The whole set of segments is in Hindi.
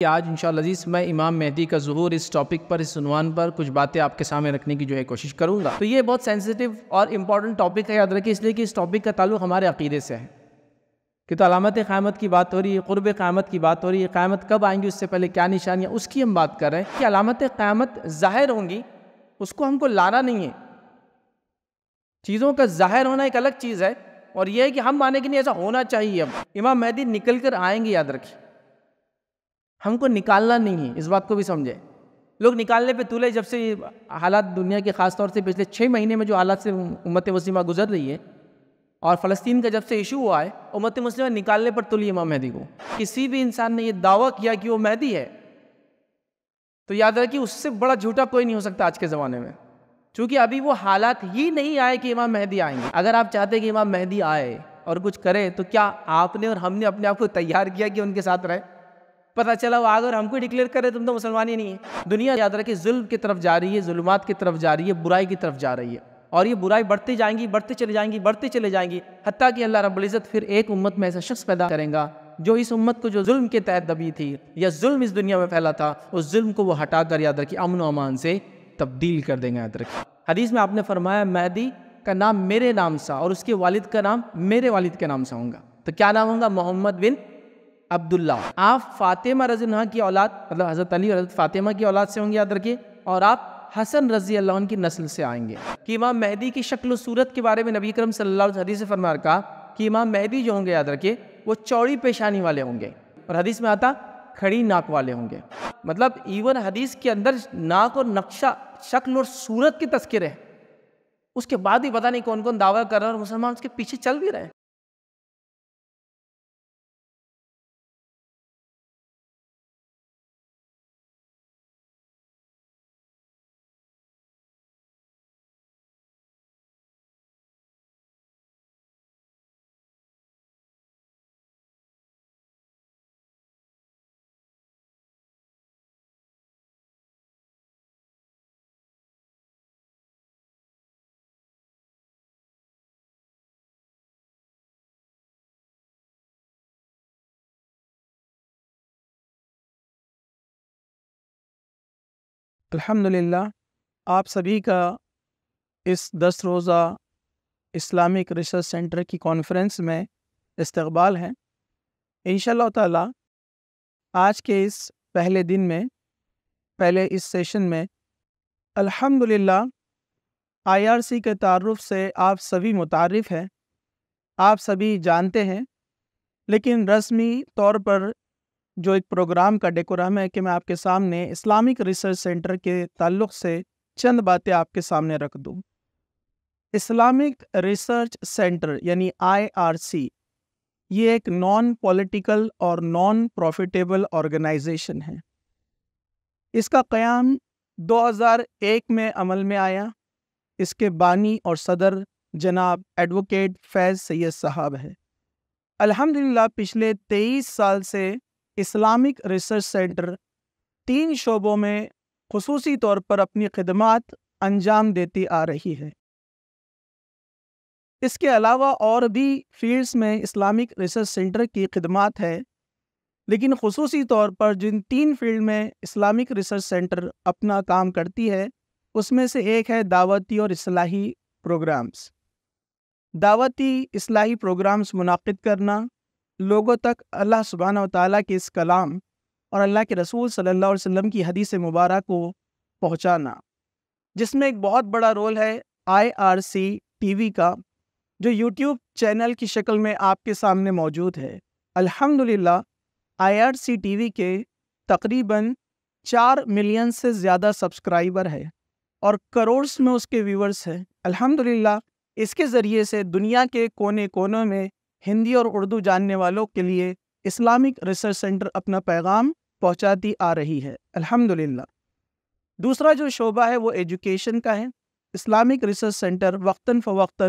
कि आज इन शजीज मैं इमाम मेहदी का जहूर इस टॉपिक पर इस सुनवान पर कुछ बातें आपके सामने रखने की जो है कोशिश करूँगा तो ये बहुत सेंसिटिव और इम्पॉर्टेंट टॉपिक है याद रखिए इसलिए कि इस टॉपिक का ताल्लुक हमारे अकीदे से है कि तो अलामत क़्यामत की बात हो रही है क़ुरब क़्यामत की बात हो रही है क़्यामत कब आएंगी उससे पहले क्या निशानियाँ उसकी हम बात कर रहे हैं कि अलामत क़्यामत ज़ाहिर होंगी उसको हमको लाना नहीं है चीज़ों का ज़ाहिर होना एक अलग चीज़ है और यह है कि हम माने कि नहीं ऐसा होना चाहिए अब इमाम मेहदी निकल कर आएंगे याद रखिए हमको निकालना नहीं है इस बात को भी समझे लोग निकालने पे तुले जब से हालात दुनिया के ख़ास तौर से पिछले छः महीने में जो हालात से उम्मत मुस्लिमा गुजर रही है और फ़लस्तीन का जब से इशू हुआ है उम्मत मुस्लिमा निकालने पर तुली इमाम मेहदी को किसी भी इंसान ने यह दावा किया कि वो मेहदी है तो याद रहे कि उससे बड़ा झूठा कोई नहीं हो सकता आज के ज़माने में चूँकि अभी वो हालात ही नहीं आए कि इमाम मेहदी आएंगे अगर आप चाहते कि इमाम मेहदी आए और कुछ करें तो क्या आपने और हमने अपने आप को तैयार किया कि उनके साथ रहें पता चला वो और हमको डिक्लेयर कर रहे तुम तो मुसलमान ही नहीं है दुनिया याद रखे जुल्म की तरफ जा रही है जुलमात की तरफ जा रही है बुराई की तरफ जा रही है और ये बुराई बढ़ती जाएंगी बढ़ती चली जाएंगी बढ़ती चले जाएंगी हत्या कि अल्लाह रबुल्ज़त फिर एक उम्मत में ऐसा शख्स पैदा करेंगे जो इस उम्मत को जो जुल्म के तहत दबी थी या जुल्म इस दुनिया में फैला था उस जुल्म को वो हटा कर याद रखी अमन अमान से तब्दील कर देंगे याद रखी हदीस में आपने फरमाया महदी का नाम मेरे नाम सा और उसके वालिद का नाम मेरे वालिद के नाम सा होगा तो क्या नाम होगा मोहम्मद बिन अब्दुल्ला आप फातिमा रजील्हा की औलाद मतलब हज़रत अली हज़रत फातिमा की औलाद से होंगे याद रखिए और आप हसन रजी अल्लाह की नस्ल से आएंगे कि इमाम मेहदी की शक्ल सूरत के बारे में नबी करम सल्लल्लाहु से फरमार कहा कि इमाम मेहदी जो होंगे याद रखिए वो चौड़ी पेशानी वाले होंगे और हदीस में आता खड़ी नाक वाले होंगे मतलब इवन हदीस के अंदर नाक और नक्शा शक्ल और सूरत के तस्करे उसके बाद भी पता नहीं कौन कौन दावा कर रहा है और मुसलमान उसके पीछे चल भी रहे हैं अल्हम्दुलिल्लाह आप सभी का इस दस रोज़ा इस्लामिक रिसर्च सेंटर की कॉन्फ्रेंस में इस्तबाल है इन ताला आज के इस पहले दिन में पहले इस सेशन में अल्हम्दुलिल्लाह आईआरसी के तारुफ से आप सभी मुतारफ़ हैं आप सभी जानते हैं लेकिन रस्मी तौर पर जो एक प्रोग्राम का डेकोरम है कि मैं आपके सामने इस्लामिक रिसर्च सेंटर के ताल्लुक से चंद बातें आपके सामने रख दूँ इस्लामिक रिसर्च सेंटर यानी आईआरसी ये एक नॉन पॉलिटिकल और नॉन प्रॉफिटेबल ऑर्गेनाइजेशन है इसका क़्याम 2001 में अमल में आया इसके बानी और सदर जनाब एडवोकेट फैज़ सैयद साहब है अल्हम्दुलिल्लाह पिछले 23 साल से इस्लामिक रिसर्च सेंटर तीन शोबों में खसूसी तौर पर अपनी खदमात अंजाम देती आ रही है इसके अलावा और भी फील्ड्स में इस्लामिक रिसर्च सेंटर की खदमात है लेकिन खसूसी तौर पर जिन तीन फील्ड में इस्लामिक रिसर्च सेंटर अपना काम करती है उसमें से एक है दावती और असलाही प्रोग्राम्स दावती असलाही प्रोग्राम्स मुनद करना लोगों तक अल्लाह सुबहाना ताली के इस कलाम और अल्लाह के रसूल सल्लल्लाहु अलैहि वसल्लम की हदीस मुबारक को पहुंचाना जिसमें एक बहुत बड़ा रोल है I R C T V का जो यूट्यूब चैनल की शक्ल में आपके सामने मौजूद है अल्हम्दुलिल्लाह टी वी के तकरीबन चार मिलियन से ज़्यादा सब्सक्राइबर है और करोड़ में उसके व्यूवर्स हैं अल्हम्दुलिल्लाह इसके ज़रिए से दुनिया के कोने कोनों में हिंदी और उर्दू जानने वालों के लिए इस्लामिक रिसर्च सेंटर अपना पैगाम पहुंचाती आ रही है अल्हम्दुलिल्लाह। दूसरा जो शोबा है वो एजुकेशन का है इस्लामिक रिसर्च सेंटर वक्ता फ़वक्ता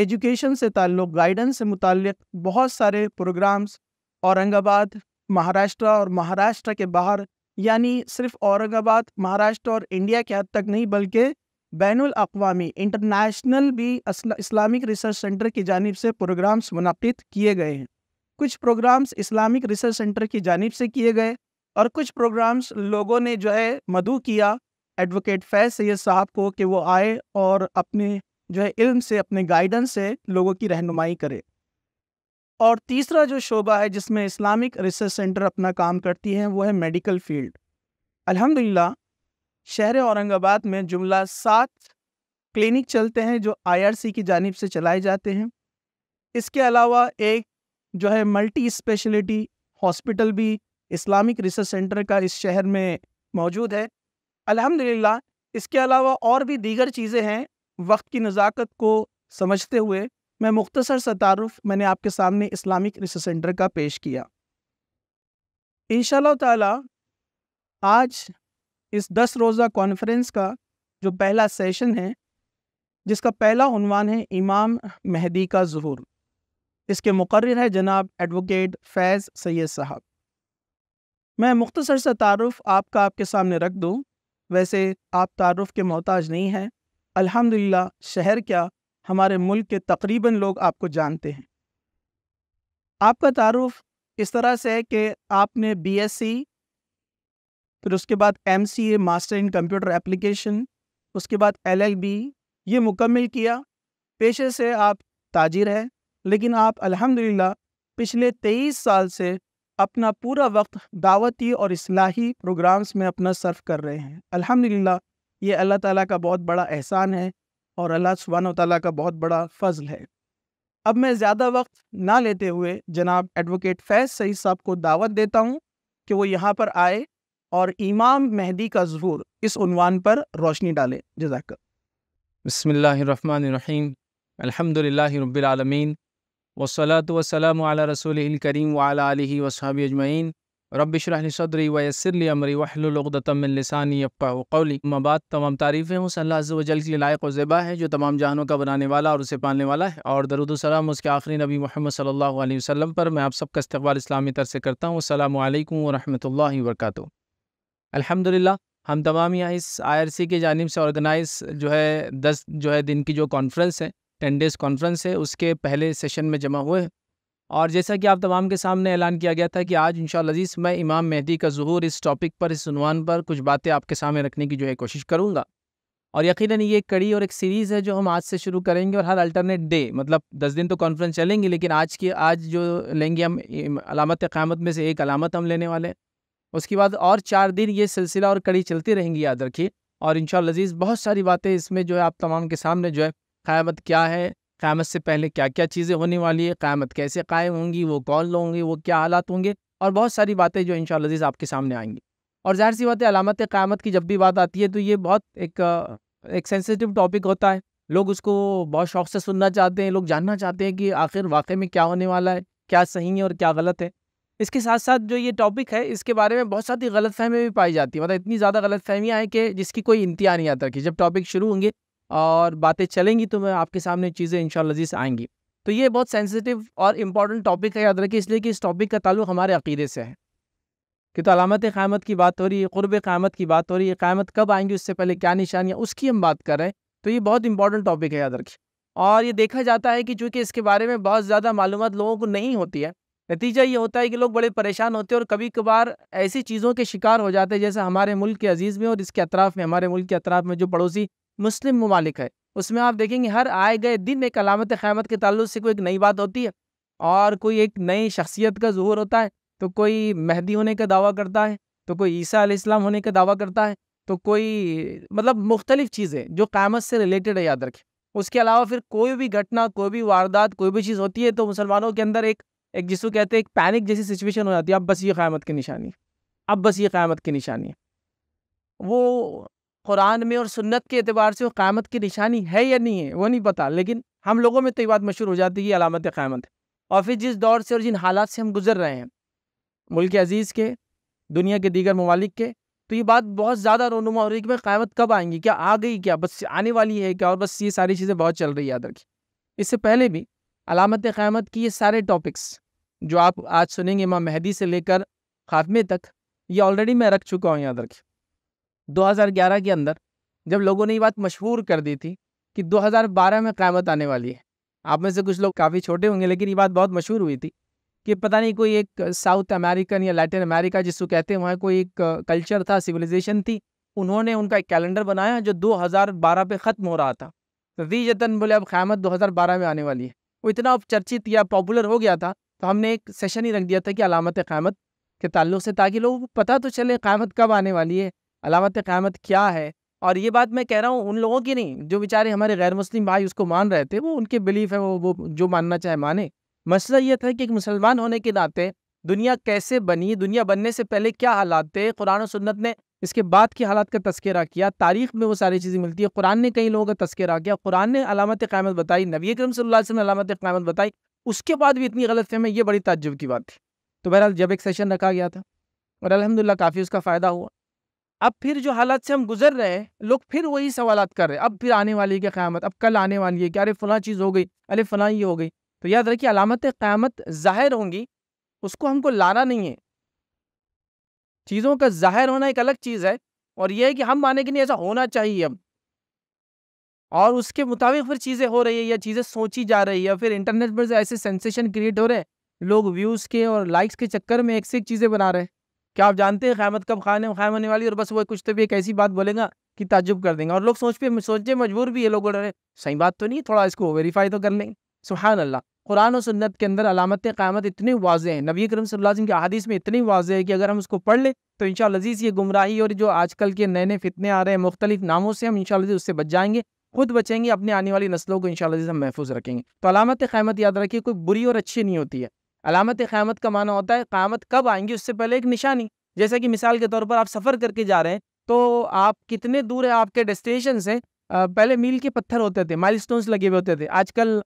एजुकेशन से ताल्लुक़ गाइडेंस से मुतल बहुत सारे प्रोग्राम्स औरंगाबाद महाराष्ट्र और महाराष्ट्र के बाहर यानी सिर्फ औरंगाबाद महाराष्ट्र और इंडिया के हद तक नहीं बल्कि बैन अवी इंटरनेशनल भी इस्लामिक रिसर्च सेंटर की जानब से प्रोग्राम्स मुनद किए गए हैं कुछ प्रोग्राम्स इस्लामिक रिसर्च सेंटर की जानब से किए गए और कुछ प्रोग्राम्स लोगों ने जो है मधु किया एडवोकेट फैज सैद साहब को कि वो आए और अपने जो है इल्म से अपने गाइडेंस से लोगों की रहनुमाई करे और तीसरा जो शोबा है जिसमें इस्लामिक रिसर्च सेंटर अपना काम करती है वो है मेडिकल फील्ड अल्हम्दुलिल्लाह शहर औरंगाबाद में जुमला सात क्लिनिक चलते हैं जो आईआरसी की जानब से चलाए जाते हैं इसके अलावा एक जो है मल्टी स्पेशलिटी हॉस्पिटल भी इस्लामिक रिसर्च सेंटर का इस शहर में मौजूद है अल्हम्दुलिल्लाह इसके अलावा और भी दीगर चीज़ें हैं वक्त की नज़ाकत को समझते हुए मैं मुख्तसर सा मैंने आपके सामने इस्लामिक रिसर्च सेंटर का पेश किया इन ताला आज इस दस रोज़ा कॉन्फ्रेंस का जो पहला सेशन है जिसका पहला उनवान है इमाम महदी का जहूर इसके मुकर है जनाब एडवोकेट फैज़ सैद साहब मैं मुख्तसर सा तारफ़ आपका आपके सामने रख दूँ वैसे आप तारफ़ के मोहताज नहीं हैं अल्हम्दुलिल्लाह शहर क्या हमारे मुल्क के तकरीबन लोग आपको जानते हैं आपका तारफ़ इस तरह से है कि आपने बीएससी फिर उसके बाद M master in computer application उसके बाद एल ये मुकम्मल किया पेशे से आप ताजिर हैं लेकिन आप अल्हम्दुलिल्लाह पिछले तेईस साल से अपना पूरा वक्त दावती और इसलाही प्रोग्राम्स में अपना सर्व कर रहे हैं अल्हम्दुलिल्लाह ये अल्लाह ताला का बहुत बड़ा एहसान है और अल्लाह सुबहान ताली का बहुत बड़ा फ़ज़ल है अब मैं ज़्यादा वक्त ना लेते हुए जनाब एडवोकेट फैज़ सईद साहब को दावत देता हूँ कि वो यहाँ पर आए और इमाम मेहदी का जहूर इस उनवान पर रोशनी डाले जजाक बसमीम अलहमदिल्ला रबालमीन वसलात वसलम रसूल करीम वाली वसाब अजमैन रबशरहली सदरी वसरली अमरी वहलतमिलसानी मबाद तमाम तारीफ़ें उस अल्लाह वजल के लायक वज़ेबा है जो तमाम जहानों का बनाने वाला और उसे पालने वाला है और दरुदसलम उसके आखिरी नबी मोहम्मद सल्लल्लाहु अलैहि वसल्लम पर मैं आप सबका इस्तेवाल इस्लामी तर से करता हूँ अल्लाम वरहमल वर्का अल्हम्दुलिल्लाह हम तमाम यहाँ इस आईआरसी की जानब से ऑर्गेनाइज जो है दस जो है दिन की जो कॉन्फ्रेंस है टेन डेज़ कॉन्फ्रेंस है उसके पहले सेशन में जमा हुए हैं और जैसा कि आप तमाम के सामने ऐलान किया गया था कि आज इन शज़ीज़ मैं इमाम मेहदी का जहूर इस टॉपिक पर इस उनवान पर कुछ बातें आपके सामने रखने की जो है कोशिश करूँगा और यकीनन ये कड़ी और एक सीरीज़ है जो हम आज से शुरू करेंगे और हर अल्टरनेट डे मतलब दस दिन तो कॉन्फ्रेंस चलेंगी लेकिन आज की आज जो लेंगे हम अलामत क़्यामत में से एक अलामत हम लेने वाले हैं उसके बाद और चार दिन ये सिलसिला और कड़ी चलती रहेंगी याद रखिए और इन लजीज़ बहुत सारी बातें इसमें जो है आप तमाम के सामने जो है क़्यामत क्या है क़्यामत से पहले क्या क्या चीज़ें होने वाली है क़्यामत कैसे कायम होंगी वो कौन लोग होंगे वो क्या हालात होंगे और बहुत सारी बातें जो इन लजीज़ आपके सामने आएंगी और ज़ाहिर सी बात है अलामत क़्यामत की जब भी बात आती है तो ये बहुत एक एक सेंसिटिव टॉपिक होता है लोग उसको बहुत शौक से सुनना चाहते हैं लोग जानना चाहते हैं कि आखिर वाक़े में क्या होने वाला है क्या सही है और क्या गलत है इसके साथ साथ जो ये टॉपिक है इसके बारे में बहुत सारी गलत फहमी भी पाई जाती है मतलब इतनी ज़्यादा गलत फहमियाँ हैं कि जिसकी कोई इंतहा नहीं आता कि जब टॉपिक शुरू होंगे और बातें चलेंगी तो मैं आपके सामने चीज़ें इन शजीज़ आएँगी तो ये बहुत सेंसिटिव और इम्पॉर्टेंट टॉपिक है याद रखिए इसलिए कि इस टॉपिक का ताल्लुक हमारे अकीदे से है कि तो अलामत क़्यामत की बात हो रही है क़ुरब क़्यामत की बात हो रही है क़्यामत कब आएंगी उससे पहले क्या निशानियाँ उसकी हम बात कर रहे हैं तो ये बहुत इंपॉर्टेंट टॉपिक है याद रखिए और ये देखा जाता है कि चूँकि इसके बारे में बहुत ज़्यादा मालूम लोगों को नहीं होती है नतीजा ये होता है कि लोग बड़े परेशान होते हैं और कभी कभार ऐसी चीज़ों के शिकार हो जाते हैं जैसे हमारे मुल्क के अजीज़ में और इसके अतराफ़ में हमारे मुल्क के अतराफ़ में जो पड़ोसी मुस्लिम ममालिक है उसमें आप देखेंगे हर आए गए दिन एक अलामत क़्यामत के तल्लु से कोई एक नई बात होती है और कोई एक नई शख्सियत का जहूर होता है तो कोई मेहदी होने का दावा करता है तो कोई ईसा इस्लाम होने का दावा करता है तो कोई मतलब मुख्तलिफ चीज़ें जो क़्यामत से रिलेटेड है याद रखें उसके अलावा फिर कोई भी घटना कोई भी वारदात कोई भी चीज़ होती है तो मुसलमानों के अंदर एक एक जिसको कहते हैं एक पैनिक जैसी सिचुएशन हो जाती है अब बस ये क़्यामत की निशानी अब बस ये क़्यामत की निशानी है वो कुरान में और सुन्नत के अतबार से वो क़्यामत की निशानी है या नहीं है वो नहीं पता लेकिन हम लोगों में तो ये बात मशहूर हो जाती है अलामत क़्यामत और फिर जिस दौर से और जिन हालात से हम गुजर रहे हैं मुल्क अजीज़ के दुनिया के दीगर ममालिक के तो ये बात बहुत ज़्यादा रोनुमा हो रही है कि क़्यामत कब आएंगी क्या आ गई क्या बस आने वाली है क्या और बस ये सारी चीज़ें बहुत चल रही है याद रखी इससे पहले भी अलामत क़्यामत की ये सारे टॉपिक्स जो आप आज सुनेंगे इमाम मेहदी से लेकर खात्मे तक ये ऑलरेडी मैं रख चुका हूँ याद रखिए 2011 के अंदर जब लोगों ने ये बात मशहूर कर दी थी कि 2012 में क़्यामत आने वाली है आप में से कुछ लोग काफ़ी छोटे होंगे लेकिन ये बात बहुत मशहूर हुई थी कि पता नहीं कोई एक साउथ अमेरिकन या लैटिन अमेरिका जिसको कहते हैं वहाँ कोई एक कल्चर था सिविलाइजेशन थी उन्होंने उनका एक कैलेंडर बनाया जो 2012 पे ख़त्म हो रहा था रीजतन बोले अब क़्यामत 2012 में आने वाली है वो इतना अब चर्चित या पॉपुलर हो गया था तो हमने एक सेशन ही रख दिया था कि अलामत क़्यामत के तल्ल से ताकि लोगों को पता तो चले क़्यामत कब आने वाली है अलामत क़्यामत क्या है और ये बात मैं कह रहा हूँ उन लोगों की नहीं जो बेचारे हमारे गैर मुस्लिम भाई उसको मान रहे थे वो उनके बिलीफ है वो वो जो मानना चाहे माने मसला ये था कि एक मुसलमान होने के नाते दुनिया कैसे बनी दुनिया बनने से पहले क्या हालात थे कुरान सन्नत सुन्नत ने इसके बाद के हालात का तस्करा किया तारीख में वो सारी चीज़ें मिलती है कुरान ने कई लोगों का तस्करा किया कुरान ने अलामत क़्यामत बताई नबी करम सल्लल्लाहु अलैहि वसल्लम ने अलामत क़्यामत बताई उसके बाद भी इतनी गलत फहमी ये बड़ी ताज्जुब की बात थी तो बहरहाल जब एक सेशन रखा गया था और अलहमदिल्ला काफ़ी उसका फ़ायदा हुआ अब फिर जो हालात से हम गुजर रहे हैं लोग फिर वही सवाल कर रहे हैं अब फिर आने वाली है क्या क़्यामत अब कल आने वाली है कि अरे फ़लाँ चीज़ हो गई अरे फ़लाँ ये हो गई तो याद रखिए अलामत क़्यामत ज़ाहिर होंगी उसको हमको लाना नहीं है चीज़ों का ज़ाहिर होना एक अलग चीज़ है और यह है कि हम माने कि नहीं ऐसा होना चाहिए अब और उसके मुताबिक फिर चीज़ें हो रही है या चीज़ें सोची जा रही है फिर इंटरनेट पर ऐसे सेंसेशन क्रिएट हो रहे हैं लोग व्यूज़ के और लाइक्स के चक्कर में एक से एक चीज़ें बना रहे हैं क्या आप जानते हैं क़्यामत कब खाने क़ायम होने वाली और बस वो कुछ तो भी एक ऐसी बात बोलेगा कि ताजुब कर देंगे और लोग सोच पे सोचे मजबूर भी है लोग रहे सही बात तो नहीं थोड़ा इसको वेरीफाई तो कर लेंगे सुहान अल्लाह कुरान और सुन्नत के अंदर अलामत क़्यामत इतनी वाज हैं नबी करम सल्लम के अदीस में इतनी वाज है कि अगर हम उसको पढ़ लें तो इन ये गुमराही और जो आजकल के नए नए फितने आ रहे हैं मुख्तलिफ नामों से हम इन उससे बच जाएंगे खुद बचेंगे अपने आने वाली नस्लों को इनशाला जैसे महफूज रखेंगे तो अलामत क़्यामत याद रखिए कोई बुरी और अच्छी नहीं होती है अलामत क़्यामत का माना होता है क़्यामत कब आएंगी उससे पहले एक निशानी जैसे कि मिसाल के तौर पर आप सफ़र करके जा रहे हैं तो आप कितने दूर है आपके डेस्टिनेशन से पहले मील के पत्थर होते थे माइल लगे हुए होते थे आजकल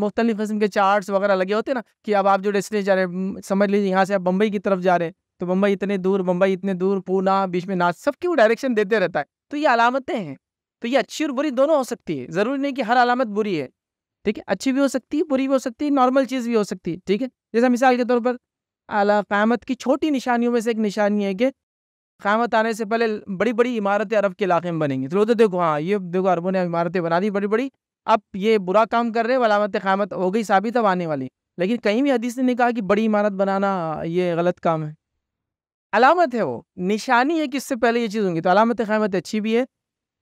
मुख्तलिफ किस्म के चार्ट वगैरह लगे होते ना कि अब आप जो डेस्टिनेशन जा रहे हैं समझ लीजिए यहाँ से आप बम्बई की तरफ जा रहे हैं तो बम्बई इतने दूर बम्बई इतने दूर पूना बीच में नाच सबकी वो डायरेक्शन देते रहता है तो ये अलामतें हैं तो ये अच्छी और बुरी दोनों हो सकती है ज़रूरी नहीं कि हर अलामत बुरी है ठीक है अच्छी भी हो सकती है बुरी भी हो सकती है नॉर्मल चीज़ भी हो सकती है ठीक है जैसे मिसाल के तौर पर अला क़्यामत की छोटी निशानियों में से एक निशानी है कि क़्यामत आने से पहले बड़ी बड़ी इमारतें अरब के इलाके में बनेंगी तो तो देखो हाँ ये देखो अरबों ने इमारतें बना दी बड़ी बड़ी अब ये बुरा काम कर रहे हैं अलामत क़्यामत हो गई साबित अब आने वाली लेकिन कहीं भी हदीस ने कहा कि बड़ी इमारत बनाना ये गलत काम है अलामत है वो निशानी है कि इससे पहले ये चीज़ होंगी तो अलामत क़्यामत अच्छी भी है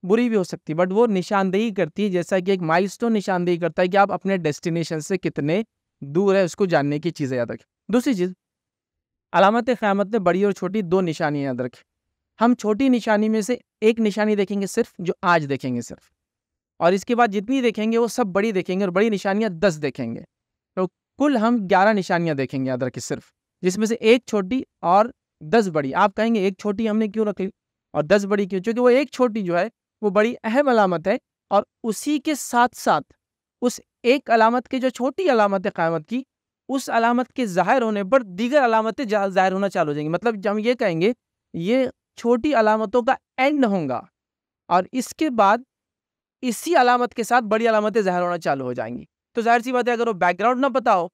बुरी भी हो सकती है बट वो निशानदेही करती है जैसा कि एक माइलस्टोन निशानदेही करता है कि आप अपने डेस्टिनेशन से कितने दूर है उसको जानने की चीज़ें याद रखें दूसरी चीज़ अलामत क़्यामत में बड़ी और छोटी दो निशानियाँ याद रखें हम छोटी निशानी में से एक निशानी देखेंगे सिर्फ जो आज देखेंगे सिर्फ और इसके बाद जितनी देखेंगे वो सब बड़ी देखेंगे और बड़ी निशानियाँ दस देखेंगे तो कुल हम ग्यारह निशानियाँ देखेंगे याद रखें सिर्फ जिसमें से एक छोटी और दस बड़ी आप कहेंगे एक छोटी हमने क्यों रख ली और दस बड़ी क्यों चूँकि वो एक छोटी जो है वो बड़ी अहम अलामत है और उसी के साथ साथ उस एक अलामत के जो छोटी अलामत है क़्यामत की उस अलामत के ज़ाहिर होने पर दीगर अलामतें ज़ाहिर होना चालू हो जाएंगी मतलब हम ये कहेंगे ये छोटी अलामतों का एंड होगा और इसके बाद इसी अलामत के साथ बड़ी अलामतें ज़ाहिर होना चालू हो जाएंगी तो जाहिर सी बात है अगर वो बैकग्राउंड ना पता हो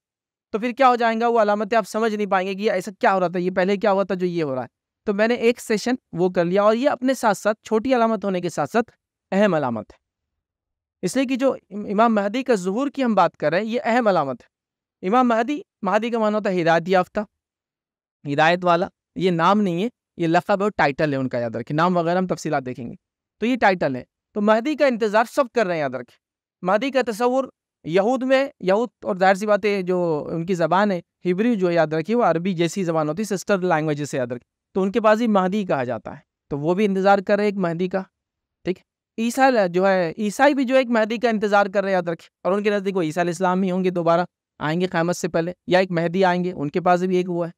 तो फिर क्या हो जाएगा वो अलामतें आप समझ नहीं पाएंगे कि ऐसा क्या हो रहा था ये पहले क्या हुआ था जो ये हो रहा है तो मैंने एक सेशन वो कर लिया और ये अपने साथ साथ छोटी अलामत होने के साथ साथ अहम अलामत है इसलिए कि जो इमाम महदी का जहूर की हम बात कर रहे हैं ये अहम अलामत है इमाम महदी महदी का माना होता है हिदायत याफ्ता हिदायत वाला ये नाम नहीं है ये लकब और टाइटल है उनका याद रखे नाम वगैरह हम तफसीला देखेंगे तो ये टाइटल है तो महदी का इंतज़ार सब कर रहे हैं याद रखें महदी का तस्वर यहूद में यहूद और जाहिर सी बातें जो उनकी ज़बान है हिब्री जो याद रखी वो अरबी जैसी ज़बान होती है सिस्टर लैंग्वेज से याद रखी तो उनके पास ही महदी कहा जाता है तो वो भी इंतज़ार कर रहे हैं एक महदी का ठीक ईसा जो है ईसाई भी जो है एक महदी का इंतज़ार कर रहे हैं याद रखें और उनके नज़दीक वो ईसा इस्लाम ही होंगे दोबारा आएंगे क़्यामत से पहले या एक महदी आएंगे उनके पास भी एक वो है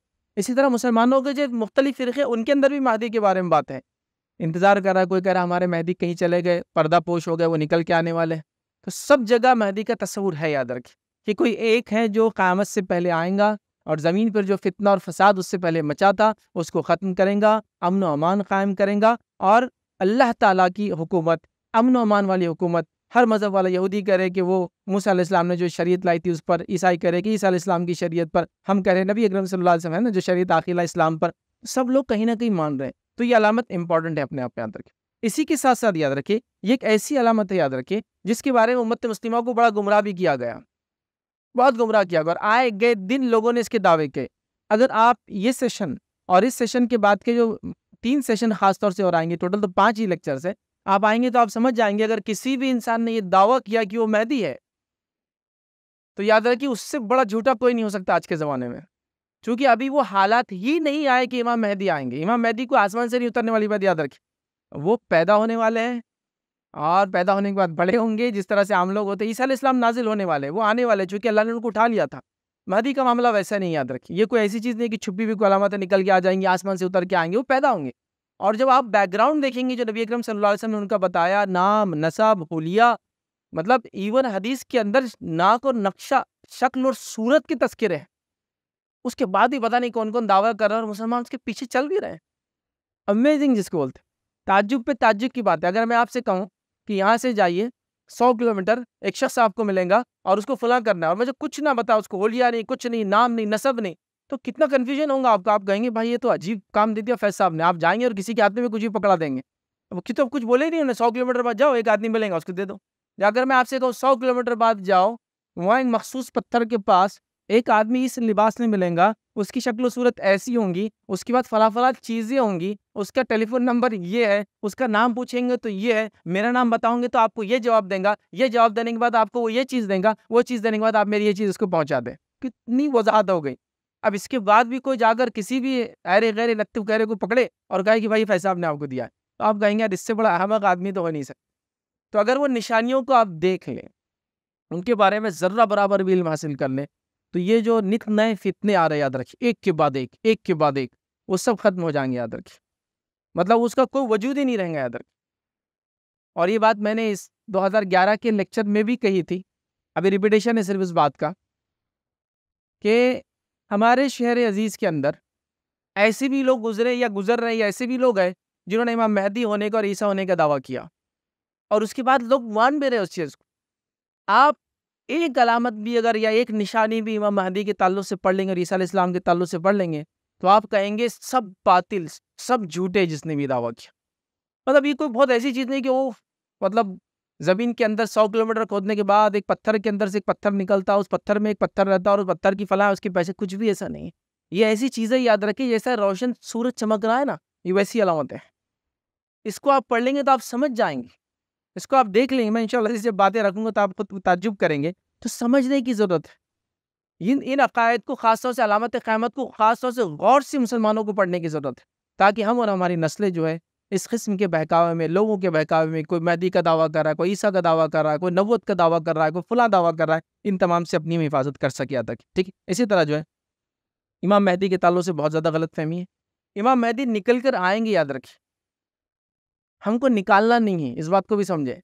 इसी तरह मुसलमानों के जो मुख्तलि फ़िरक़े उनके अंदर भी महदी के बारे में बात है इंतज़ार कर रहा है कोई कह रहा हमारे महदी कहीं चले गए पर्दा पोश हो गए वो निकल के आने वाले तो सब जगह महदी का तस्वूर है याद रखें कि कोई एक है जो क़्यामत से पहले आएगा और ज़मीन पर जो फितना और फसाद उससे पहले मचा था उसको ख़त्म करेंगे अमन अमान कायम करेंगे और अल्लाह ताला की हुकूमत अमन अमान वाली हुकूमत हर मज़हब वाला यहूदी करे कि वो मूसा इस्लाम ने जो शरीयत लाई थी उस पर ईसाई करे कि ईसा इस्लाम की शरीयत पर हम कह रहे नबी अकरम सल्लल्लाहु अलैहि वसल्लम है ना जो शरीयत आखिला इस्लाम पर सब लोग कहीं ना कहीं मान रहे हैं तो ये अलामत इंपॉर्टेंट है अपने आप याद रखें इसी के साथ साथ याद रखें ये एक ऐसी अलामत है याद रखें जिसके बारे में उम्मत मुस्लिमों को बड़ा गुमराह भी किया गया बहुत गुमराह किया और आए गए दिन लोगों ने इसके दावे किए अगर आप ये सेशन और इस सेशन के बाद के जो तीन सेशन खासतौर से और आएंगे टोटल तो पाँच ही लेक्चर है आप आएंगे तो आप समझ जाएंगे अगर किसी भी इंसान ने ये दावा किया कि वो मेहदी है तो याद रहे उससे बड़ा झूठा कोई नहीं हो सकता आज के ज़माने में क्योंकि अभी वो हालात ही नहीं आए कि इमाम मेहदी आएंगे इमाम मेहदी को आसमान से नहीं उतरने वाली बात याद रखिए वो पैदा होने वाले हैं और पैदा होने के बाद बड़े होंगे जिस तरह से हम लोग होते ईसा इस्लाम नाजिल होने वाले वो आने वाले चूँकि अल्लाह ने उनको उठा लिया था महदी का मामला वैसा नहीं याद रखिए ये कोई ऐसी चीज़ नहीं कि छुपी हुई अलामतें निकल के आ जाएंगी आसमान से उतर के आएंगे वो पैदा होंगे और जब आप बैकग्राउंड देखेंगे जो नबी अक्रम सल्लल्लाहु ने उनका बताया नाम नसब होलिया मतलब इवन हदीस के अंदर नाक और नक्शा शक्ल और सूरत के तस्करे हैं उसके बाद ही पता नहीं कौन कौन दावा कर रहा है और मुसलमान उसके पीछे चल भी रहे हैं अमेजिंग जिसको बोलते हैं ताजुब पे ताजुब की बात है अगर मैं आपसे कहूँ कि यहाँ से जाइए सौ किलोमीटर एक शख्स आपको मिलेगा और उसको फुला करना है और मुझे कुछ ना बताओ उसको होलिया नहीं कुछ नहीं नाम नहीं नसब नहीं तो कितना कन्फ्यूजन होगा आपका आप कहेंगे भाई ये तो अजीब काम दे दिया फैज साहब ने आप जाएंगे और किसी के हाथ में कुछ भी पकड़ा देंगे वो कि तो कुछ बोले नहीं उन्हें सौ किलोमीटर बाद जाओ एक आदमी मिलेगा उसको दे दो अगर मैं आपसे कहूँ सौ किलोमीटर बाद जाओ वहाँ एक मखसूस पत्थर के पास एक आदमी इस लिबास में मिलेगा उसकी शक्ल सूरत ऐसी होंगी उसके बाद फला फला चीज़ें होंगी उसका टेलीफोन नंबर ये है उसका नाम पूछेंगे तो ये है मेरा नाम बताओगे तो आपको ये जवाब देंगे ये जवाब देने के बाद आपको वो ये चीज़ देंगे वो चीज़ देने के बाद आप मेरी ये चीज़ उसको पहुँचा दें कितनी वजाहत हो गई अब इसके बाद भी कोई जाकर किसी भी अरे गैर लत्ते गहरे को पकड़े और कहे कि भाई फैसा आपने आपको दिया है तो आप कहेंगे यार इससे बड़ा अहमक आदमी तो हो नहीं सकता तो अगर वो निशानियों को आप देख लें उनके बारे में ज़र्रा बराबर भी इल्म हासिल कर लें तो ये जो नित नए फितने आ रहे याद रखिए एक के बाद एक एक के बाद एक वो सब खत्म हो जाएंगे याद रखिए मतलब उसका कोई वजूद ही नहीं रहेगा याद रखिए और ये बात मैंने इस 2011 के लेक्चर में भी कही थी अभी रिपीटेशन है सिर्फ इस बात का कि हमारे शहर अजीज़ के अंदर ऐसे भी लोग गुजरे या गुजर रहे ऐसे भी लोग आए जिन्होंने इमाम मेहदी होने का और ईसा होने का दावा किया और उसके बाद लोग मान भी रहे उस चीज़ को आप एक अलामत भी अगर या एक निशानी भी इमाम महदी के तल्लु से पढ़ लेंगे और ईसा इस्लाम के तल्लु से पढ़ लेंगे तो आप कहेंगे सब बातिल सब झूठे जिसने भी दावा किया मतलब ये कोई बहुत ऐसी चीज़ नहीं कि वो मतलब ज़मीन के अंदर सौ किलोमीटर खोदने के बाद एक पत्थर के अंदर से एक पत्थर निकलता उस पत्थर में एक पत्थर रहता और उस पत्थर की फलाह उसके पैसे कुछ भी ऐसा नहीं है ये ऐसी चीज़ें याद रखें जैसा रोशन सूरज चमक रहा है ना ये वैसी अलामत है इसको आप पढ़ लेंगे तो आप समझ जाएंगे इसको आप देख लेंगे मैं इंशाल्लाह जब बातें रखूँगा तो आप खुद ताजुब करेंगे तो समझने की ज़रूरत है इन इन अकायद को खासतौर से अलामत क़्यामत को खासतौर से गौर से मुसलमानों को पढ़ने की ज़रूरत है ताकि हम और हमारी नस्लें जो है इस किस्म के बहकावे में लोगों के बहकावे में कोई मैदी का दावा कर रहा है कोई ईसा का दावा कर रहा है कोई नबूत का दावा कर रहा है कोई फलां दावा कर रहा है इन तमाम से अपनी हिफाजत कर सके आता ठीक है इसी तरह जो है इमाम मेहदी के ताल्लुक से बहुत ज़्यादा गलत फहमी है इमाम मेहदी निकल कर आएंगे याद रखें हमको निकालना नहीं है इस बात को भी समझे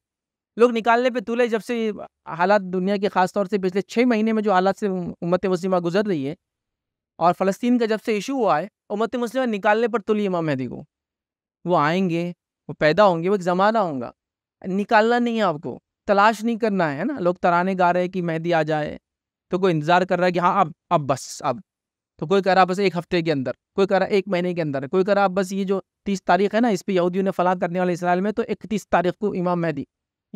लोग निकालने पे तुले जब से हालात दुनिया के खासतौर से पिछले छः महीने में जो हालात से उम्मत मुस्लिमा गुजर रही है और फ़लस्तीन का जब से इशू हुआ है उम्मत मुस्लिमा निकालने पर तुली इमाम मेहदी को वो आएंगे वो पैदा होंगे वो एक ज़माना होगा निकालना नहीं है आपको तलाश नहीं करना है ना लोग तराने गा रहे हैं कि मेहदी आ जाए तो कोई इंतज़ार कर रहा है कि हाँ अब अब बस अब तो कोई कह रहा बस एक हफ्ते के अंदर कोई कह रहा एक महीने के अंदर कोई कह रहा बस ये जो तीस तारीख है ना इस पर यहूदियों ने फलाह करने वाले इसराइल में तो इकतीस तारीख को इमाम महदी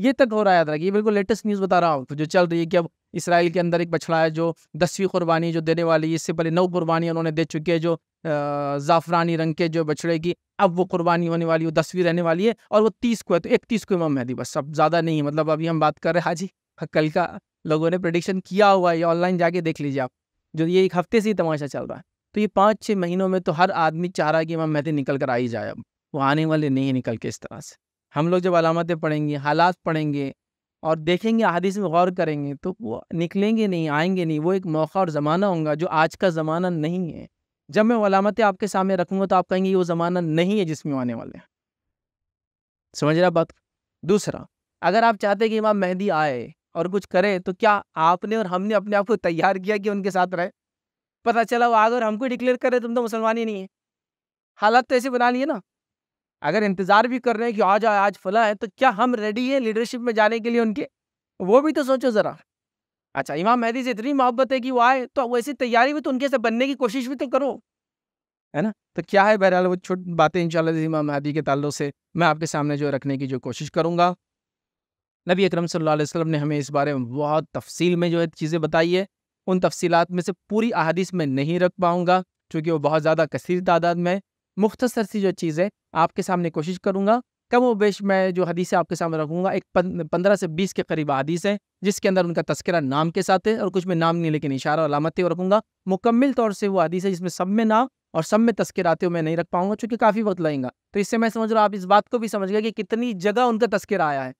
ये तक हो रहा है याद रखिए बिल्कुल लेटेस्ट न्यूज़ बता रहा हूँ तो जो चल रही है कि अब इसराइल के अंदर एक बछड़ा है जो दसवीं कुर्बानी जो देने वाली है इससे पहले नौ कुर्बानी उन्होंने दे चुकी है जो ज़ाफ़रानी रंग के जो बछड़े की अब वो कुर्बानी होने वाली है दसवीं रहने वाली है और वो तीस को है तो इकतीस को इमाम महदी बस अब ज़्यादा नहीं है मतलब अभी हम बात कर रहे हैं हाजी कल का लोगों ने प्रडिक्शन किया हुआ है ऑनलाइन जाके देख लीजिए आप जो ये एक हफ्ते से ही तमाशा चल रहा है तो ये पाँच छः महीनों में तो हर आदमी चाह रहा है कि इमाम महदी निकल कर आ ही जाए अब वो आने वाले नहीं निकल के इस तरह से हम लोग जब अलामतें पढ़ेंगे हालात पढ़ेंगे और देखेंगे हादिस में गौर करेंगे तो वो निकलेंगे नहीं आएंगे नहीं वो एक मौका और ज़माना होगा जो आज का ज़माना नहीं है जब मैं वलामतें आपके सामने रखूँगा तो आप कहेंगे वो ज़माना नहीं है जिसमें आने वाले हैं समझ रहा बात दूसरा अगर आप चाहते कि इमाम मेहंदी आए और कुछ करें तो क्या आपने और हमने अपने आप को तैयार किया कि उनके साथ रहे पता चला वो आगे और हमको डिक्लेयर करे तुम तो मुसलमान ही नहीं है हालात तो ऐसे बना लिए ना अगर इंतजार भी कर रहे हैं कि आज आज फला है तो क्या हम रेडी हैं लीडरशिप में जाने के लिए उनके वो भी तो सोचो ज़रा अच्छा इमाम मेहदी से इतनी मोहब्बत है कि वो आए तो वैसी तैयारी भी तो उनके से बनने की कोशिश भी तो करो है ना तो क्या है बहरहाल वो छोटी बातें इंशाल्लाह इमाम मेहदी के ताल्लुक से मैं आपके सामने जो रखने की जो कोशिश करूँगा नबी अकरम सल्लल्लाहु अलैहि वसल्लम ने हमें इस बारे में बहुत तफसील में जो है चीज़ें बताई है उन तफसीलात में से पूरी अहादीस में नहीं रख पाऊँगा चूँकि वो बहुत ज़्यादा कसर तादाद में मुख्तसर सी जो चीज़ है आपके सामने कोशिश करूँगा कम व बेश मैं जो हदीसें आपके सामने रखूँगा एक पंद्रह से बीस के करीब हदीस हैं जिसके अंदर उनका तस्करा नाम के साथ है और कुछ में नाम नहीं लेकिन इशारा और अलामतें रखूँगा मुकम्मल तौर से वो हदीस है जिसमें सब में नाम और सब में तस्कर आते हुए मैं नहीं रख पाऊँगा चूँकि काफ़ी वक्त लगेगा तो इससे मैं समझ रहा हूँ आप इस बात को भी समझ गए कि कितनी जगह उनका तस्करा आया है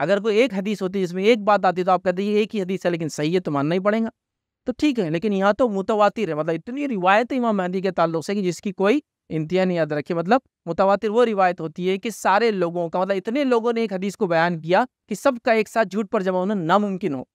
अगर कोई एक हदीस होती जिसमें एक बात आती तो आप कहते हैं एक ही हदीस है लेकिन सही है तो मानना ही पड़ेगा तो ठीक है लेकिन यहाँ तो मुतवातिर है मतलब इतनी रिवायत इमाम मेहंदी के ताल्लुक से कि जिसकी कोई इंतिया नहीं याद रखी मतलब मुतवातिर वो रिवायत होती है कि सारे लोगों का मतलब इतने लोगों ने एक हदीस को बयान किया कि सबका एक साथ झूठ पर जमा होना नामुमकिन हो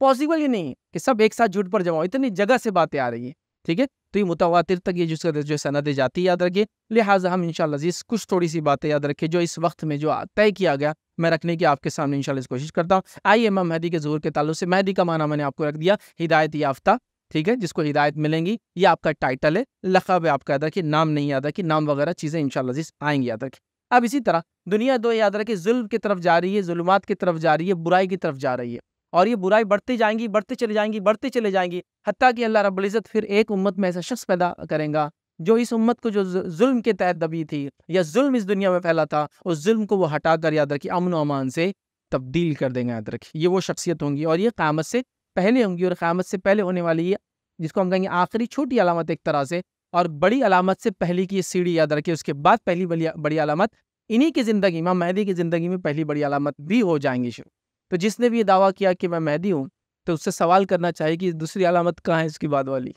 पॉसिबल ही नहीं है कि सब एक साथ झूठ पर जमा हो इतनी जगह से बातें आ रही है ठीक है तो ये मुतवातिर तक ये जिसका जो सनद जाती याद रखिए लिहाजा हम इनशाला कुछ थोड़ी सी बातें याद रखें जो इस वक्त में जो तय किया गया मैं रखने की आपके सामने इनशाला कोशिश करता हूँ आइए एम महदी के जोर के ताल्लुक से महदी का माना मैंने आपको रख दिया हिदायत याफ्ता ठीक है जिसको हिदायत मिलेंगी ये आपका टाइटल है लखब है आपका याद रखिए नाम नहीं याद रखिए नाम वगैरह चीज़ें इनशाला आएंगी याद रखिए अब इसी तरह दुनिया दो याद रखिए जुल्म की तरफ जा रही है जुल्मात की तरफ जा रही है बुराई की तरफ जा रही है और ये बुराई बढ़ती जाएंगी बढ़ती चली जाएंगी बढ़ती चली जाएंगी हती कि अल्लाह रब्ज़त फिर एक उम्मत में ऐसा शख्स पैदा करेगा जो इस उम्मत को जो जुल्म के तहत दबी थी या जुल्म इस दुनिया में फैला था उस जुल्म को वो हटा कर याद रखिए अमन अमान से तब्दील कर देंगे याद रखिए ये वो शख्सियत होंगी और ये क़्यामत से पहले होंगी और क़्यामत से पहले होने वाली ये जिसको हम कहेंगे आखिरी छोटी अलामत एक तरह से और बड़ी अलामत से पहले की सीढ़ी याद रखिए उसके बाद पहली बड़ी अलामत इन्हीं की ज़िंदगी इमाम महदी की ज़िंदगी में पहली बड़ी अलामत भी हो जाएंगी शुरू तो जिसने भी ये दावा किया कि मैं मेहदी हूँ तो उससे सवाल करना चाहिए कि दूसरी अलामत कहाँ है इसकी बाद वाली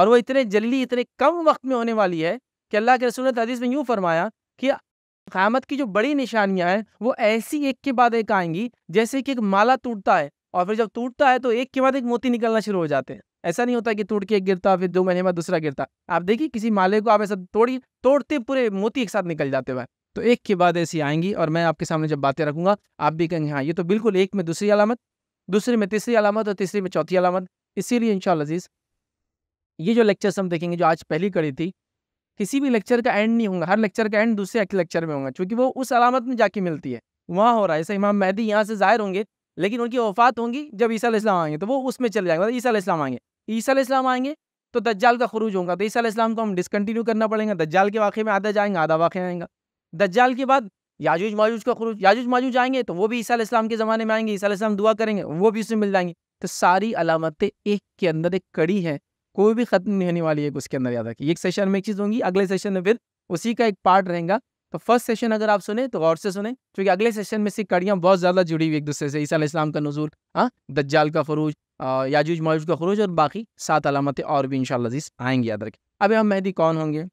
और वो इतने जल्दी इतने कम वक्त में होने वाली है कि अल्लाह के रसूल ने तो में यूँ फरमाया कि क़्यामत की जो बड़ी निशानियाँ हैं वो ऐसी एक के बाद एक आएंगी जैसे कि एक माला टूटता है और फिर जब टूटता है तो एक के बाद एक मोती निकलना शुरू हो जाते हैं ऐसा नहीं होता कि टूट के एक गिरता फिर दो महीने बाद दूसरा गिरता आप देखिए किसी माले को आप ऐसा तोड़िए तोड़ते पूरे मोती एक साथ निकल जाते हैं तो एक के बाद ऐसी आएंगी और मैं आपके सामने जब बातें रखूंगा आप भी कहेंगे हाँ ये तो बिल्कुल एक में दूसरी अलामत दूसरे में तीसरी अलामत और तीसरी में चौथी अलामत इसीलिए इन शजीज़ ये जो लेक्चर्स हम देखेंगे जो आज पहली कड़ी थी किसी भी लेक्चर का एंड नहीं होगा हर लेक्चर का एंड दूसरे लेक्चर में होगा चूँकि वो उस अलामत में जाके मिलती है वहाँ हो रहा है ऐसे इमाम मेहदी यहाँ से ज़ाहिर होंगे लेकिन उनकी वफात होंगी जब ईसा इस्लाम आएंगे तो वो उसमें चले जाएंगे मतलब ईसा इस्लाम आएंगे ईसा इस्लाम आएंगे तो दज्जाल का खरूज होगा तो ईसा इस्लाम को हम डिसकंटिन्यू करना पड़ेगा दज्जाल के वाक़े में आधा जाएंगे आधा वाक़े आएगा दज्जाल के बाद याजूज माजूज का खरूज याजूज माजूज आएंगे तो वो भी ईसा इस्लाम के ज़माने में आएंगे ईसा इस्लाम दुआ करेंगे वो भी उसमें मिल जाएंगे तो सारी अलामतें एक के अंदर एक कड़ी है कोई भी ख़त्म नहीं होने वाली है उसके अंदर याद रखिए एक सेशन में एक चीज़ होंगी अगले सेशन में फिर उसी का एक पार्ट रहेगा तो फर्स्ट सेशन अगर आप सुने तो गौर से सुने क्योंकि अगले सेशन में से कड़ियाँ बहुत ज़्यादा जुड़ी हुई एक दूसरे से ईसा इस्लाम का नजूर हाँ दज्जाल का फरूज याजूज माजूज का खरूज और बाकी सात अलामतें और भी इन शजीज़ आएंगी याद रखें अभी हम मेहदी कौन होंगे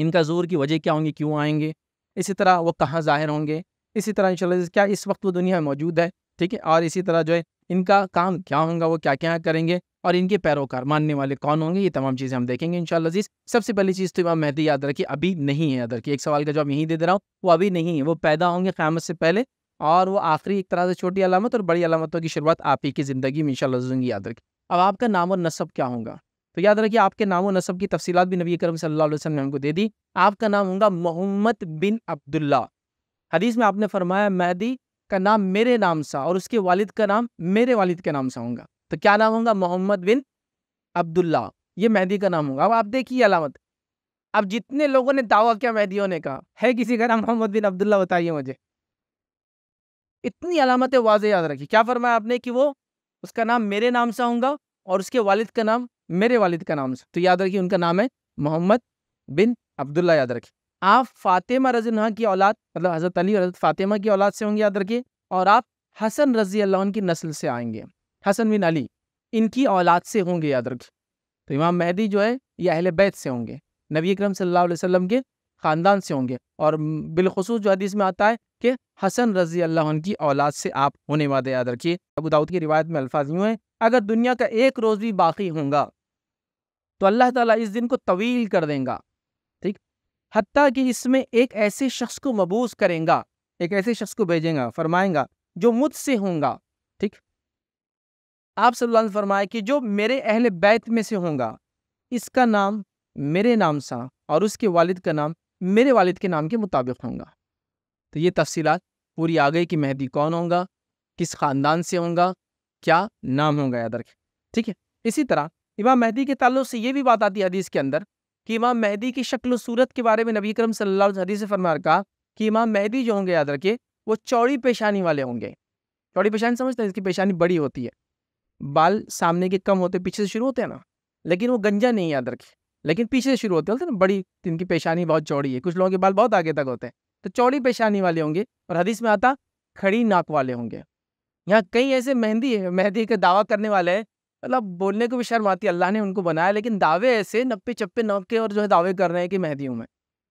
इनका जोर की वजह क्या होंगी क्यों आएंगे इसी तरह वो कहाँ ज़ाहिर होंगे इसी तरह इंशाल्लाह क्या इस वक्त वो दुनिया में मौजूद है ठीक है और इसी तरह जो है इनका काम क्या होगा वो क्या क्या करेंगे और इनके पैरोकार मानने वाले कौन होंगे ये तमाम चीज़ें हम देखेंगे इन अजीज सबसे पहली चीज़ तो इमाम महदी याद रखिए अभी नहीं है याद रखिए एक सवाल का जवाब यहीं दे दे रहा हूँ वो अभी नहीं है वो पैदा होंगे क़्यामत से पहले और वो आखिरी एक तरह से छोटी अलामत और बड़ी अलामतों की शुरुआत आप ही की ज़िंदगी में इन याद रखिए अब आपका नाम और नसब क्या होगा तो याद रखिए आपके नाम और नसब की तफसीत भी नबी करम सल्लाम ने हमको दे दी आपका नाम होगा मोहम्मद बिन अब्दुल्ला हदीस में आपने फरमाया मैदी का नाम मेरे नाम सा और उसके वालिद का नाम मेरे वालिद के नाम सा होगा तो क्या नाम होगा मोहम्मद बिन अब्दुल्ला ये मेहदी का नाम होगा अब आप देखिए अलामत अब जितने लोगों ने दावा किया मेहदी होने का है किसी का नाम मोहम्मद बिन अब्दुल्ला बताइए मुझे इतनी अलामतें वाज याद रखी क्या फरमाया आपने कि वो उसका नाम मेरे नाम सा होगा और उसके वालिद का नाम मेरे वालिद का नाम से तो याद रखिए उनका नाम है मोहम्मद बिन अब्दुल्ला याद रखिए आप फातिमा रजनहा की औलाद मतलब हज़रत अली और हज़रत फातिमा की औलाद से होंगे याद रखिए और आप हसन रजी अल्लाह की नस्ल से आएंगे हसन बिन अली इनकी औलाद से होंगे याद रखिए तो इमाम महदी जो है ये अहल बैत से होंगे नबी अक्रम सल्लल्लाहु अलैहि के ख़ानदान से होंगे और बिलखसूस जो हदीस में आता है कि हसन रजी अल्लाह की औलाद से आप होने वाले याद रखिए अबू दाऊद की रिवायत में अल्फाज यूँ हैं अगर दुनिया का एक रोज़ भी बाकी होगा तो अल्लाह ताला इस दिन को तवील कर देगा ठीक हती कि इसमें एक ऐसे शख्स को मबूस करेंगे एक ऐसे शख्स को भेजेंगे फरमाएंगा जो मुझसे होंगे ठीक आप सल्ला फरमाए कि जो मेरे अहल बैत में से होंगे इसका नाम मेरे नाम सा और उसके वालिद का नाम मेरे वालिद के नाम के मुताबिक होंगे तो ये तफसीलात पूरी आ गई कि मेहदी कौन होगा किस ख़ानदान से होगा क्या नाम होगा याद रखें ठीक है इसी तरह इमाम महदी के तल्लु से ये भी बात आती है हदीस के अंदर कि इमाम महदी की शक्ल सूरत के बारे में नबी करम सल्लल्लाहु अलैहि से फरमार कहा कि इमाम महदी जो होंगे याद रखे वो चौड़ी पेशानी वाले होंगे चौड़ी पेशानी समझते हैं इसकी पेशानी बड़ी होती है बाल सामने के कम होते पीछे से शुरू होते हैं ना लेकिन वो गंजा नहीं याद रखे लेकिन पीछे से शुरू होते होते ना बड़ी इनकी पेशानी बहुत चौड़ी है कुछ लोगों के बाल बहुत आगे तक होते हैं तो चौड़ी पेशानी वाले होंगे और हदीस में आता खड़ी नाक वाले होंगे यहाँ कई ऐसे मेहंदी है मेहंदी का दावा करने वाले हैं मतलब बोलने को भी शर्म आती है अल्लाह ने उनको बनाया लेकिन दावे ऐसे नप्पे चप्पे नप के और जो है दावे कर रहे हैं कि मेहदी हूँ मैं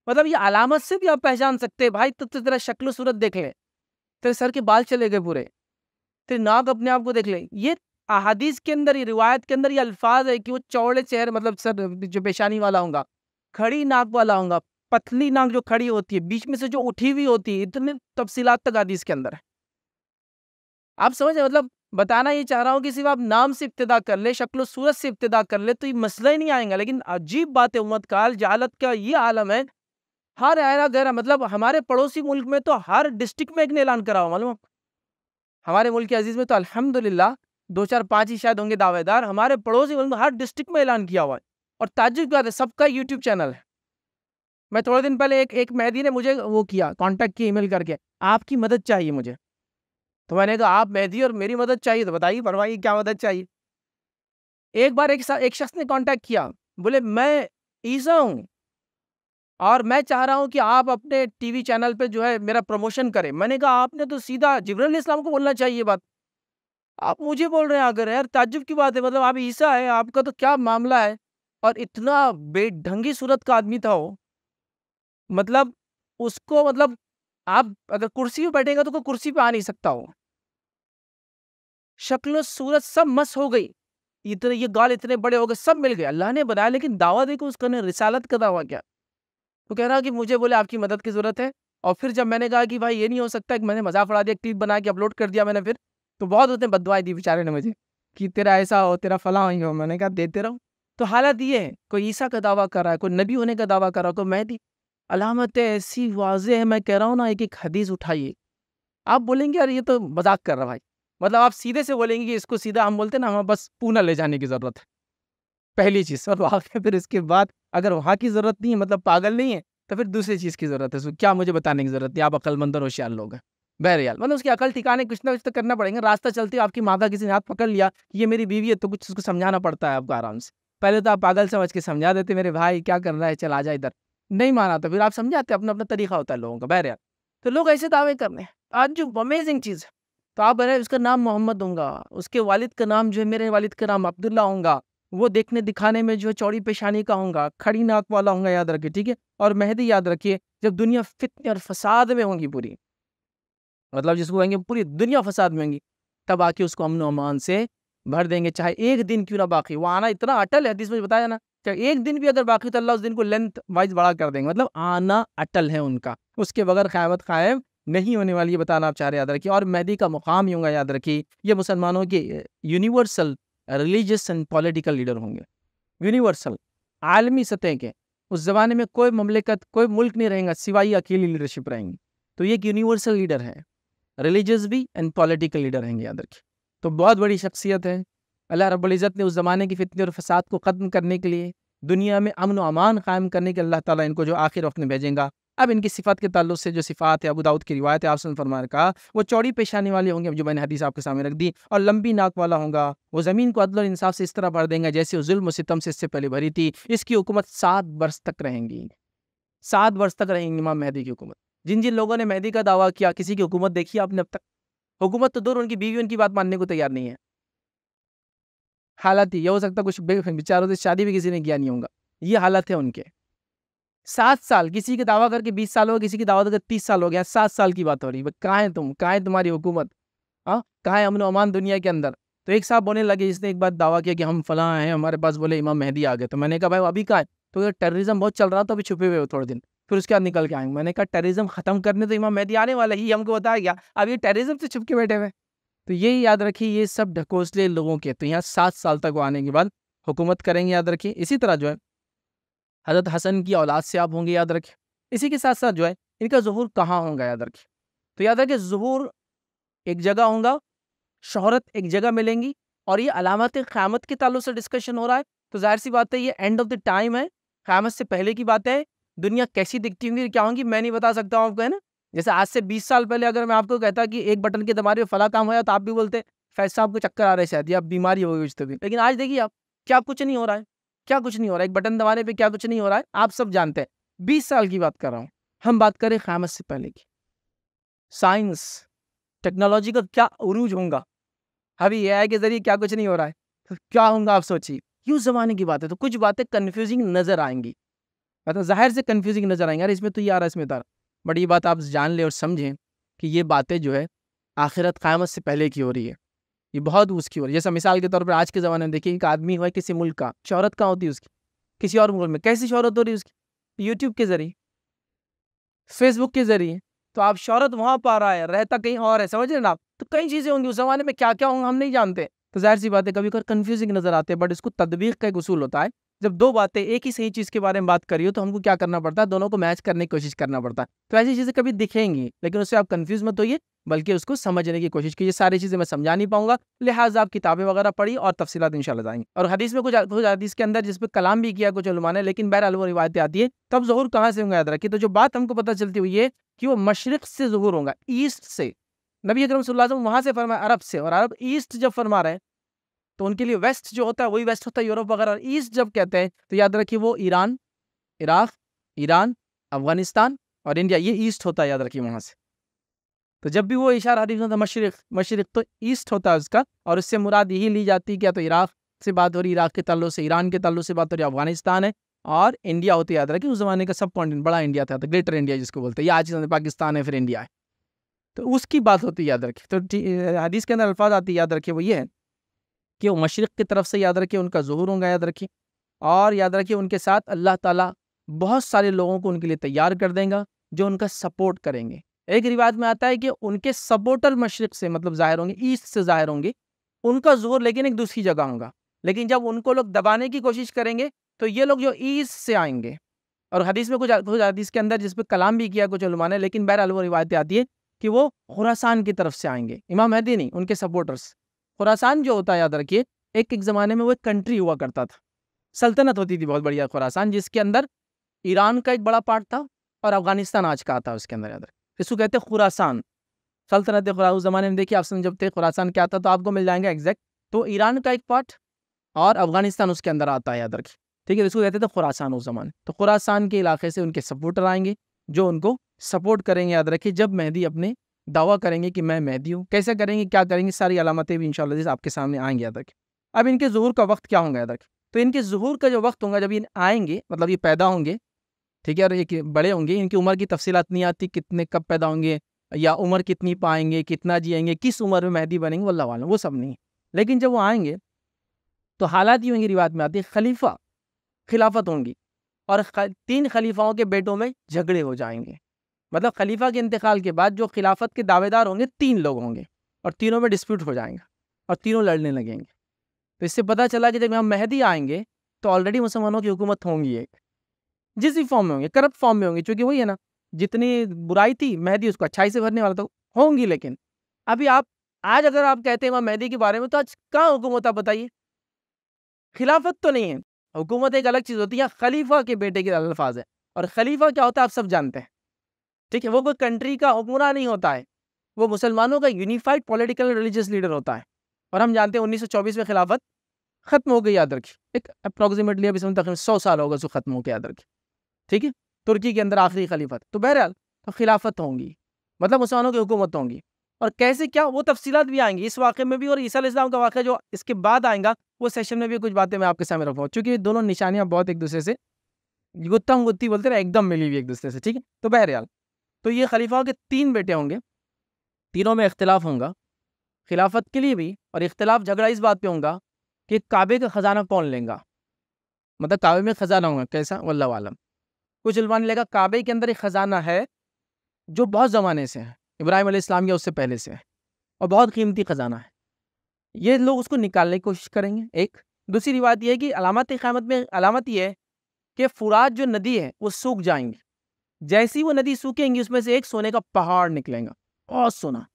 मतलब ये अलामत से भी आप पहचान सकते हैं भाई तब तो तेरा तो शक्ल सूरत देख ले तेरे सर के बाल चले गए पूरे तेरे नाक अपने आप को देख ले ये अहादीस के अंदर ये रिवायत के अंदर ये अल्फाज है कि वो चौड़े चेहरे मतलब सर जो पेशानी वाला होगा खड़ी नाक वाला होगा पतली नाक जो खड़ी होती है बीच में से जो उठी हुई होती है इतने तफसीलात तक हदीस के अंदर है आप समझ रहे मतलब बताना ये चाह रहा हूँ कि सिर्फ आप नाम से इब्तदा कर ले शक्ल सूरत से इब्तदा कर ले तो ये मसला ही नहीं आएगा लेकिन अजीब बात है उम्मत काल जालत का ये आलम है हर आयरा गहरा मतलब हमारे पड़ोसी मुल्क में तो हर डिस्ट्रिक्ट में एक ने ऐलान करा हुआ मालूम हमारे मुल्क के अजीज़ में तो अल्हम्दुलिल्लाह दो चार पाँच ही शायद होंगे दावेदार हमारे पड़ोसी मुल्क में हर डिस्ट्रिक्ट में ऐलान किया हुआ है और ताजुब की बात है सबका यूट्यूब चैनल है मैं थोड़े दिन पहले एक एक मेहदी ने मुझे वो किया कॉन्टैक्ट किया ई करके आपकी मदद चाहिए मुझे तो मैंने कहा तो आप मेहदी और मेरी मदद चाहिए तो बताइए फरमाइए क्या मदद चाहिए एक बार एक एक शख्स ने कांटेक्ट किया बोले मैं ईसा हूँ और मैं चाह रहा हूँ कि आप अपने टीवी चैनल पे जो है मेरा प्रमोशन करें मैंने कहा आपने तो सीधा जिब्राल इस्लाम को बोलना चाहिए बात आप मुझे बोल रहे हैं अगर यार ताजुब की बात है मतलब आप ईसा है आपका तो क्या मामला है और इतना बेढंगी सूरत का आदमी था वो मतलब उसको मतलब आप अगर कुर्सी पर बैठेगा तो कोई कुर्सी पर आ नहीं सकता हो शक्ल सूरत सब मस हो गई इतने ये गाल इतने बड़े हो गए सब मिल गए अल्लाह ने बनाया लेकिन दावा देखो उसका ने रिसालत का दावा क्या तो कह रहा कि मुझे बोले आपकी मदद की ज़रूरत है और फिर जब मैंने कहा कि भाई ये नहीं हो सकता कि मैंने मजाक उड़ा दिया क्लिप बना के अपलोड कर दिया मैंने फिर तो बहुत उसने बदवाई दी बेचारे ने मुझे कि तेरा ऐसा हो तेरा फला हो मैंने कहा देते रहो तो हालात ये है कोई ईसा का दावा कर रहा है कोई नबी होने का दावा कर रहा है कोई दी अलामतें ऐसी वाजह है मैं कह रहा हूँ ना एक एक हदीस उठाइए आप बोलेंगे अरे ये तो मजाक कर रहा भाई मतलब आप सीधे से बोलेंगे कि इसको सीधा हम बोलते हैं ना हमें बस पूना ले जाने की ज़रूरत है पहली चीज़ और वहाँ फिर इसके बाद अगर वहाँ की ज़रूरत नहीं है मतलब पागल नहीं है तो फिर दूसरी चीज़ की ज़रूरत है क्या मुझे बताने की ज़रूरत है आप अकलमंद और होशियार लोग हैं बहरियाल मतलब उसकी अकल ठिकाने कुछ ना कुछ तो करना पड़ेगा रास्ता चलते हो आपकी माँ का किसी ने हाथ पकड़ लिया ये मेरी बीवी है तो कुछ उसको समझाना पड़ता है आपको आराम से पहले तो आप पागल समझ के समझा देते मेरे भाई क्या कर रहा है चल आ जाए इधर नहीं माना तो फिर आप समझाते अपना अपना तरीका होता है लोगों का बहरियाल तो लोग ऐसे दावे करने हैं आज जो अमेजिंग चीज़ है तो है उसका नाम मोहम्मद होगा उसके वालिद का नाम जो है मेरे वालिद का नाम अब्दुल्ला होगा वो देखने दिखाने में जो है चौड़ी पेशानी का होगा खड़ी नाक वाला होगा याद रखिए ठीक है और मेहदी याद रखिए जब दुनिया फितने और फसाद में होगी पूरी मतलब जिसको कहेंगे पूरी दुनिया फसाद में होंगी तब आके उसको अमन अमान से भर देंगे चाहे एक दिन क्यों ना बाकी वो आना इतना अटल है जिसमें बताया ना चाहे एक दिन भी अगर बाकी तो अल्लाह उस दिन को लेंथ वाइज बड़ा कर देंगे मतलब आना अटल है उनका उसके बगैर क़्यामत कायम नहीं होने वाली ये बताना आप चाह रहे याद रखिए और मैदी का मुकाम ही होगा याद रखिए ये मुसलमानों के universal religious and political leader होंगे यूनिवर्सल आलमी सतह के उस ज़माने में कोई ममलिकत कोई मुल्क नहीं रहेगा सिवाय अकेली लीडरशिप रहेंगी तो ये एक यूनिवर्सल लीडर है रिलीजियस भी एंड पॉलिटिकल लीडर रहेंगे याद रखिए तो बहुत बड़ी शख्सियत है अल्लाह रबुल्ज़त ने उस ज़माने की फितने और फसाद को ख़त्म करने के लिए दुनिया में अमन अमान कायम करने के अल्लाह ताला इनको जो आखिर वक्त में भेजेंगा अब इनकी सिफात के तल्लु से जो सिफात है अबू दाऊद की रिवायत है आप सुन फरमान का वो चौड़ी पेशानी वाले होंगे जो मैंने हदीस आपके सामने रख दी और लंबी नाक वाला होगा वो ज़मीन को अदल और इंसाफ से इस तरह भर देंगे जैसे वो जुल्म सितम से इससे पहले भरी थी इसकी हुकूमत सात वर्ष तक रहेंगी सात वर्ष तक रहेंगी इमाम मेहदी की हुकूमत जिन जिन लोगों ने मेहदी का दावा किया किसी की हुकूमत देखी आपने अब तक हुकूमत तो दूर उनकी बीवी उनकी बात मानने को तैयार नहीं है हालात यह हो सकता कुछ बेचारों से शादी भी किसी ने किया नहीं होगा ये हालत है उनके सात साल किसी के दावा करके बीस साल हो किसी के दावा करके तीस साल हो गया सात साल की बात हो रही है कहाँ है तुम कहाँ है तुम्हारी हुकूमत हाँ कहाँ है अमन अमान दुनिया के अंदर तो एक साहब बोलने लगे जिसने एक बार दावा किया कि हम फलां हैं हमारे पास बोले इमाम मेहदी आ गए तो मैंने कहा भाई अभी कहाँ है तो टेररिज्म बहुत चल रहा तो अभी छुपे हुए हो थोड़े दिन फिर उसके बाद निकल के आएंगे मैंने कहा टेररिज्म खत्म करने तो इमाम मेहदी आने वाला ही हमको बताया गया अब ये टेररिज्म से छुप के बैठे हुए तो ये याद रखिए ये सब ढकोसले लोगों के तो यहाँ सात साल तक आने के बाद हुकूमत करेंगे याद रखिए इसी तरह जो है हज़रत हसन की औलाद से आप होंगे याद रखें इसी के साथ साथ जो है इनका जहूर कहाँ होगा याद रखें तो याद रखें जहूर एक जगह होगा शहरत एक जगह मिलेंगी और ये अलामत क़्यामत के तल्लु से डिस्कशन हो रहा है तो जाहिर सी बात है ये एंड ऑफ द टाइम है क़्यामत से पहले की बात है दुनिया कैसी दिखती होंगी क्या होंगी मैं नहीं बता सकता हूँ आपको है ना जैसे आज से बीस साल पहले अगर मैं आपको कहता कि एक बटन के दबाने में फला काम होया तो आप भी बोलते फैज साहब को चक्कर आ रहे शायद या बीमारी हो गई कुछ तो भी लेकिन आज देखिए आप क्या कुछ नहीं हो रहा है क्या कुछ नहीं हो रहा है एक बटन दबाने पे क्या कुछ नहीं हो रहा है आप सब जानते हैं बीस साल की बात कर रहा हूं हम बात करें क़्यामत से पहले की साइंस टेक्नोलॉजी का क्या उरूज होगा अभी ए आई के ज़रिए क्या कुछ नहीं हो रहा है तो क्या होगा आप सोचिए यू ज़माने की बात है तो कुछ बातें कन्फ्यूजिंग नज़र आएंगी मतलब ज़ाहिर से कन्फ्यूजिंग नज़र आएंगे अरे इसमें तो ये आ रहा है इसमें तार बट ये बात आप जान लें और समझें कि ये बातें जो है आखिरत क़्यामत से पहले की हो रही है ये बहुत उसकी और जैसा मिसाल के तौर पर आज के ज़माने में देखिए एक आदमी हुआ किसी मुल्क का शहरत कहाँ होती है उसकी किसी और मुल्क में कैसी शहरत हो रही है उसकी यूट्यूब के ज़रिए फेसबुक के ज़रिए तो आप शहरत वहाँ पा रहा है रहता कहीं और है समझ रहे ना आप तो कई चीज़ें होंगी उस ज़माने में क्या क्या होंगे हम नहीं जानते तो जाहिर सी बात है कभी कभी कन्फ्यूजिंग नज़र आते हैं बट इसको तदबीक का एक उसूल होता है जब दो बातें एक ही सही चीज़ के बारे में बात करी हो तो हमको क्या करना पड़ता है दोनों को मैच करने की कोशिश करना पड़ता है तो ऐसी चीज़ें कभी दिखेंगी लेकिन उससे आप कन्फ्यूज मत होइए बल्कि उसको समझने की कोशिश कीजिए सारी चीज़ें मैं समझा नहीं पाऊंगा लिहाजा आप किताबें वगैरह पढ़ी और तफसीत इन जाएंगे और हदीस में कुछ कुछ हदीस के अंदर जिसपे कलाम भी किया कुछ अलमान ने लेकिन बहरहाल वो रिवायतें आती है तब तो जहूर कहाँ से होंगे याद रखिए तो जो बात हमको पता चलती हुई है कि वो मशरक से जहूर होगा ईस्ट से नबी अकरम वहाँ से फरमाए अरब से और अरब ईस्ट जब फरमा रहे हैं तो उनके लिए वेस्ट जो होता है वही वेस्ट होता है यूरोप वगैरह ईस्ट जब कहते हैं तो याद रखिए वो ईरान इराक ईरान अफगानिस्तान और इंडिया ये ईस्ट होता है याद रखिए वहाँ से तो जब भी वो इशारा हदीफ होता मशरक मशरक तो ईस्ट होता है उसका और उससे मुराद यही ली जाती है क्या तो इराक से बात हो रही इराक के तल्लु से ईरान के तल्लु से बात हो रही अफगानिस्तान है और इंडिया होती याद रखिए उस जमाने का सब कॉन्टिनेंट बड़ा इंडिया था तो ग्रेटर इंडिया जिसको बोलते हैं ये आज पाकिस्तान है फिर इंडिया है तो उसकी बात होती है याद रखिए तो हदीस के अंदर अल्फाज आती है याद रखिए वो ये है कि वो मशरक़ की तरफ से याद रखिए उनका जहूर होगा याद रखिए और याद रखिए उनके साथ अल्लाह ताला बहुत सारे लोगों को उनके लिए तैयार कर देगा जो उनका सपोर्ट करेंगे एक रिवाज में आता है कि उनके सपोर्टर मशरक़ से मतलब ज़ाहिर होंगे ईस्ट से ज़ाहिर होंगे उनका जोर लेकिन एक दूसरी जगह होगा लेकिन जब उनको लोग दबाने की कोशिश करेंगे तो ये लोग जो ईस्ट से आएंगे और हदीस में कुछ कुछ हदीस के अंदर जिसपे कलाम भी किया कुछ ने लेकिन बहरहाल वो रिवायतें आती है कि वो खुरासान की तरफ से आएंगे इमाम महदी नहीं उनके सपोर्टर्स खुरासान जो होता है याद रखिए एक एक ज़माने में वो एक कंट्री हुआ करता था सल्तनत होती थी बहुत बढ़िया खुरासान जिसके अंदर ईरान का एक बड़ा पार्ट था और अफगानिस्तान आज का आता है उसके अंदर याद रखिए इसको कहते हैं खुरासान सल्तनत खुरा उस ज़माने में देखिए आप जब थे खुरासान क्या आता तो आपको मिल जाएंगे एग्जैक्ट तो ईरान का एक पार्ट और अफगानिस्तान उसके अंदर आता है याद रखिए ठीक है तो इसको कहते थे खुरासान उस ज़माने तो खुरासान के इलाके से उनके सपोर्टर आएंगे जो उनको सपोर्ट करेंगे याद रखिए जब मेहदी अपने दावा करेंगे कि मैं मेहदी हूँ कैसे करेंगे क्या करेंगे सारी अलामतें भी इन आपके सामने आएंगे अदक अब इनके जहूर का वक्त क्या होगा अदक तक तो इनके जहूर का जो वक्त होगा जब ये आएंगे मतलब ये पैदा होंगे ठीक है और एक बड़े होंगे इनकी उम्र की तफसीलात नहीं आती कितने कब पैदा होंगे या उम्र कितनी पाएंगे कितना जियेंगे किस उम्र में मेहदी बनेंगे वल्ला वाला वो सब नहीं लेकिन जब वो आएंगे तो हालात ये होंगे रिवाज में आती है खलीफा खिलाफत होंगी और तीन खलीफाओं के बेटों में झगड़े हो जाएंगे मतलब खलीफा के इंतकाल के बाद जो खिलाफत के दावेदार होंगे तीन लोग होंगे और तीनों में डिस्प्यूट हो जाएगा और तीनों लड़ने लगेंगे तो इससे पता चला कि जब यहाँ मेहदी आएंगे तो ऑलरेडी मुसलमानों की हुकूमत होंगी एक जिस भी फॉर्म में होंगे करप्ट फॉर्म में होंगे चूँकि वही है ना जितनी बुराई थी मेहदी उसको अच्छाई से भरने वाला तो होंगी लेकिन अभी आप आज अगर आप कहते हैं वहाँ मेहदी के बारे में तो आज कहाँ हुकूमत आप बताइए खिलाफत तो नहीं है हुकूमत एक अलग चीज़ होती है खलीफा के बेटे के अल्फाज है और खलीफा क्या होता है आप सब जानते हैं ठीक है वो कोई कंट्री का हुक्मरान नहीं होता है वो मुसलमानों का यूनिफाइड पॉलिटिकल रिलीजियस लीडर होता है और हम जानते हैं चौबीस में खिलाफत खत्म हो गई याद रखी एक अप्रोक्सीमेटली अभी इसमें तकरीबन सौ साल होगा उसको खत्म हो गया याद रखी ठीक है तुर्की के अंदर आखिरी खलीफत तो बहरहाल तो खिलाफत होंगी मतलब मुसलमानों की हुकूमत होंगी और कैसे क्या वो तफसीत भी आएंगी इस वाक़े में भी और ईसा इस्लाम का वाक़ा जो इसके बाद आएगा वो सेशन में भी कुछ बातें मैं आपके सामने रखूँगा चूँकि दोनों निशानियाँ बहुत एक दूसरे से गुत्ता गुत्ती बोलते ना एकदम मिली हुई एक दूसरे से ठीक है तो बहरहाल तो ये खलीफा के तीन बेटे होंगे तीनों में इख्तलाफ होगा खिलाफत के लिए भी और इख्तलाफ झगड़ा इस बात पे होगा कि काबे का ख़जाना कौन लेगा मतलब काबे में ख़जाना होगा कैसा वल्ला आलम कुछ उलमा लेगा काबे के अंदर एक ख़जाना है जो बहुत ज़माने से है इब्राहिम इस्लाम या उससे पहले से है और बहुत कीमती ख़जाना है ये लोग उसको निकालने की कोशिश करेंगे एक दूसरी बात यह है कि अलामत क़्यामत में अलामत यह है कि फुरात जो नदी है वो सूख जाएंगी जैसे ही वो नदी सूखेंगी उसमें से एक सोने का पहाड़ निकलेगा बहुत सोना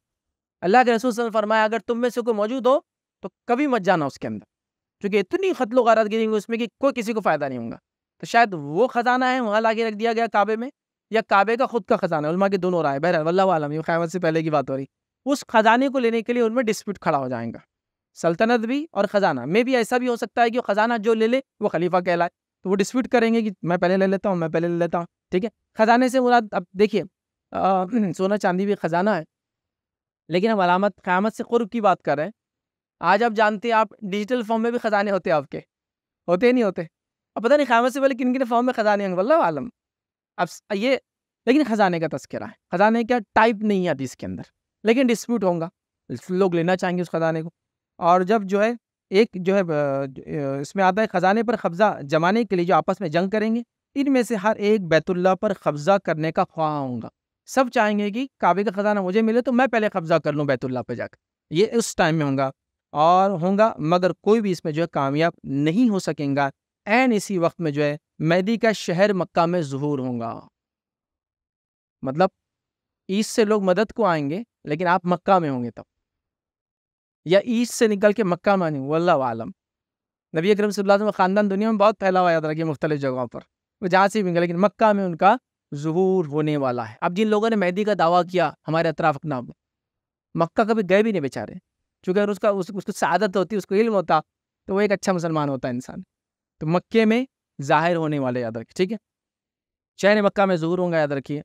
अल्लाह के रसूल ने फरमाया अगर तुम में से कोई मौजूद हो तो कभी मत जाना उसके अंदर क्योंकि इतनी खतलो गारत गिरी उसमें कि कोई किसी को फ़ायदा नहीं होगा तो शायद वो ख़जाना है वहाँ ला रख दिया गया काबे में या काबे का खुद का ख़जाना उलमा के दोनों राय बहर वल्ला आलम ये से पहले की बात हो रही उस ख़जाने को लेने के लिए उनमें डिस्प्यूट खड़ा हो जाएगा सल्तनत भी और ख़जाना में भी ऐसा भी हो सकता है कि ख़जाना जो ले ले वो खलीफा कहलाए तो वो डिस्प्यूट करेंगे कि मैं पहले ले लेता हूँ मैं पहले ले लेता हूँ ठीक है खजाने से मुराद अब देखिए सोना चांदी भी खजाना है लेकिन हम अलामत क़्यामत से क़ुर्ब की बात कर रहे हैं आज आप जानते हैं आप डिजिटल फॉर्म में भी ख़जाने होते हैं आपके होते नहीं होते अब पता नहीं क़्यामत से पहले किन किन फॉर्म में ख़जाने होंगे वल्ल आलम अब ये लेकिन ख़जाने का तस्करा है ख़जाने का टाइप नहीं है इसके अंदर लेकिन डिस्प्यूट होगा लोग लेना चाहेंगे उस ख़जाने को और जब जो है एक जो है इसमें आता है ख़जाने पर कब्ज़ा जमाने के लिए जो आपस में जंग करेंगे इनमें से हर एक बैतुल्ला पर कब्जा करने का ख्वाह होगा सब चाहेंगे कि काबे का ख़जाना मुझे मिले तो मैं पहले कब्जा कर लूँ बैतुल्ला पर जाकर ये उस टाइम में होगा और होगा मगर कोई भी इसमें जो है कामयाब नहीं हो सकेगा एन इसी वक्त में जो है मैदी का शहर मक्का में जहूर होगा मतलब ईस्ट से लोग मदद को आएंगे लेकिन आप मक्का में होंगे तब या ईस्ट से निकल के मक्का में आने वल्ला आलम नबी अकरम सल्लल्लाहु ख़ानदान दुनिया में बहुत फैला हुआ था कि मुख्तलिफ जगहों पर वजह से भी लेकिन मक्का में उनका जहूर होने वाला है अब जिन लोगों ने मेहदी का दावा किया हमारे अतराफ नाम में मक्का कभी गए भी नहीं बेचारे चूँकि अगर उसका उस, उसको शादत होती उसको इल्म होता तो वो एक अच्छा मुसलमान होता इंसान तो मक्के में जाहिर होने वाले याद रखिए ठीक है चैन मक्का में जहूर होंगे याद रखिए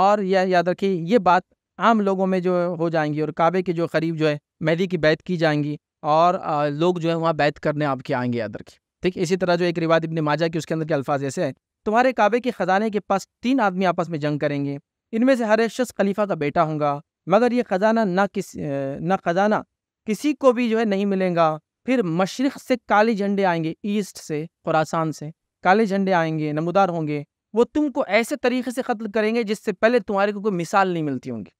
और यह याद रखिए ये बात आम लोगों में जो हो जाएंगी और काबे के जो करीब जो है मेहदी की बैत की जाएंगी और लोग जो है वहाँ बैत करने आपके आएंगे याद रखिए ठीक इसी तरह जो एक रिवाज इबन माजा की उसके अंदर के अल्फाज ऐसे हैं तुम्हारे काबे के ख़जाने के पास तीन आदमी आपस में जंग करेंगे इनमें से हर एक शख्स खलीफा का बेटा होगा मगर ये ख़जाना ना किस ना ख़जाना किसी को भी जो है नहीं मिलेगा फिर मशरक़ से काले झंडे आएंगे ईस्ट से खुरासान से काले झंडे आएंगे नमदार होंगे वो तुमको ऐसे तरीके से कत्ल करेंगे जिससे पहले तुम्हारे को कोई मिसाल नहीं मिलती होंगी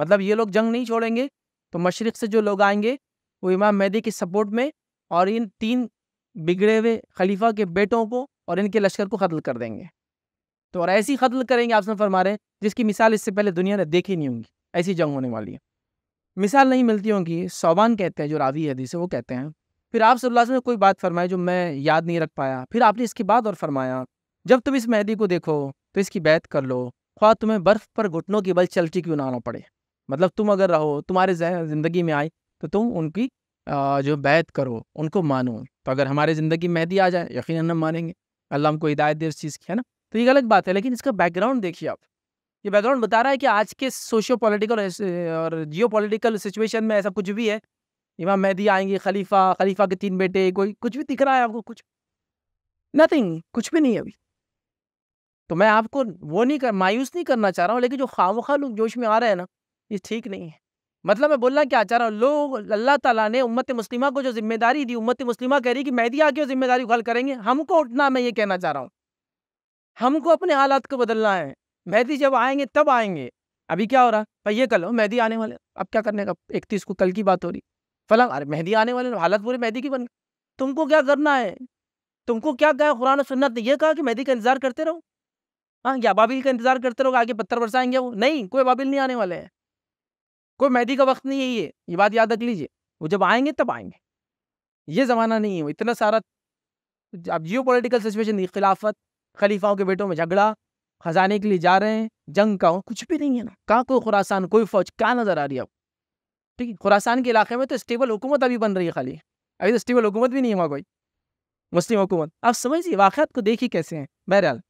मतलब ये लोग जंग नहीं छोड़ेंगे तो मशरक़ से जो लोग आएंगे वो इमाम मेहदी के सपोर्ट में और इन तीन बिगड़े हुए खलीफा के बेटों को और इनके लश्कर को कत्ल कर देंगे तो और ऐसी कत्ल करेंगे आप फरमा रहे जिसकी मिसाल इससे पहले दुनिया ने देखी नहीं होंगी ऐसी जंग होने वाली है मिसाल नहीं मिलती होंगी सौबान कहते हैं जो रावी हदी से वो कहते हैं फिर आप सल्लल्लाहु अलैहि वसल्लम ने कोई बात फरमाई जो मैं याद नहीं रख पाया फिर आपने इसके बाद और फरमाया जब तुम इस मेहदी को देखो तो इसकी बैत कर लो ख्वा तुम्हें बर्फ़ पर घुटनों की बल चलती क्यों नाना पड़े मतलब तुम अगर रहो तुम्हारे ज़िंदगी में आए तो तुम उनकी जो बैत करो उनको मानो तो अगर हमारे ज़िंदगी मेहदी आ जाए यकीन हम मानेंगे अल्लाह को हिदायत दे उस चीज़ की है ना तो ये गलत बात है लेकिन इसका बैकग्राउंड देखिए आप ये बैकग्राउंड बता रहा है कि आज के सोशो पोलिटिकल और जियो पोलिटिकल सिचुएशन में ऐसा कुछ भी है इमाम मेहदी आएंगे खलीफा खलीफा के तीन बेटे कोई कुछ भी दिख रहा है आपको कुछ नथिंग कुछ भी नहीं है अभी तो मैं आपको वो नहीं कर मायूस नहीं करना चाह रहा हूँ लेकिन जो खाम खा लोग जोश में आ रहे हैं ना ये ठीक नहीं है मतलब मैं बोलना क्या चाह रहा हूँ लोग अल्लाह ताला ने उम्मत मुस्लिमा को जो जिम्मेदारी दी उम्मत मुस्लिमा कह रही कि मैदी आके जिम्मेदारी उखल करेंगे हमको उठना मैं ये कहना चाह रहा हूँ हमको अपने हालात को बदलना है मैदी जब आएंगे तब आएंगे अभी क्या हो रहा भाई ये कल हो आने वाले अब क्या करने का इकतीस को कल की बात हो रही फला अरे मेहदी आने वाले हालत पूरी मेहदी की बन तुमको क्या करना है तुमको क्या कहा कुरान और सुन्नत ने यह कहा कि मेहदी का इंतजार करते रहो हाँ या बाबिल का इंतजार करते रहो आगे पत्थर बरसाएंगे वो नहीं कोई बाबिल नहीं आने वाले हैं कोई मेहदी का वक्त नहीं है ये ये बात याद रख लीजिए वो जब आएंगे तब आएंगे ये ज़माना नहीं है वो इतना सारा अब जियो पोलिटिकल सिचुएशन खिलाफत खलीफाओं के बेटों में झगड़ा खजाने के लिए जा रहे हैं जंग का कुछ भी नहीं है ना कहाँ कोई खुरासान कोई फौज क्या नज़र आ रही है अब ठीक है खुरासान के इलाके में तो स्टेबल हुकूमत अभी बन रही है खाली अभी तो स्टेबल हुकूमत भी नहीं हुआ कोई मुस्लिम हुकूमत आप समझिए वाक़ात को देखिए कैसे हैं बहरहाल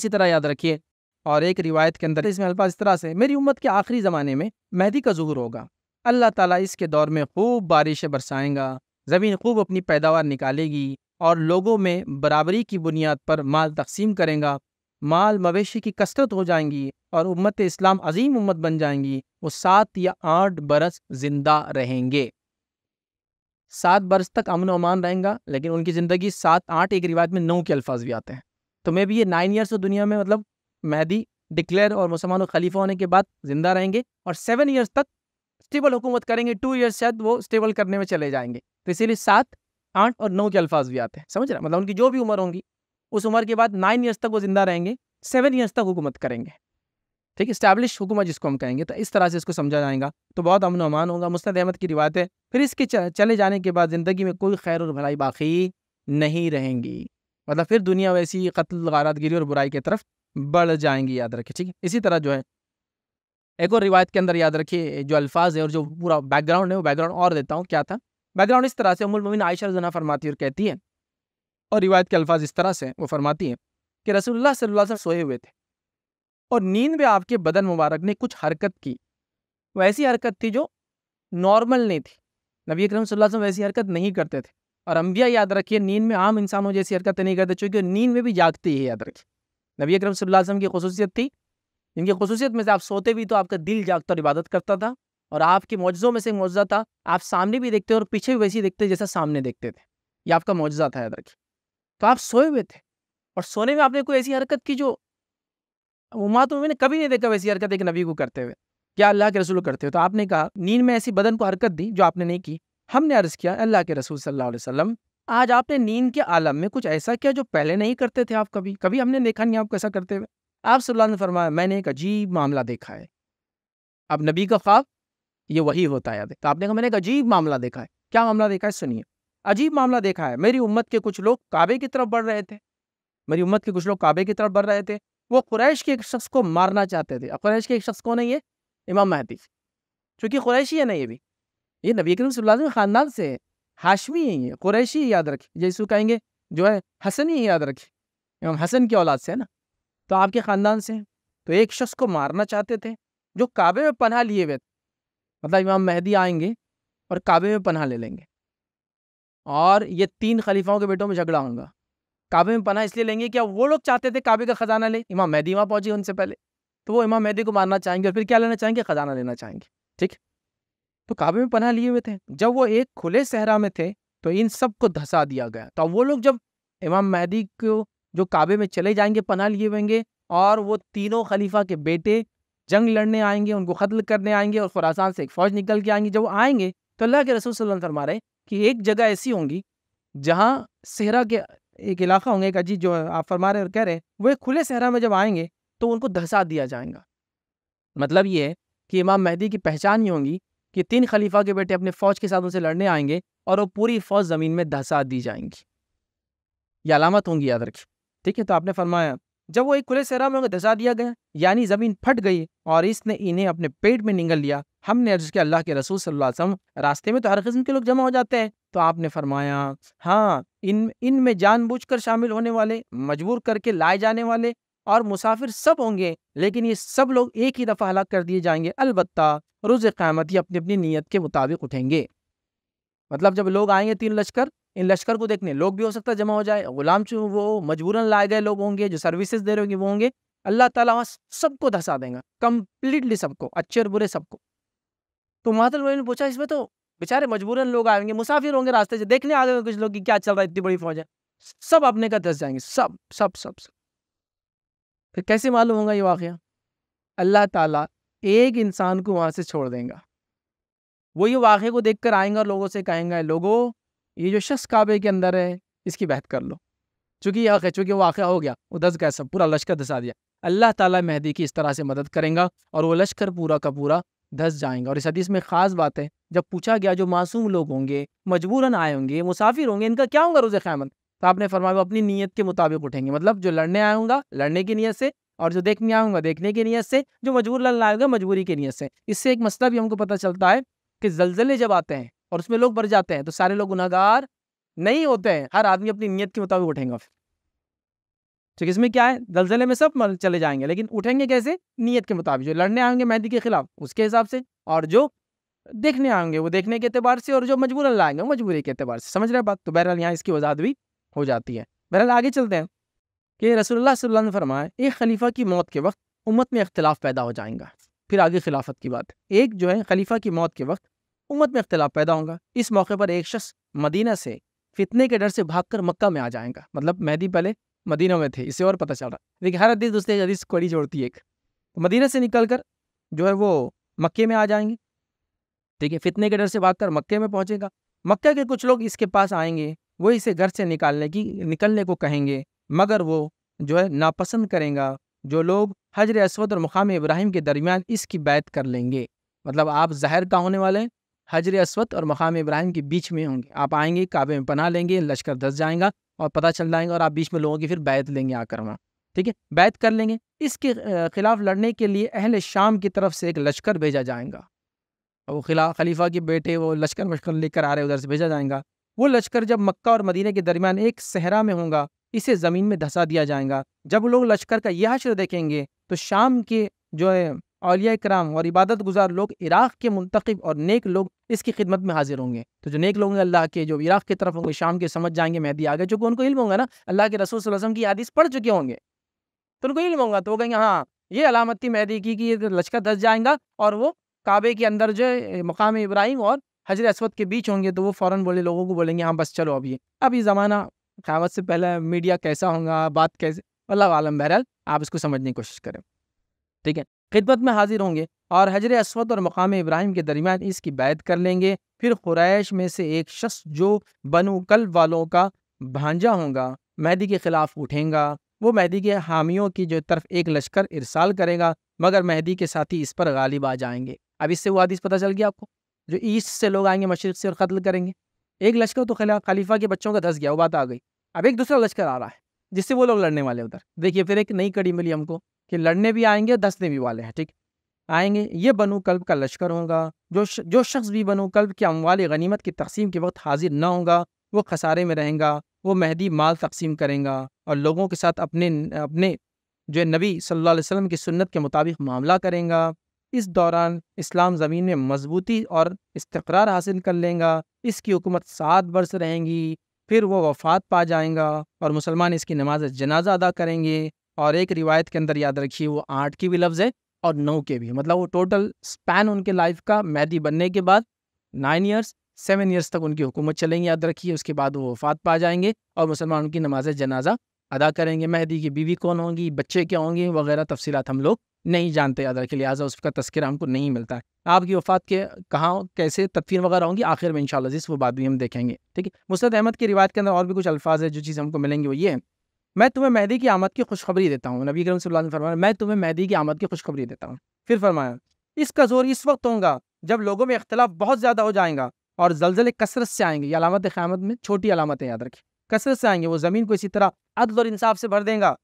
इसी तरह याद रखिए और एक रिवायत के अंदर इसमें अल्फाज इस तरह से मेरी उम्मत के आखिरी ज़माने में मेहदी का जहूर होगा अल्लाह ताला इसके दौर में खूब बारिशें बरसाएंगा ज़मीन खूब अपनी पैदावार निकालेगी और लोगों में बराबरी की बुनियाद पर माल तकसीम करेंगा माल मवेशी की कसरत हो जाएंगी और उम्मत इस्लाम अजीम उम्मत बन जाएंगी वो सात या आठ बरस जिंदा रहेंगे सात बरस तक अमन अमान रहेगा लेकिन उनकी ज़िंदगी सात आठ एक रिवायत में नौ के अल्फाज भी आते हैं तो मे भी ये नाइन ईयर्स तो दुनिया में मतलब मैदी डिक्लेयर और मुसलमानों खलीफा होने के बाद जिंदा रहेंगे और सेवन ईयर्स तक स्टेबल हुकूमत करेंगे टू ईयर्स शायद वो स्टेबल करने में चले जाएंगे तो इसीलिए सात आठ और नौ के अल्फाज भी आते हैं समझ रहे मतलब उनकी जो भी उम्र होंगी उस उम्र के बाद नाइन ईयर्स तक वो जिंदा रहेंगे सेवन ईयर्स तक हुकूमत करेंगे ठीक है स्टैब्लिश हुकूमत जिसको हम कहेंगे तो इस तरह से इसको समझा जाएगा तो बहुत अमन अमान होगा मुस्तद अहमद की रिवायत है फिर इसके चले जाने के बाद ज़िंदगी में कोई खैर और भलाई बाकी नहीं रहेंगी मतलब फिर दुनिया वैसी कत्ल गारतगिरी और बुराई की तरफ बढ़ जाएंगी याद रखिए ठीक है इसी तरह जो है एक और रिवायत के अंदर याद रखिए जो अल्फाज है और जो पूरा बैकग्राउंड है वो बैकग्राउंड और देता हूँ क्या था बैकग्राउंड इस तरह से उमुल मोमिन आयशा रजना फरमाती और कहती है और रिवायत के अल्फाज इस तरह से वो फरमाती है कि रसोल्ला सल्लल्लाहु सोए हुए थे और नींद में आपके बदन मुबारक ने कुछ हरकत की वैसी हरकत थी जो नॉर्मल नहीं थी नबी अक्रम सल्लल्लाहु अलैहि हरकत नहीं करते थे और अम्बिया याद रखिए नींद में आम इंसानों जैसी हरकतें नहीं करते चूँकि नींद में भी जागती है याद रखिए नबी अक्रम वसल्लम की खसूसियत थी इनकी खसूसियत में से आप सोते भी तो आपका दिल जागता और इबादत करता था और आपके मौजों में से मुआवजा था आप सामने भी देखते और पीछे भी वैसे ही देखते जैसा सामने देखते थे ये आपका मुआजा था याद रखिए तो आप सोए हुए थे और सोने में आपने कोई ऐसी हरकत की जो उमा तो मैंने कभी नहीं देखा वैसी हरकत एक नबी को करते हुए क्या अल्लाह के रसूल करते हो तो आपने कहा नींद में ऐसी बदन को हरकत दी जो आपने नहीं की हमने अर्ज़ किया अल्लाह के रसूल सल्लल्लाहु अलैहि वसल्लम आज आपने नींद के आलम में कुछ ऐसा किया जो पहले नहीं करते थे आप कभी कभी हमने देखा नहीं आपको ऐसा करते हुए आप सल्ला ने फरमाया मैंने एक अजीब मामला देखा है अब नबी का ख्वाब ये वही होता है तो आपने कहा मैंने एक अजीब मामला देखा है क्या मामला देखा है सुनिए अजीब मामला देखा है मेरी उम्मत के कुछ लोग काबे की तरफ बढ़ रहे थे मेरी उम्मत के कुछ लोग काबे की तरफ बढ़ रहे थे वो कुरैश के एक शख्स को मारना चाहते थे अब कुरैश के एक शख्स को नहीं है इमाम महदी चूंकि कुरैशी है ना ये भी ये नबी करीम सल्लल्लाहु अलैहि वसल्लम खानदान से है हाशमी ही है कुरैशी याद रखें जैसे कहेंगे जो है हसनी याद रखें इमाम हसन की औलाद से है ना तो आपके ख़ानदान से तो एक शख्स को मारना चाहते थे जो काबे में पनाह लिए हुए थे मतलब इमाम मेहदी आएंगे और काबे में पनाह ले लेंगे और ये तीन खलीफाओं के बेटों में झगड़ा होगा काबे में पनाह इसलिए लेंगे क्या वो लोग चाहते थे काबे का ख़जाना ले इमाम मेहदी वहाँ पहुँचे उनसे पहले तो वो इमाम मेहदी को मारना चाहेंगे और फिर क्या लेना चाहेंगे ख़जाना लेना चाहेंगे ठीक है तो काबे में पना लिए हुए थे जब वो एक खुले सहरा में थे तो इन सबको धसा दिया गया तो वो लोग जब इमाम महदी को जो काबे में चले जाएंगे पना लिए हुएंगे और वो तीनों खलीफा के बेटे जंग लड़ने आएंगे उनको कत्ल करने आएंगे और खुरासान से एक फौज निकल के आएंगे जब वो आएंगे तो अल्लाह के रसूल सल्लल्लाहु अलैहि वसल्लम फरमा रहे कि एक जगह ऐसी होंगी जहाँ सहरा के एक इलाका होंगे एक अजीत जो आप फरमा रहे और कह रहे हैं वो एक खुले सहरा में जब आएंगे तो उनको धसा दिया जाएगा मतलब ये है कि इमाम महदी की पहचान ही होंगी कि तीन खलीफा के बेटे अपने फौज के साथ उनसे लड़ने आएंगे और वो पूरी फौज ज़मीन में धसा दी जाएंगी ये अलामत होंगी याद रखी ठीक है तो आपने फरमाया जब वो एक खुले सहरा में धसा दिया गया यानी ज़मीन फट गई और इसने इन्हें अपने पेट में निगल लिया हमने अर्ज किया अल्लाह के रसूल सल्लल्लाहु अलैहि वसल्लम रास्ते में तो हर किस्म के लोग जमा हो जाते हैं तो आपने फरमाया हाँ इन इन में जानबूझकर शामिल होने वाले मजबूर करके लाए जाने वाले और मुसाफिर सब होंगे लेकिन ये सब लोग एक ही दफ़ा हलाक कर दिए जाएंगे अलबत् रोज़ क़्यामत ही अपनी अपनी नीयत के मुताबिक उठेंगे मतलब जब लोग आएंगे तीन लश्कर इन लश्कर को देखने लोग भी हो सकता है जमा हो जाए गुलाम चु वो मजबूरन लाए गए लोग होंगे जो सर्विसेज दे रहे होंगे वो होंगे अल्लाह ताला वहाँ सबको धसा देंगे कम्प्लीटली सबको अच्छे और बुरे सबको तो महातल ने पूछा इसमें तो बेचारे मजबूरन लोग आएंगे मुसाफिर होंगे रास्ते से देखने आ गए कुछ लोग कि क्या चल रहा है इतनी बड़ी फौज है सब अपने का धस जाएंगे सब सब सब सब फिर कैसे मालूम होगा ये वाक़ अल्लाह ताला एक इंसान को वहाँ से छोड़ देगा वो ये वाक़े को देख कर आएंगा और लोगों से कहेंगे लोगों ये जो शख्स काबे के अंदर है इसकी बहत कर लो चूँकि यह है चूँकि वाक़ हो गया वो दस गया सब पूरा लश्कर धसा दिया अल्लाह ताला मेहदी की इस तरह से मदद करेगा और वो लश्कर पूरा का पूरा धस जाएंगे और इस हदीस में ख़ास बात है जब पूछा गया जो मासूम लोग होंगे मजबूरन आए होंगे मुसाफिर होंगे इनका क्या होगा रोज़ खैमत तो आपने फरमाया अपनी नीयत के मुताबिक उठेंगे मतलब जो लड़ने आऊँगा लड़ने की नीयत से और जो देखने आऊँगा देखने की नीयत से जो मजबूर लड़ना आएगा मजबूरी की नीयत से इससे एक मसला भी हमको पता चलता है कि जलजले जब आते हैं और उसमें लोग बढ़ जाते हैं तो सारे लोग गुनागार नहीं होते हैं हर आदमी अपनी नीयत के मुताबिक उठेंगे फिर ठीक इसमें क्या है जलजले में सब चले जाएंगे लेकिन उठेंगे कैसे नीयत के मुताबिक जो लड़ने आएंगे मेहंदी के खिलाफ उसके हिसाब से और जो देखने आएंगे वो देखने के अतबार से और जो मजबूरन लाएंगे वो मजबूरी के अतबार से समझ रहे बात तो बहरहाल यहाँ इसकी वजह भी हो जाती है बहरहाल आगे चलते हैं कि रसोल्ला ने फरमाया एक खलीफा की मौत के वक्त उम्मत में अख्तिलाफ़ पैदा हो जाएगा फिर आगे खिलाफत की बात एक जो है खलीफा की मौत के वक्त उम्मत में अख्तिलाफ़ पैदा होगा इस मौके पर एक शख्स मदीना से फितने के डर से भागकर मक्का में आ जाएगा मतलब मेहदी पहले मदीना में थे इसे और पता चल रहा लेकिन हर हदीस दूसरे हदीस कड़ी जोड़ती है एक तो मदीना से निकल कर जो है वो मक्के में आ जाएंगे ठीक है फितने के डर से भागकर मक्के में पहुंचेगा मक्के के कुछ लोग इसके पास आएंगे वो इसे घर से निकालने की निकलने को कहेंगे मगर वो जो है नापसंद करेंगे जो लोग हजर असवद और मकाम इब्राहिम के दरमियान इसकी बैत कर लेंगे मतलब आप ज़ाहिर का होने वाले हजर असवद और मकाम इब्राहिम के बीच में होंगे आप आएंगे काबे में पना लेंगे लश्कर धस जाएंगा और पता चल जाएंगे और आप बीच में लोगों की फिर बैत लेंगे आकर वहाँ ठीक है बैत कर लेंगे इसके खिलाफ लड़ने के लिए अहल शाम की तरफ से एक लश्कर भेजा जाएगा वो खिला खलीफा के बेटे वो लश्कर वश्कर लेकर आ रहे उधर से भेजा जाएगा वो लश्कर जब मक्का और मदीने के दरमियान एक सहरा में होगा इसे ज़मीन में धंसा दिया जाएगा जब लोग लश्कर का यह अशर देखेंगे तो शाम के जो है अलिया कराम और इबादत गुजार लोग इराक़ के मुंतखब और नेक लोग इसकी खिदमत में हाजिर होंगे तो जो नेक लोग होंगे अल्लाह के जो इराक़ की तरफ होंगे शाम के समझ जाएंगे मेहदी आगे चूँकि उनको इल्म होगा ना अल्लाह के रसूल वसम की हदीस पढ़ चुके होंगे तो उनको इल्म होगा तो वो कहेंगे हाँ ये अलामती मेहदी की कि लश्कर धस जाएगा और वो काबे के अंदर जो है मकाम इब्राहिम और हजर असवद के बीच होंगे तो वो फ़ौरन बोले लोगों को बोलेंगे हाँ बस चलो अभी अभी ज़माना कहावत से पहले मीडिया कैसा होगा बात कैसे अल्लाह आलम बहरहाल आप इसको समझने की कोशिश करें ठीक है खिदमत में हाजिर होंगे और हजर असवद और मकाम इब्राहिम के दरमियान इसकी बैत कर लेंगे फिर खुरैश में से एक शख्स जो बन कल वालों का भांजा होगा मेहदी के ख़िलाफ़ उठेगा वो मेहदी के हामियों की जो तरफ एक लश्कर इरसाल करेगा मगर मेहदी के साथी इस पर गालिब आ जाएंगे अब इससे वो हदीस पता चल गया आपको जो ईस्ट से लोग आएंगे मशरक़ से और कत्ल करेंगे एक लश्कर तो खिला खलीफा के बच्चों का धस गया वो बात आ गई अब एक दूसरा लश्कर आ रहा है जिससे वो लोग लड़ने वाले उधर देखिए फिर एक नई कड़ी मिली हमको कि लड़ने भी आएंगे धसने भी वाले हैं ठीक आएंगे ये बनु कल्ब का लश्कर होगा जो श, जो शख्स भी बनु कल्ब के अमवाल गनीमत की तकसीम के वक्त हाजिर ना होगा वो खसारे में रहेगा वो महदी माल तकसीम करेंगे और लोगों के साथ अपने अपने जो नबी सल्लल्लाहु अलैहि वसल्लम की सुन्नत के मुताबिक मामला करेंगा इस दौरान इस्लाम ज़मीन में मजबूती और इस्तकरार हासिल कर लेगा इसकी हुकूमत सात बरस रहेंगी फिर वह वफात पा जाएगा और मुसलमान इसकी नमाज जनाजा अदा करेंगे और एक रिवायत के अंदर याद रखिए वो आठ की भी लफ्ज़ है और नौ के भी मतलब वो टोटल स्पैन उनके लाइफ का मैदी बनने के बाद नाइन ईयर्स सेवन ईयर्स तक उनकी हुकूमत चलेंगी याद रखिए उसके बाद वो वफात पा जाएंगे और मुसलमान उनकी नमाज जनाजा अदा करेंगे मेहदी की बीवी कौन होंगी बच्चे क्या होंगे वगैरह तफसीत हम लोग नहीं जानते अदर के लिहाजा उसका तस्करा हमको नहीं मिलता है आपकी वफात के कहाँ कैसे तदफीन वगैरह होंगी आखिर में इनशाला जिस वो बाद भी हम देखेंगे ठीक है मुस्त अहमद की रिवायत के अंदर और भी कुछ अल्फाज है जो चीज़ हमको मिलेंगी वो ये है मैं तुम्हें मेहदी की आमद की खुशखबरी देता हूँ नबी करम सल्ला फरमाया मैं तुम्हें मेहदी की आमद की खुशखबरी देता हूँ फिर फरमाया इसका जोर इस वक्त होगा जब लोगों में इख्तलाफ बहुत ज़्यादा हो जाएगा और जलजले कसरत से आएंगे ये अलामत में छोटी अलामतें याद रखी कसरत से आएंगे वो ज़मीन को इसी तरह अदल और इंसाफ से भर देगा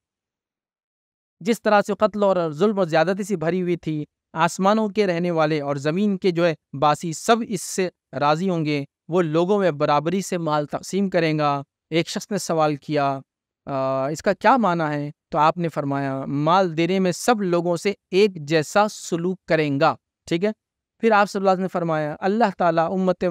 जिस तरह से कत्ल और जुल्म और ज़्यादती से भरी हुई थी आसमानों के रहने वाले और ज़मीन के जो है बासी सब इससे राज़ी होंगे वो लोगों में बराबरी से माल तकसीम करेगा एक शख्स ने सवाल किया आ, इसका क्या माना है तो आपने फरमाया माल देने में सब लोगों से एक जैसा सलूक करेंगा ठीक है फिर आप सल्ला ने फरमाया अल्लाह ताला उम्मत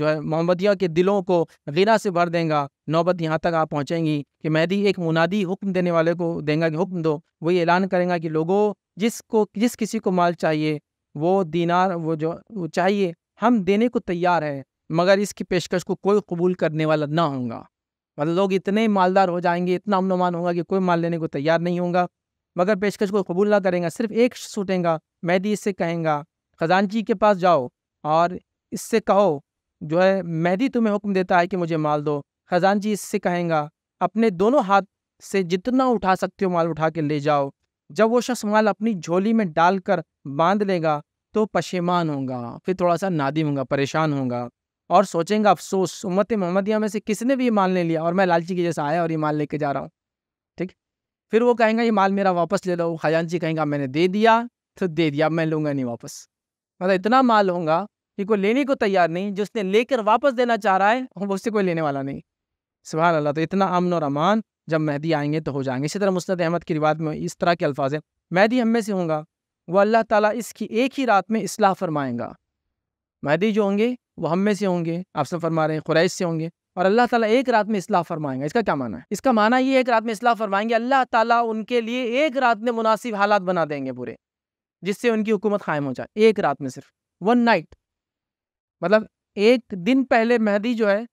जो है मोहम्मदिया के दिलों को गिना से भर देगा नौबत यहाँ तक आप पहुँचेंगी कि मैदी एक मुनादी हुक्म देने वाले को देंगे कि हुक्म दो वही ऐलान करेंगे कि लोगों जिसको जिस किसी को माल चाहिए वो दीनार वो जो वो चाहिए हम देने को तैयार हैं मगर इसकी पेशकश को कोई कबूल करने वाला ना होगा मतलब लोग इतने मालदार हो जाएंगे इतना अमनमान होगा कि कोई माल लेने को तैयार नहीं होगा मगर पेशकश को कबूल ना करेंगे सिर्फ एक सूटेंगे मैदी इससे कहेंगा खजानची के पास जाओ और इससे कहो जो है मेहदी तुम्हें हुक्म देता है कि मुझे माल दो खजानची इससे कहेगा अपने दोनों हाथ से जितना उठा सकते हो माल उठा के ले जाओ जब वो शख्स माल अपनी झोली में डालकर बांध लेगा तो पशेमान होगा फिर थोड़ा सा नादिम होगा परेशान होगा और सोचेगा अफसोस उम्मत मोहम्मदिया में से किसने भी ये माल ले लिया और मैं लालची की जैसा आया और ये माल लेके जा रहा हूँ ठीक फिर वो कहेंगे ये माल मेरा वापस ले लो खजान जी कहेंगे मैंने दे दिया तो दे दिया मैं लूँगा नहीं वापस मतलब इतना माल होगा कि कोई लेने को तैयार नहीं जिसने लेकर वापस देना चाह रहा है वो उससे कोई लेने वाला नहीं सुबह अल्लाह तो इतना अमन और अमान जब मेहदी आएंगे तो हो जाएंगे इसी तरह मुस्त अहमद की रिवायत में इस तरह के अल्फाज हैं मेहदी हम में से होंगे वो अल्लाह ताला इसकी एक ही रात में असलाह फरमाएगा मेहदी जो होंगे वो हम में से होंगे आप सब फरमा रहे हैं खुरैश से होंगे और अल्लाह ताला एक रात में असलाह फरमाएंगे इसका क्या माना है इसका माना ये एक रात में असलाह फरमाएंगे अल्लाह ताला उनके लिए एक रात में मुनासिब हालात बना देंगे पूरे जिससे उनकी हुकूमत कायम हो जाए एक रात में सिर्फ वन नाइट मतलब एक दिन पहले मेहदी जो है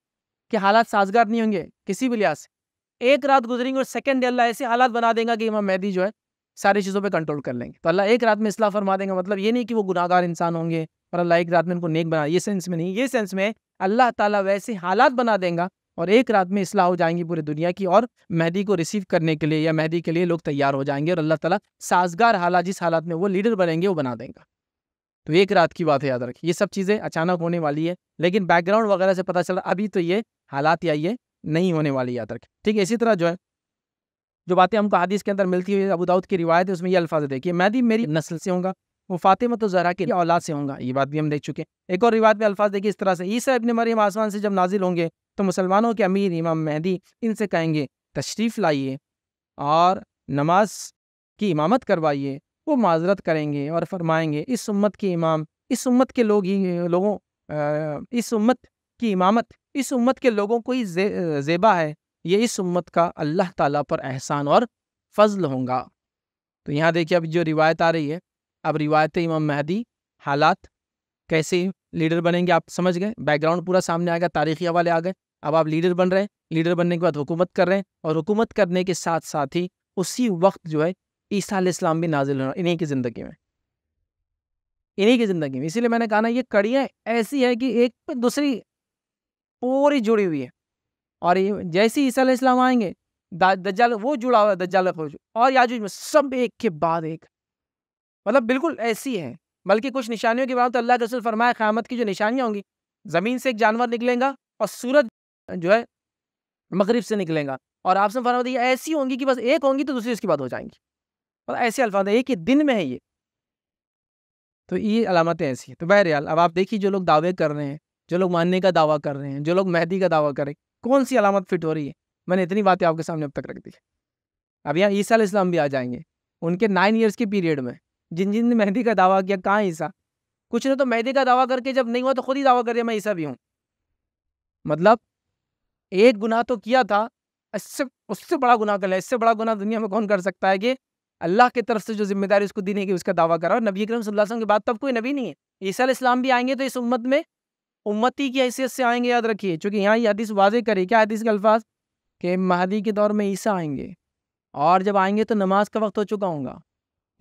कि हालात साजगार नहीं होंगे किसी भी लिहाज से एक रात गुजरेंगे और सेकेंड डे अल्लाह ऐसे हालात बना देगा कि इमाम मेहदी जो है सारी चीज़ों पे कंट्रोल कर लेंगे तो अल्लाह एक रात में इसलाह फरमा देंगे मतलब ये नहीं कि वो गुनागार इंसान होंगे और अल्लाह एक रात में उनको नेक बना ये सेंस में नहीं ये सेंस में अल्लाह ताला वैसे हालात बना देगा और एक रात में इसलाह हो जाएंगी पूरी दुनिया की और मेहदी को रिसीव करने के लिए या मेहदी के लिए लोग तैयार हो जाएंगे और अल्लाह ताला साजगार हालात जिस हालात में वो लीडर बनेंगे वो बना देंगे तो एक रात की बात है याद रखिए ये सब चीज़ें अचानक होने वाली है लेकिन बैकग्राउंड वगैरह से पता चला अभी तो ये हालात या ये नहीं होने वाली याद रखें ठीक है इसी तरह जो है जो बातें हमको हदीस के अंदर मिलती हुई अबू दाऊद की रिवायत है उसमें ये अल्फाज देखिए मैदी मेरी नस्ल से होगा वो फातिमा तो जरा की औलाद से होंगे ये बात भी हम देख चुके हैं एक और रिवायत में अल्फाज देखिए इस तरह से ईसा इबन मरियम आसमान से जब नाजिल होंगे तो मुसलमानों के अमीर इमाम मेहदी इनसे कहेंगे तशरीफ़ लाइए और नमाज की इमामत करवाइए वो माजरत करेंगे और फरमाएंगे इस उम्मत के इमाम इस उम्मत के लोग ही लोगों इस उम्मत की इमामत इस उम्मत के लोगों को ही जे, जेबा है ये इस उम्मत का अल्लाह ताला पर एहसान और फजल होगा तो यहाँ देखिए अब जो रिवायत आ रही है अब रिवायत इमाम महदी हालात कैसे लीडर बनेंगे आप समझ गए बैकग्राउंड पूरा सामने आ गया तारीखी हवाले आ गए अब आप लीडर बन रहे हैं लीडर बनने के बाद हुकूमत कर रहे हैं और हुकूमत करने के साथ साथ ही उसी वक्त जो है ईसा इस्लाम भी नाजिल होना इन्हीं की ज़िंदगी में इन्हीं की ज़िंदगी में इसीलिए मैंने कहा ना ये कड़ियाँ ऐसी है कि एक पर दूसरी पूरी जुड़ी हुई है और ये जैसे ईसा इस्लाम आएंगे दज्जाल वो जुड़ा हुआ है दज्जाल और याजूज में सब एक के बाद एक मतलब बिल्कुल ऐसी है बल्कि कुछ निशानियों की बात तो अल्लाह के रसूल फरमाए क़्यामत की जो निशानियाँ होंगी ज़मीन से एक जानवर निकलेगा और सूरज जो है मगरब से निकलेगा और आपसे फरमा दी ऐसी होंगी कि बस एक होंगी तो दूसरी उसकी बात हो जाएंगी मतलब ऐसे अल्फाज एक ही दिन में है ये तो ये अलामतें ऐसी हैं तो बहरहाल अब आप देखिए जो लोग दावे कर रहे हैं जो लोग मानने का दावा कर रहे हैं जो लोग मेहदी का दावा कर रहे हैं कौन सी अलामत फिट हो रही है मैंने इतनी बातें आपके सामने अब तक रख दी अब यहाँ ईसा इस्लाम भी आ जाएंगे उनके नाइन ईयर्स के पीरियड में जिन जिन ने मेहंदी का दावा किया कहाँ ईसा कुछ ने तो मेहंदी का दावा करके जब नहीं हुआ तो खुद ही दावा कर दिया मैं ईसा भी हूँ मतलब एक गुनाह तो किया था इससे उससे बड़ा गुनाह कर लिया इससे बड़ा गुनाह दुनिया में कौन कर सकता है कि अल्लाह की तरफ से जो जिम्मेदारी उसको दी नहीं कि उसका दावा करा और नबी करम वसल्लम के बाद तब कोई नबी नहीं है ईसा इस्लाम भी आएंगे तो इस उम्मत में उम्मती की हैसियत से आएंगे याद रखिए चूँकि यहाँ ये हदीस वाजे करे क्या हदीस के अल्फाज के महदी के दौर में ईसा आएंगे और जब आएंगे तो नमाज का वक्त हो चुका होगा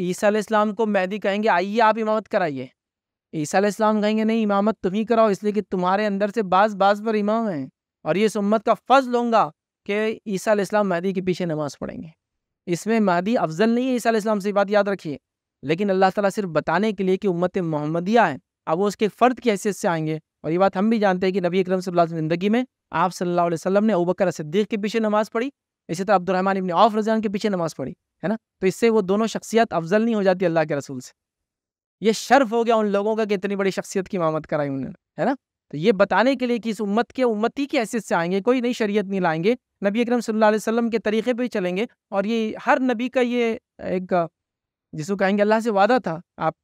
ईसा इस्लाम को मैदी कहेंगे आइए आप इमामत कराइए ईसा इस्लाम कहेंगे नहीं इमामत तुम ही कराओ इसलिए कि तुम्हारे अंदर से बाज बाज पर इमाम हैं और ये इस उम्मत का फर्ज लूँगा कि ईसा इस्लाम मैदी के पीछे नमाज़ पढ़ेंगे इसमें महदी अफजल नहीं है ईसा इस्लाम से बात याद रखिए लेकिन अल्लाह ताला सिर्फ बताने के लिए कि उम्मत मोहम्मदिया है अब वो उसके फ़र्द की हैसियत से आएंगे और ये बात हम भी जानते हैं कि नबी अक्रम सल्लल्लाहु ज़िंदगी में आप सल्ला अलैहि ने अबकर सद्दीक के पीछे नमाज़ पढ़ी इसी तरह अब्दुलरमान इबन औफ रजान के पीछे नमाज़ पढ़ी है ना तो इससे वो दोनों शख्सियत अफजल नहीं हो जाती अल्लाह के रसूल से ये शर्फ हो गया उन लोगों का कि इतनी बड़ी शख्सियत की मामत कराई उन्होंने है ना तो ये बताने के लिए कि इस उम्मत के उम्मती की हैसियत से आएंगे कोई नई शरीयत नहीं लाएंगे नबी अकरम सल्लल्लाहु अलैहि वसल्लम के तरीक़े पे चलेंगे और ये हर नबी का ये एक जिसको कहेंगे अल्लाह से वादा था आप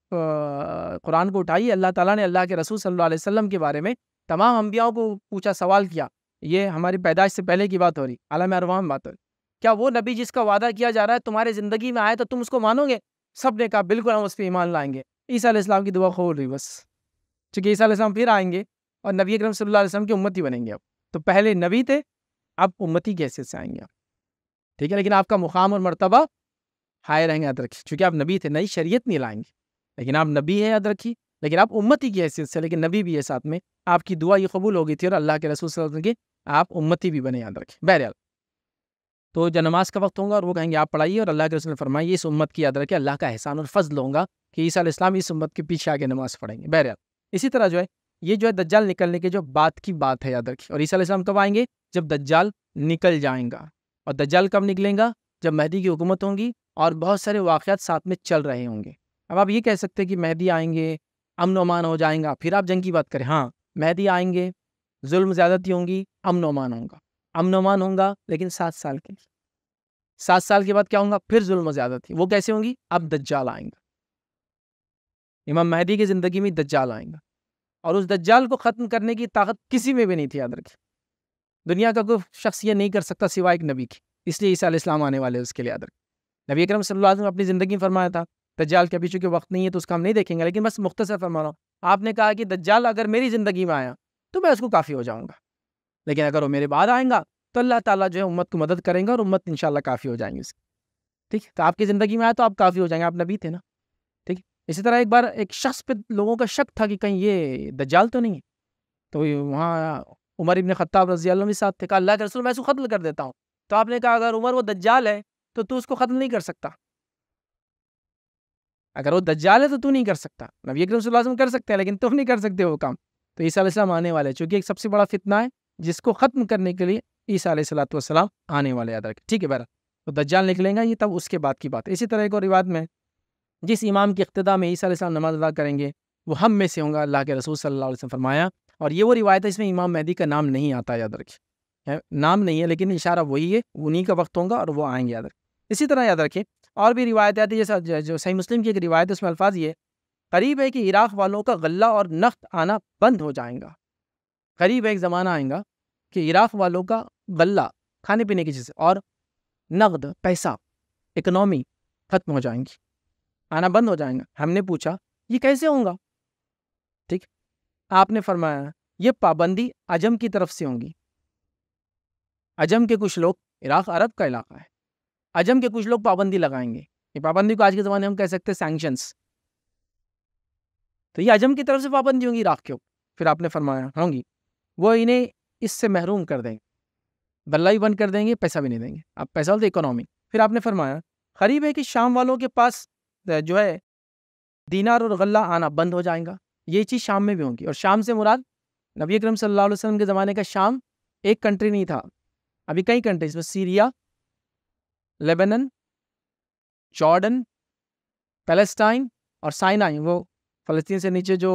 कुरान को उठाइए अल्लाह ताला ने अल्लाह के रसूल सल्लल्लाहु अलैहि वसल्लम के बारे में तमाम अम्बियाओं को पूछा सवाल किया ये हमारी पैदाइश से पहले की बात हो रही आलम अरवान बात हो रही क्या वो नबी जिसका वादा किया जा रहा है तुम्हारे ज़िंदगी में आए तो तुम उसको मानोगे सब ने कहा बिल्कुल हम उस पर ईमान लाएंगे ईसा इस्लाम की दुआ खोल रही बस चूँकि ईसा इस्लाम फिर आएंगे और नबी अक्रम सल्ला वसलम की उम्मती बनेंगे अब तो पहले नबी थे अब उम्मती की हैसियत से आएंगे आप ठीक है लेकिन आपका मुकाम और मरतबा हाय रहेंगे याद रखी चूँकि आप नबी थे नई शरीय नहीं लाएंगे लेकिन आप नबी है याद रखी लेकिन आप उम्मती की हैसियत से लेकिन नबी भी है साथ में आपकी दुआ ये कबूल हो गई थी और अल्लाह के रसूल के आप उम्मती भी बने याद रखें बहरहाल तो जो नमाज का वक्त होगा और वो कहेंगे आप पढ़ाइए और अल्लाह के रसूल फरमाइए इस उम्मत की याद रखें अल्लाह का एहसान और फजल होगा कि ईसा इस्लाम इस उम्मत के पीछे आगे नमाज़ पढ़ेंगे बहरहाल इसी तरह जो है ये जो है दज्जाल निकलने के जो बात की बात है याद रखिए और ईसा इस्लाम कब आएंगे जब दज्जाल निकल जाएंगा और दज्जाल कब निकलेगा जब मेहदी की हुकूमत होंगी और बहुत सारे वाक़ात साथ में चल रहे होंगे अब आप ये कह सकते हैं कि मेहदी आएंगे अमन अमान हो जाएगा फिर आप जंग की बात करें हाँ मेहदी आएंगे जुल्म ज़्यादती होंगी अमन अमान होगा अमनमान होंगे लेकिन सात साल के सात साल के बाद क्या होगा फिर जुल्म ज्यादा थी वो कैसे होंगी अब दज्जाल आएंगे इमाम महदी की ज़िंदगी में दज्जाल आएंगे और उस दज्जाल को ख़त्म करने की ताकत किसी में भी नहीं थी याद रखी दुनिया का कोई शख्स ये नहीं कर सकता सिवाय एक नबी की इसलिए ईसा इस्लाम आने वाले उसके लिए याद रखें नबी अक्रम सल अलैहि अपनी ज़िंदगी में फरमाया था दज्जाल के अभी चूंकि वक्त नहीं है तो उसका हम नहीं देखेंगे लेकिन बस मुख्तसर फरमा रहा हूँ आपने कहा कि दज्जाल अगर मेरी ज़िंदगी में आया तो मैं उसको काफ़ी हो जाऊँगा लेकिन अगर वो मेरे बाद आएंगा तो अल्लाह ताला जो है उम्मत को मदद करेंगे और उम्मत इन काफ़ी हो जाएंगे उसकी ठीक है तो आपकी ज़िंदगी में आया तो आप काफ़ी हो जाएंगे आप नबी थे ना ठीक है इसी तरह एक बार एक शख्स पे लोगों का शक था कि कहीं ये दज्जाल तो नहीं है तो वहाँ उमर इबन ख़त्ताब रजी अल्लाह के साथ थे कहा अल्लाह के रसूल मैं उसको कत्ल कर देता हूँ तो आपने कहा अगर उमर वो दज्जाल है तो तू उसको कत्ल नहीं कर सकता अगर वो दज्जाल है तो तू नहीं कर सकता नबी अकरम कर सकते हैं लेकिन तुम नहीं कर सकते वो काम तो ईसा आने वाले चूँकि एक सबसे बड़ा फितना है जिसको ख़त्म करने के लिए ईसा सलाम आने वाले याद रखें ठीक है बहरा तो दज्जाल निकलेंगे ये तब उसके बाद की बात इसी तरह एक और रिवाज में जिस इमाम की इब्तदा में ईसा सलाम नमाज अदा करेंगे वो हम में से होंगे अल्लाह के रसूल सल्लल्लाहु अलैहि वसल्लम फरमाया और ये वो रिवायत है इसमें इमाम मेहदी का नाम नहीं आता याद रखिए नाम नहीं है लेकिन इशारा वही है उन्हीं का वक्त होगा और वो आएंगे याद रखें इसी तरह याद रखें और भी रिवायत आती है जैसा जो सही मुस्लिम की एक रिवायत है उसमें अल्फाज ये करीब है कि इराक़ वालों का गला और नख्त आना बंद हो जाएगा करीब एक ज़माना आएगा कि इराक़ वालों का गला खाने पीने की चीज़ें और नकद पैसा इकनॉमी ख़त्म हो जाएंगी आना बंद हो जाएगा हमने पूछा ये कैसे होगा ठीक आपने फरमाया ये पाबंदी अजम की तरफ से होगी अजम के कुछ लोग इराक़ अरब का इलाका है अजम के कुछ लोग पाबंदी लगाएंगे ये पाबंदी को आज के ज़माने में हम कह सकते हैं सैंक्शंस तो ये अजम की तरफ से पाबंदी होंगी इराक़ के फिर आपने फरमाया होंगी वो इन्हें इससे महरूम कर देंगे बल्ला ही बंद कर देंगे पैसा भी नहीं देंगे अब पैसा तो इकोनॉमी फिर आपने फरमाया करीब है कि शाम वालों के पास जो है दीनार और गल्ला आना बंद हो जाएगा ये चीज़ शाम में भी होगी और शाम से मुराद नबी अक्रम सल्ला वसम के ज़माने का शाम एक कंट्री नहीं था अभी कई कंट्रीज में सीरिया लेबनन जॉर्डन पैलेस्टाइन और साइनाई वो फ़लस्तीन से नीचे जो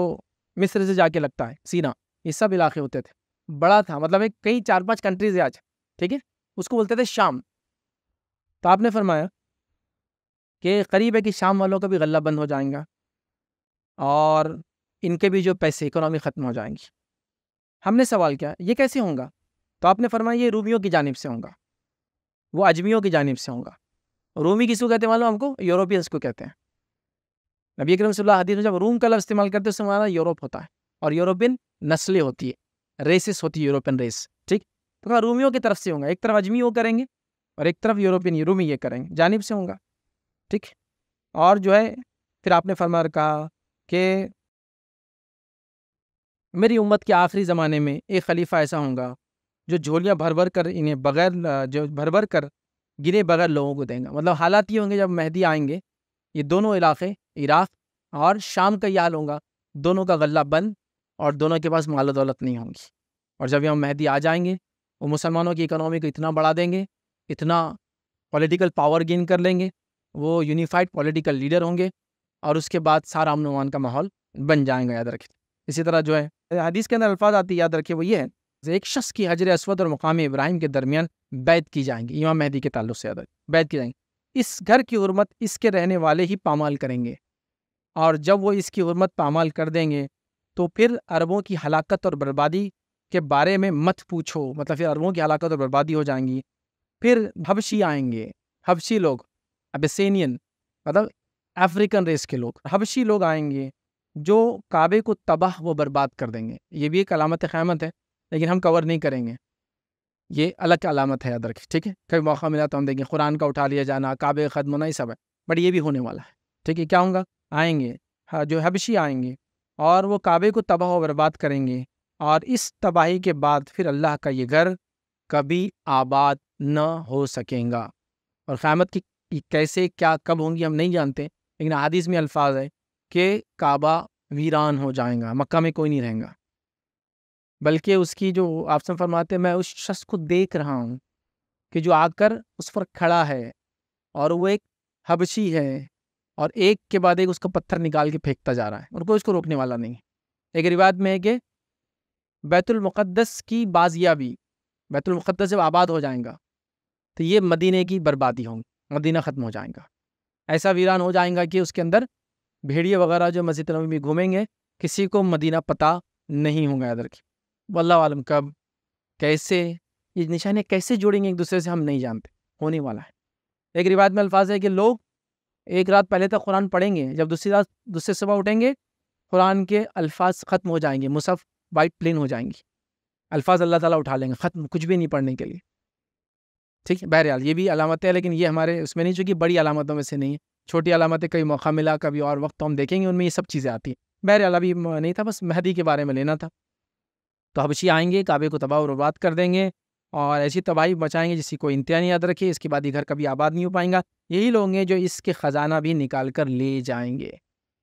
मिस्र से जाके लगता है सीना ये सब इलाके होते थे बड़ा था मतलब एक कई चार पांच कंट्रीज है आज ठीक है उसको बोलते थे शाम तो आपने फरमाया कि करीब है कि शाम वालों का भी गला बंद हो जाएगा और इनके भी जो पैसे इकोनॉमी ख़त्म हो जाएंगी हमने सवाल किया ये कैसे होगा तो आपने फरमाया ये रूमियों की जानब से होगा वो अजमियों की जानब से होगा रूमी किसको कहते हैं मालूम हमको यूरोपियंस को कहते हैं नबी अकरम हदीस में जब रूम का लफ्ज़ इस्तेमाल करते हैं उससे हमारा यूरोप होता है और यूरोपियन नस्लें होती है रेसेस होती है यूरोपियन रेस ठीक तो हाँ, रूमियों की तरफ से होगा एक तरफ अजमी वो करेंगे और एक तरफ यूरोपियन रूमी ये करेंगे जानब से होगा ठीक और जो है फिर आपने फरमार कहा कि मेरी उम्मत के आखिरी ज़माने में एक खलीफा ऐसा होगा जो झोलियाँ भर भर कर इन्हें बगैर जो भर भर कर गिरे बगैर लोगों को देंगे मतलब हालात ये होंगे जब मेहदी आएंगे ये दोनों इलाके इराक़ और शाम का ये हाल होगा दोनों का गला बंद और दोनों के पास माल दौलत नहीं होंगी और जब यहाँ मेहदी आ जाएंगे वो मुसलमानों की इकनॉमी को इतना बढ़ा देंगे इतना पॉलिटिकल पावर गेन कर लेंगे वो यूनिफाइड पॉलिटिकल लीडर होंगे और उसके बाद सारा अमन अमान का माहौल बन जाएंगे याद रखें इसी तरह जो है हदीस के अंदर अल्फाज आती याद रखिए वो ये है एक शख्स की हजर असवद और मुकामी इब्राहिम के दरमियान बैत की जाएंगी इमाम मेहदी के तल्ल से याद बैत की जाएंगी इस घर की हरमत इसके रहने वाले ही पामाल करेंगे और जब वो इसकी हरमत पामाल कर देंगे तो फिर अरबों की हलाकत और बर्बादी के बारे में मत पूछो मतलब फिर अरबों की हलाकत और बर्बादी हो जाएंगी फिर हबशी आएंगे हबशी लोग अबसेनियन मतलब अफ्रीकन रेस के लोग हबशी लोग आएंगे जो काबे को तबाह व बर्बाद कर देंगे ये भी एक अलामत क़्यामत है लेकिन हम कवर नहीं करेंगे ये अलग अलामत है अदरक ठीक है कभी मौका मिला तो हम देखें कुरान का उठा लिया जाना काबे ख़त्म होना ही सब है बट ये भी होने वाला है ठीक है क्या होगा आएंगे हाँ जो हबशी आएंगे और वो काबे को तबाह व बर्बाद करेंगे और इस तबाही के बाद फिर अल्लाह का ये घर कभी आबाद न हो सकेगा और क़्यामत की कैसे क्या कब होंगी हम नहीं जानते लेकिन हदीस में अल्फाज है कि काबा वीरान हो जाएगा मक्का में कोई नहीं रहेगा बल्कि उसकी जो आप सब फरमाते हैं मैं उस शख्स को देख रहा हूँ कि जो आकर उस पर खड़ा है और वो एक हबशी है और एक के बाद एक उसका पत्थर निकाल के फेंकता जा रहा है और कोई उसको रोकने वाला नहीं है एक रिवायत में है कि बैतुलमक़दस की बाजियाबी बैतुलमक़दस जब आबाद हो जाएगा तो ये मदीने की बर्बादी होंगी मदीना ख़त्म हो जाएगा ऐसा वीरान हो जाएगा कि उसके अंदर भेड़िए वगैरह जो मस्जिद नबी में घूमेंगे किसी को मदीना पता नहीं होगा इधर की वल्ला आलम कब कैसे ये निशाने कैसे जुड़ेंगे एक दूसरे से हम नहीं जानते होने वाला है एक रिवायत में अल्फाज है कि लोग एक रात पहले तक कुरान पढ़ेंगे जब दूसरी रात दूसरे सुबह उठेंगे कुरान के अल्फाज ख़त्म हो जाएंगे मुसफ़ वाइट प्लेन हो जाएंगी अल्फाज अल्लाह ताला उठा लेंगे ख़त्म कुछ भी नहीं पढ़ने के लिए ठीक है बहरहाल ये भी अलामतें हैं लेकिन ये हमारे उसमें नहीं चूँकि बड़ी अलामतों में से नहीं है छोटी अलामतें कभी मौका मिला कभी और वक्त तो हम देखेंगे उनमें ये सब चीज़ें आती हैं बहरहाल अभी नहीं था बस मेहदी के बारे में लेना था तो हबशी आएंगे काबे को तबाह और बर्बाद कर देंगे और ऐसी तबाही बचाएंगे जिसकी कोई इंतहा नहीं याद रखे इसके बाद ये घर कभी आबाद नहीं हो पाएगा यही लोग हैं जो इसके ख़जाना भी निकाल कर ले जाएंगे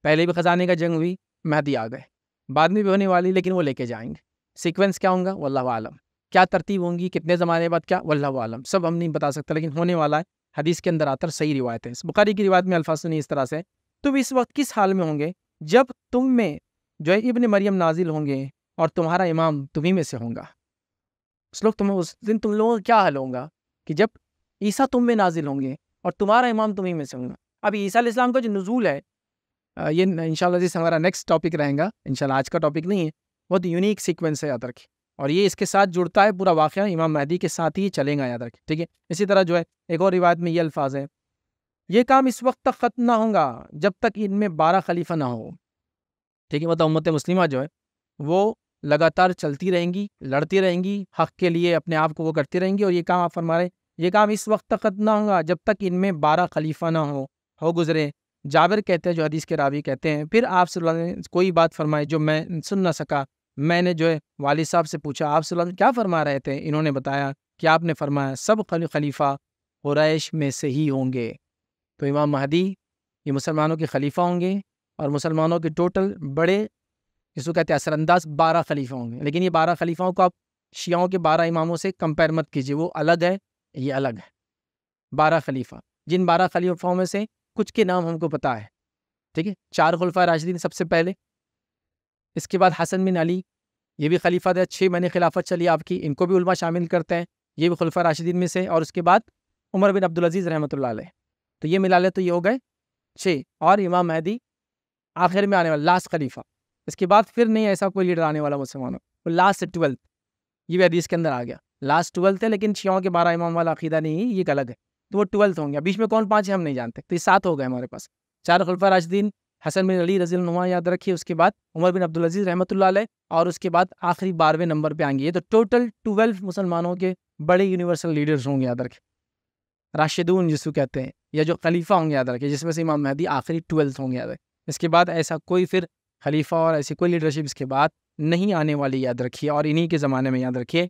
पहले भी ख़जाने का जंग हुई महदी आ गए बाद में भी होने वाली लेकिन वो लेके जाएंगे सिक्वेंस क्या होंगे वल्ला आलम क्या तरतीब होंगी कितने ज़माने बाद क्या वल्ला आलम सब हम नहीं बता सकते लेकिन होने वाला है हदीस के अंदर आता सही रिवायत है बुखारी की रिवायत में अल्फाज सुनी इस तरह से तुम इस वक्त किस हाल में होंगे जब तुम में जो है इबन मरियम नाजिल होंगे और तुम्हारा इमाम तुम्ही में से होगा उस लोग तुम्हें उस दिन तुम लोगों का क्या हल होगा कि जब ईसा तुम में नाजिल होंगे और तुम्हारा इमाम तुम्ही में से होगा अब ईसा इस्लाम का जो नजूल है ये इन जिस हमारा नेक्स्ट टॉपिक रहेगा इन आज का टॉपिक नहीं है बहुत यूनिक सीक्वेंस है याद रखें और ये इसके साथ जुड़ता है पूरा वाक़ इमाम महदी के साथ ही चलेगा याद रखें ठीक है इसी तरह जो है एक और रिवायत में ये अल्फाज है ये काम इस वक्त तक ख़त्म ना होगा जब तक इनमें बारह खलीफा ना हो ठीक है मतलब उम्मत मुस्लिमा जो है वो लगातार चलती रहेंगी लड़ती रहेंगी हक के लिए अपने आप को वो करती रहेंगी और ये काम आप फरमा रहे ये काम इस वक्त तक खत्म ना होगा जब तक इनमें बारह खलीफा ना हो हो गुजरे जाबिर कहते हैं जो हदीस के रावी कहते हैं फिर आप ने कोई बात फरमाई जो मैं सुन ना सका मैंने जो है वाली साहब से पूछा आप क्या फरमा रहे थे इन्होंने बताया कि आपने फरमाया सब खलीफा कुरैश में से ही होंगे तो इमाम महदी ये मुसलमानों के खलीफा होंगे और मुसलमानों के टोटल बड़े जिसको कहते हैं असरअंदाज बारह खलीफा होंगे लेकिन ये बारह खलीफाओं को आप शियाओं के बारह इमामों से कंपेयर मत कीजिए वो अलग है ये अलग है बारह खलीफा जिन बारह खलीफाओं में से कुछ के नाम हमको पता है ठीक है चार खुलफा राशिदीन सबसे पहले इसके बाद हसन बिन अली ये भी खलीफा थे छः महीने खिलाफत चली आपकी इनको भी उलमा शामिल करते हैं ये भी खुलफा राशिदीन में से और उसके बाद उमर बिन अब्दुलज़ीज़ रहमत तो ये मिला ले तो ये हो गए छः और इमाम महदी आखिर में आने वाला लास्ट खलीफा इसके बाद फिर नहीं ऐसा कोई लीडर आने वाला मुसलमानों तो लास्ट ट्वेल्थ ये भी हदीस के अंदर आ गया लास्ट ट्वेल्थ है लेकिन छियाओं के बारह इमाम वाला अकीदा नहीं है ये एक अलग है तो वो ट्वेल्थ होंगे बीच में कौन पाँच है हम नहीं जानते तो ये सात हो गए हमारे पास चार खुलफा राजदीन हसन बिन अली रजील नुमा याद रखिए उसके बाद उमर बिन अब्दुल अजीज़ रहमतुल्ला और उसके बाद आखिरी बारहवें नंबर पर आएंगे ये तो टोटल ट्वेल्व मुसलमानों के बड़े यूनिवर्सल लीडर्स होंगे याद रखे राशिदून जिसको कहते हैं या जो खलीफा होंगे याद रखे जिसमें से इमाम महदी आखिरी ट्वेल्थ होंगे याद रखे इसके बाद ऐसा कोई फिर खलीफा और ऐसी कोई लीडरशिप इसके बाद नहीं आने वाली याद रखिए और इन्हीं के ज़माने में याद रखिए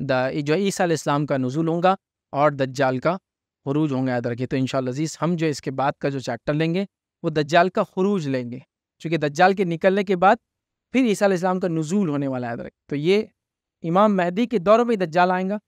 द जो ईसा इस्लाम का नज़ुल होगा और दज्जाल का हरूज होंगे याद रखिए तो इन अजीज़ हम जो इसके बाद का जो चैप्टर लेंगे वो दज्जाल का हरूज लेंगे चूँकि दज्जाल के निकलने के बाद फिर ईसा इस्लाम का नज़ुल होने वाला याद रखिए तो ये इमाम महदी के दौर में दज्जाल आएगा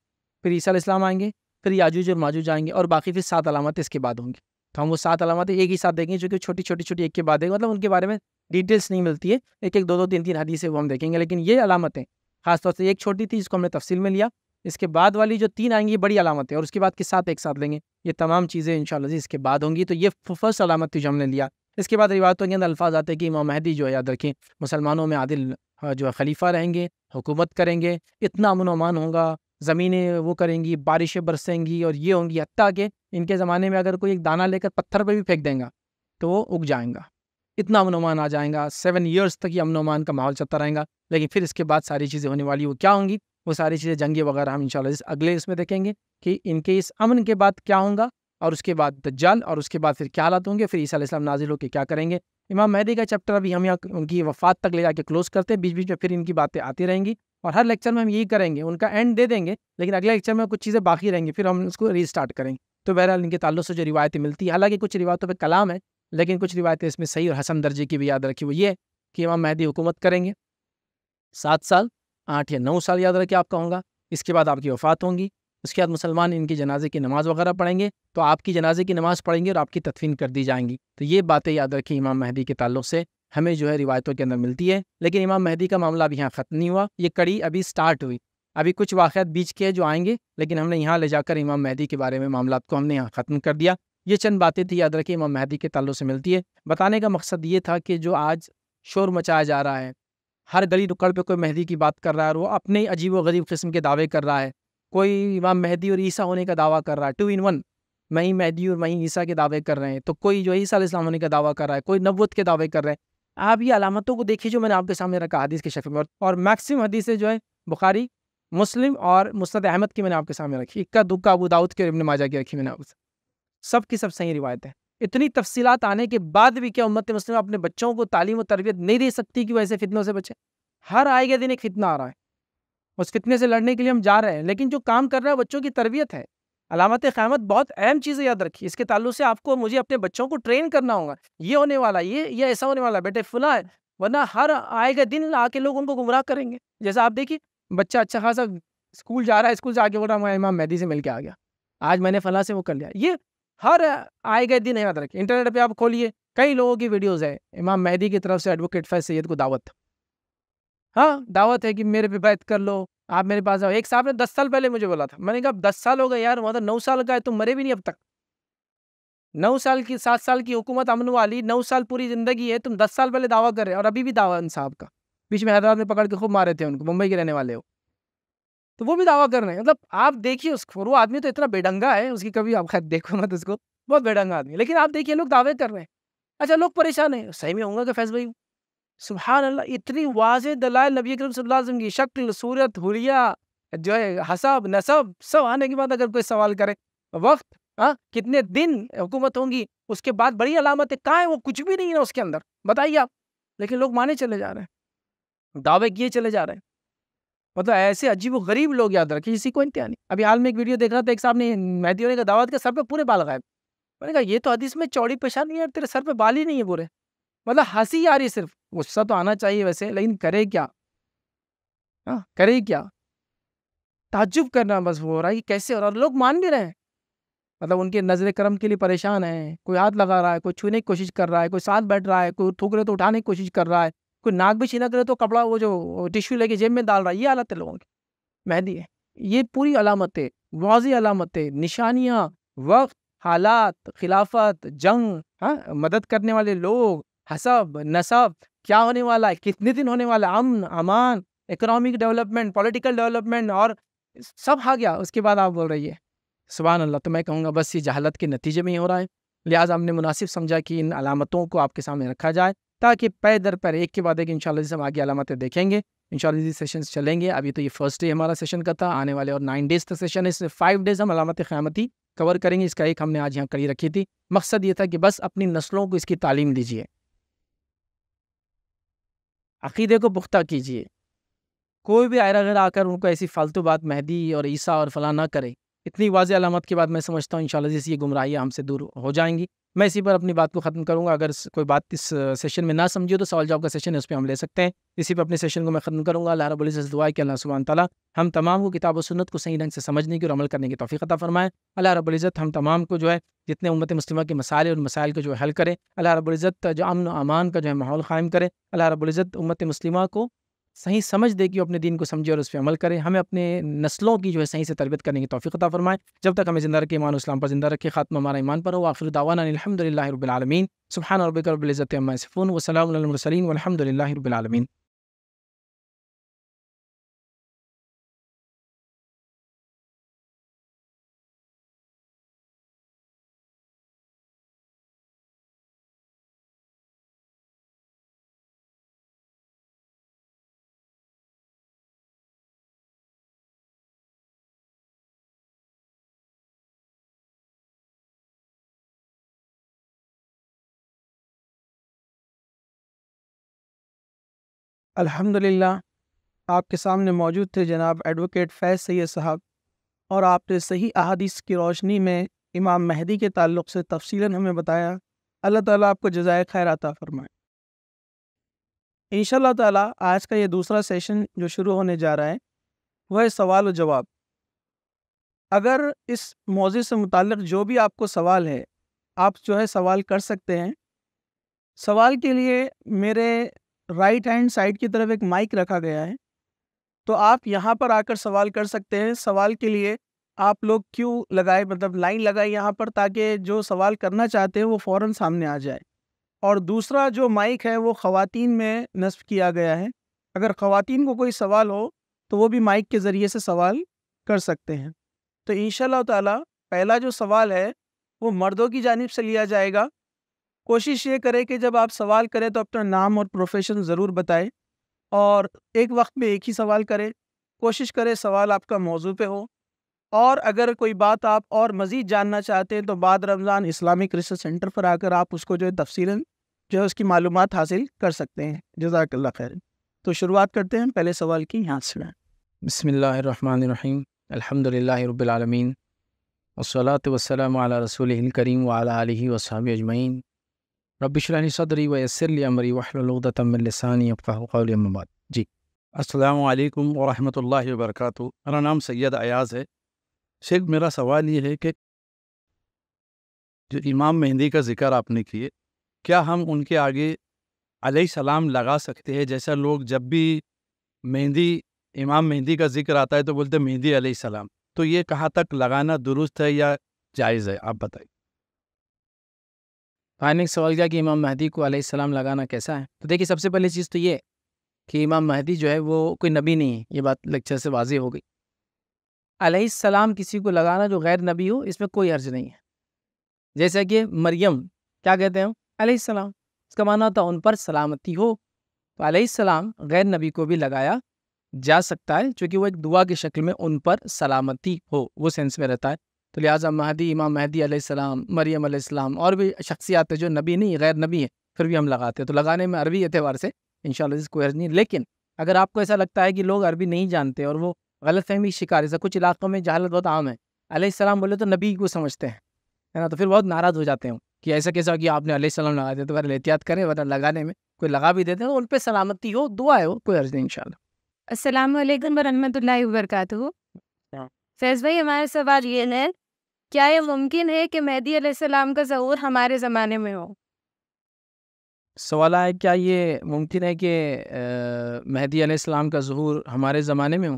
फिर ईसा इस्लाम आएंगे फिर याजूज और माजूज आएंगे और बाकी फिर सात अलामत इसके बाद होंगी तो हम वो सात अलामत एक ही साथ देखेंगे जो कि छोटी छोटी छोटी एक के बाद है मतलब उनके बारे में डिटेल्स नहीं मिलती है एक एक दो दो तीन तीन हदीसें वो हम देखेंगे लेकिन ये अलामतें खासतौर से एक छोटी थी इसको हमने तफसील में लिया इसके बाद वाली जो तीन आएंगी बड़ी अलामत है और उसके बाद के साथ एक साथ लेंगे ये तमाम चीज़ें इन इसके बाद होंगी तो ये फर्स्ट अलामत थी जो हमने लिया इसके बाद रिवायतों के अंदर अल्फाज आते हैं कि इमाम महदी जो याद रखें मुसलमानों में आदिल जो है खलीफा रहेंगे हुकूमत करेंगे इतना अमन अमान होगा ज़मीनें वो करेंगी बारिशें बरसेंगी और ये होंगी हत्या के इनके ज़माने में अगर कोई एक दाना लेकर पत्थर पर भी फेंक देंगे तो वो उग जाएंगा इतना अमनोमान आ जाएगा सेवन ईयर्स तक ये अमनोमान का माहौल चलता रहेगा लेकिन फिर इसके बाद सारी चीज़ें होने वाली वो क्या होंगी वो सारी चीज़ें जंगे वगैरह हम इनशाला इस अगले इसमें देखेंगे कि इनके इस अमन के बाद क्या होगा और उसके बाद दज्जाल और उसके बाद फिर क्या हालात होंगे फिर ईसा इस्लाम नाजिल होकर क्या करेंगे इमाम मेहदी का चैप्टर अभी हम यहाँ उनकी वफात तक ले जाके क्लोज़ करते हैं बीच बीच में फिर इनकी बातें आती रहेंगी और हर लेक्चर में हम यही करेंगे उनका एंड दे देंगे लेकिन अगले लेक्चर में कुछ चीज़ें बाकी रहेंगी फिर हम उसको रीस्टार्ट करेंगे तो बहरहाल इनके तल्लु से जो रिवायतें मिलती है हालांकि कुछ रिवायतों पर कलाम है लेकिन कुछ रिवायतें इसमें सही और हसन दर्जे की भी याद रखी हुई है कि इमाम महदी हुकूमत करेंगे सात साल आठ या नौ साल याद रखे आपका होगा इसके बाद आपकी वफ़ात होंगी उसके बाद मुसलमान इनकी जनाजे की नमाज़ वगैरह पढ़ेंगे तो आपकी जनाजे की नमाज़ पढ़ेंगे और आपकी तदफीन कर दी जाएंगी तो ये बातें याद रखी इमाम महदी के ताल्लुक से हमें जो है रिवायतों के अंदर मिलती है लेकिन इमाम महदी का मामला अभी यहाँ ख़त्म नहीं हुआ ये कड़ी अभी स्टार्ट हुई अभी कुछ वाक़ात बीच के जो आएंगे लेकिन हमने यहाँ ले जाकर इमाम महदी के बारे में मामला को हमने यहाँ ख़त्म कर दिया ये चंद बातें थी याद रखिए इमाम महदी के तल्लु से मिलती है बताने का मकसद ये था कि जो आज शोर मचाया जा रहा है हर गली रुकड़ पे कोई महदी की बात कर रहा है और वो अपने ही अजीब व गरीब किस्म के दावे कर रहा है कोई इमाम महदी और ईसा होने का दावा कर रहा है टू इन वन मई महदी और मई ईसा के दावे कर रहे हैं तो कोई जो ईसा इस्लाम होने का दावा कर रहा है कोई नवत के दावे कर रहे हैं आप ये अलामतों को देखिए जो मैंने आपके सामने रखा हदीस के शक्ल में और, और मैक्सिम हदीसें जो है बुखारी मुस्लिम और मुस्द अहमद की मैंने आपके सामने रखी इक्का दुक्का अबू दाऊद की और इबन माजा की रखी मैंने आपके सब की सब सही रिवायत है इतनी तफसीलात आने के बाद भी क्या उम्मत मुस्लिम अपने बच्चों को तालीम और तरबियत नहीं दे सकती कि वैसे फितनों से बचे हर आए गए दिन एक फितना आ रहा है उस फितने से लड़ने के लिए हम जा रहे हैं लेकिन जो काम कर रहा है बच्चों की तरबियत है अलामत क़्यामत बहुत अहम चीज़ें याद रखी इसके तल्लु से आपको मुझे अपने बच्चों को ट्रेन करना होगा ये होने वाला ये या ऐसा होने वाला बेटे फुला है वरना हर आएगा दिन आके लोग उनको गुमराह करेंगे जैसा आप देखिए बच्चा अच्छा खासा स्कूल जा रहा है स्कूल से आके बोल रहा है इमाम मेहदी से मिल के आ गया आज मैंने फला से वो कर लिया ये हर आए गए दिन याद रखें इंटरनेट पे आप खोलिए कई लोगों की वीडियोस है इमाम मेहदी की तरफ से एडवोकेट फैज सैद को दावत हाँ दावत है कि मेरे पे बैत कर लो आप मेरे पास आओ एक साहब ने दस साल पहले मुझे बोला था मैंने कहा दस साल हो गए यार वहाँ तो नौ साल का है तुम मरे भी नहीं अब तक नौ साल की सात साल की हुकूमत अमन वाली नौ साल पूरी ज़िंदगी है तुम दस साल पहले दावा कर रहे हो और अभी भी दावा उन साहब का बीच में हैदराबाद में पकड़ के खूब मारे थे उनको मुंबई के रहने वाले हो तो वो भी दावा कर रहे हैं मतलब आप देखिए उसको वो आदमी तो इतना बेडंगा है उसकी कभी आप खैर देखो मत उसको बहुत बेडंगा आदमी लेकिन आप देखिए लोग दावे कर रहे हैं अच्छा लोग परेशान है सही में होंगे कि फैस भाई सुबह अल्लाह इतनी वाज दलाल नबी अक्रम सल्लम की शक्ल सूरत हुलिया जो है हसब नसब सब आने के बाद अगर कोई सवाल करे वक्त हाँ कितने दिन हुकूमत होंगी उसके बाद बड़ी अलामत है कहाँ है वो कुछ भी नहीं है उसके अंदर बताइए आप लेकिन लोग माने चले जा रहे हैं दावे किए चले जा रहे हैं मतलब ऐसे अजीब व गरीब लोग याद रखें इसी को इंतहा नहीं अभी हाल में एक वीडियो देख रहा था एक साहब ने मेहदी होने का दावा के सर पे पूरे बाल गायब मैंने कहा ये तो हदीस में चौड़ी पेशा नहीं है तेरे सर पे बाल ही नहीं है पूरे मतलब हंसी आ रही सिर्फ गुस्सा तो आना चाहिए वैसे लेकिन करे क्या आ, हाँ, करे क्या ताजुब करना बस वो हो रहा है कि कैसे हो रहा है लोग मान भी रहे हैं मतलब उनके नजर करम के लिए परेशान है कोई हाथ लगा रहा है कोई छूने की कोशिश कर रहा है कोई साथ बैठ रहा है कोई थूक रहे तो उठाने की कोशिश कर रहा है कोई नाक भी छीना करे तो कपड़ा वो जो टिश्यू लेके जेब में डाल रहा है ये हालत है लोगों की मेहंदी है ये पूरी अलामतें वाजी अलामतें निशानियाँ वक्त हालात खिलाफत जंग हाँ मदद करने वाले लोग हसब नसब क्या होने वाला है कितने दिन होने वाला अमन अमान इकोनॉमिक डेवलपमेंट पॉलिटिकल डेवलपमेंट और सब आ गया उसके बाद आप बोल रही है सुबह अल्लाह तो मैं कहूँगा बस ये जहालत के नतीजे में ही हो रहा है लिहाजा हमने मुनासिब समझा कि इन अलामतों को आपके सामने रखा जाए ताकि पै दर पैर एक के बाद एक इंशाल्लाह जी हम आगे अलामतें देखेंगे इन शी सेशन चलेंगे अभी तो ये फर्स्ट डे हमारा सेशन का था आने वाले और नाइन डेज का सेशन है इसमें फाइव डेज हम अलामत क़्यामती कवर करेंगे इसका एक हमने आज यहाँ करी रखी थी मकसद ये था कि बस अपनी नस्लों को इसकी तालीम दीजिए अकीदे को पुख्ता कीजिए कोई भी आयरा घर आकर उनको ऐसी फालतू बात मेहदी और ईसा और फला ना करे इतनी वाज अलामत के बाद मैं समझता हूँ इन शाला जैसी ये गुमराहियाँ हमसे दूर हो जाएंगी मैं इसी पर अपनी बात को ख़त्म करूँगा अगर कोई बात इस सेशन में ना समझिए तो सवाल जवाब का सेशन है उस पर हम ले सकते हैं इसी पर अपने सेशन को मैं ख़त्म करूँगा अल्लाह रबुल दुआ कि अल्लाह सुबह तला हम तमाम को किताब सुनत सुन्नत को सही ढंग से समझने की और अमल करने की तोफ़ी अता फ़रमाएँ अल्लाह रबुल्ज़त हम तमाम को जो है जितने उम्मत मुस्लिम के मसाले और मसाइल को जो है हल करें अल्लाह रबुल्ज़त जो अमन अमान का जो है माहौल कायम करें अल्लाह रबुल्ज़त उम्मत मुस्लिम को सही समझ दे कि अपने दिन को समझे और उस पर अमल करें हमें अपने नस्लों की जो है सही से तरबियत करने की तोफ़ी अता फरमाएं जब तक हमें जिंदा रखे ईमान इस्लाम पर जिंदा रखे खात्मा हमारा ईमान पर हो आखिर दावाना अलहमदिल्ला रबालमीन सुबहान रबिक रबिल्ज़त वसलम वसलिन अल्हम्दुलिल्लाह आपके सामने मौजूद थे जनाब एडवोकेट फैज़ सैद साहब और आपने सही अहादीस की रोशनी में इमाम महदी के ताल्लुक से तफसीला हमें बताया अल्लाह ताला आपको जजाय खैर आता फरमाए इन ताला आज का ये दूसरा सेशन जो शुरू होने जा रहा है वह है सवाल और जवाब अगर इस मौजू से मुतल जो भी आपको सवाल है आप जो है सवाल कर सकते हैं सवाल के लिए मेरे राइट हैंड साइड की तरफ एक माइक रखा गया है तो आप यहाँ पर आकर सवाल कर सकते हैं सवाल के लिए आप लोग क्यों लगाए मतलब लाइन लगाए यहाँ पर ताकि जो सवाल करना चाहते हैं वो फ़ौर सामने आ जाए और दूसरा जो माइक है वो ख़वातीन में नस्ब किया गया है अगर ख़वातीन को कोई सवाल हो तो वो भी माइक के ज़रिए से सवाल कर सकते हैं तो इन ताला पहला जो सवाल है वो मर्दों की जानब से लिया जाएगा कोशिश ये करें कि जब आप सवाल करें तो अपना नाम और प्रोफेशन ज़रूर बताएं और एक वक्त में एक ही सवाल करें कोशिश करें सवाल आपका मौजू पे हो और अगर कोई बात आप और मज़ीद जानना चाहते हैं तो बाद रमज़ान इस्लामिक रिसर्च सेंटर पर आकर आप उसको जो है तफसी जो है उसकी मालूम हासिल कर सकते हैं जजाकल्ला खैर तो शुरुआत करते हैं पहले सवाल की यहाँ से बसमीम अलहमदिल्ला रबालमीन वसलात वसलम रसूल करीम वाली वसाब अजमैन रबिशरानी सदरी वसरली अमरी वहलतमलसानी फ़ाक़ाबाद जी असलकम वरहल वर्क मेरा नाम सैयद अयाज़ है शेख मेरा सवाल ये है कि जो इमाम मेहंदी का ज़िक्र आपने किए क्या हम उनके आगे सलाम लगा सकते हैं जैसा लोग जब भी मेहंदी इमाम मेहंदी का ज़िक्र आता है तो बोलते मेहंदी सलाम तो ये कहाँ तक लगाना दुरुस्त है या जायज़ है आप बताइए एक सवाल किया कि इमाम महदी को आलाम लगाना कैसा है तो देखिए सबसे पहली चीज़ तो ये कि इमाम महदी जो है वो कोई नबी नहीं है ये बात लेक्चर से वाजी हो गई सलाम किसी को लगाना जो गैर नबी हो इसमें कोई अर्ज नहीं है जैसे कि मरियम क्या कहते हैं सलाम इसका माना होता उन पर सलामती हो तो सलाम गैर नबी को भी लगाया जा सकता है चूँकि वो एक दुआ की शक्ल में उन पर सलामती हो वो सेंस में रहता है तो लिहाजा महदी इमाम महदी आसमाम मरियम आसमाम और भी शख्सियात जो नबी नहीं गैर नबी हैं फिर भी हम लगाते हैं तो लगाने में अरबी एतवार से इन शाला कोई नहीं लेकिन अगर आपको ऐसा लगता है कि लोग अरबी नहीं जानते और वो गलत फहमी शिकार है कुछ इलाक़ों में जहालत बहुत आम है आसमाम बोले तो नबी को समझते हैं है ना तो फिर बहुत नाराज़ हो जाते हैं कि ऐसा कैसा कि आपने आसमाम लगा दिया तो अगर एहतियात करें वरना लगाने में कोई लगा भी देते हैं तो उन पर सलामती हो दुआ हो कोई अर्ज नहीं इन असल वरहमत लाबरक फैज़ भाई हमारा सवाल ये है क्या ये मुमकिन है कि मेहदी सलाम का ज़हूर हमारे ज़माने में हो सवाल है क्या ये मुमकिन है कि मेहदी सलाम का ज़हूर हमारे ज़माने में हो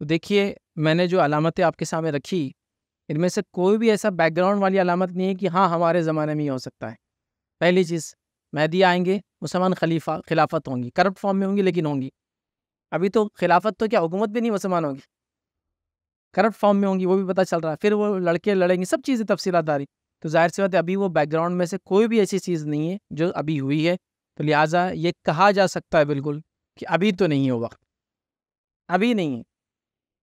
तो देखिए मैंने जो अलामतें आपके सामने रखी इनमें से कोई भी ऐसा बैकग्राउंड वाली अलामत नहीं है कि हाँ हमारे ज़माने में ही हो सकता है पहली चीज़ मेहदी आएंगे मुसलमान खलीफा खिलाफत होंगी करप्ट फॉर्म में होंगी लेकिन होंगी अभी तो खिलाफत तो क्या हुकूमत भी नहीं मुसलमान होगी करप्ट फॉर्म में होंगी वो भी पता चल रहा है फिर वो लड़के लड़ेंगे सब चीज़ें रही तो जाहिर सी बात है अभी वो बैकग्राउंड में से कोई भी ऐसी चीज़ नहीं है जो अभी हुई है तो लिहाजा ये कहा जा सकता है बिल्कुल कि अभी तो नहीं है वक्त अभी नहीं है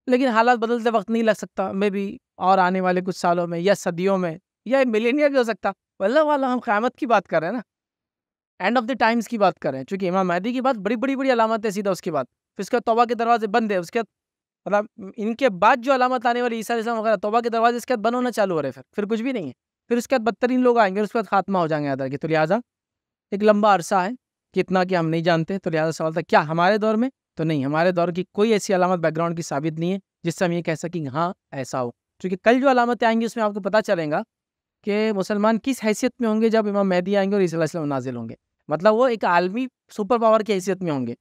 लेकिन हालात बदलते वक्त नहीं लग सकता मे भी और आने वाले कुछ सालों में या सदियों में या मिलेनियर भी हो सकता वल्ला वाला हम क़्यामत की बात कर रहे हैं ना एंड ऑफ द टाइम्स की बात कर रहे हैं चूँकि इमाम महदी की बात बड़ी बड़ी बड़ी अलामत है सीधा उसके बाद फिर उसके तोबा के दरवाजे बंद है उसके बाद मतलब इनके बाद जो अलामत आने वाली ईसा वगैरह तोबा के दरवाजे इसके बाद बंद होना चालू हो रहे फिर फिर कुछ भी नहीं है फिर उसके बाद बदतरीन लोग आएंगे उसके बाद खात्मा हो जाएंगे अदर के तो लिहाजा एक लंबा अरसा है कितना कि हम नहीं जानते तो लिहाजा सवाल था क्या हमारे दौर में तो नहीं हमारे दौर की कोई ऐसी अलामत बैकग्राउंड की साबित नहीं है जिससे हम ये कह सकें हाँ ऐसा हो क्योंकि कल जो अलामतें आएंगी उसमें आपको पता चलेगा कि मुसलमान किस हैसियत में होंगे जब इमाम मेहदी आएंगे और ईसा नाजिल होंगे मतलब वो एक आलमी सुपर पावर की हैसियत में होंगे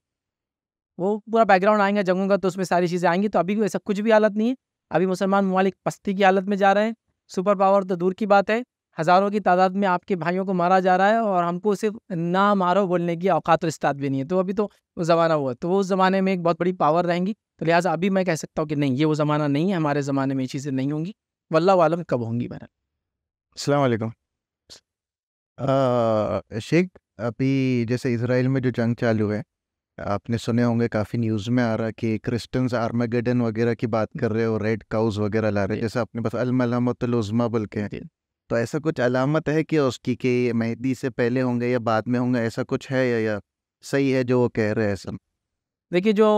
वो पूरा बैकग्राउंड आएगा जंगों का तो उसमें सारी चीज़ें आएंगी तो अभी भी ऐसा कुछ भी हालत नहीं है अभी मुसलमान ममालिक पस्ती की हालत में जा रहे हैं सुपर पावर तो दूर की बात है हज़ारों की तादाद में आपके भाइयों को मारा जा रहा है और हमको सिर्फ ना मारो बोलने की औकात और इस्ताद भी नहीं है तो अभी तो वो ज़माना हुआ तो वो उस ज़माने में एक बहुत बड़ी पावर रहेंगी तो लिहाजा अभी मैं कह सकता हूँ कि नहीं ये वो ज़माना नहीं है हमारे ज़माने में ये चीज़ें नहीं होंगी वल्ला वालम कब होंगी बहरा अलैक्म शेख अभी जैसे इसराइल में जो जंग चालू है आपने सुने होंगे काफ़ी न्यूज़ में आ रहा कि क्रिस्टन्स आर्मागेडन वगैरह की बात कर रहे हो रेड काउज वगैरह ला रहे जैसे आपने बस बोल के तो ऐसा कुछ अलामत है कि उसकी कि मेहंदी से पहले होंगे या बाद में होंगे ऐसा कुछ है या, या सही है जो वो कह रहे हैं सब देखिए जो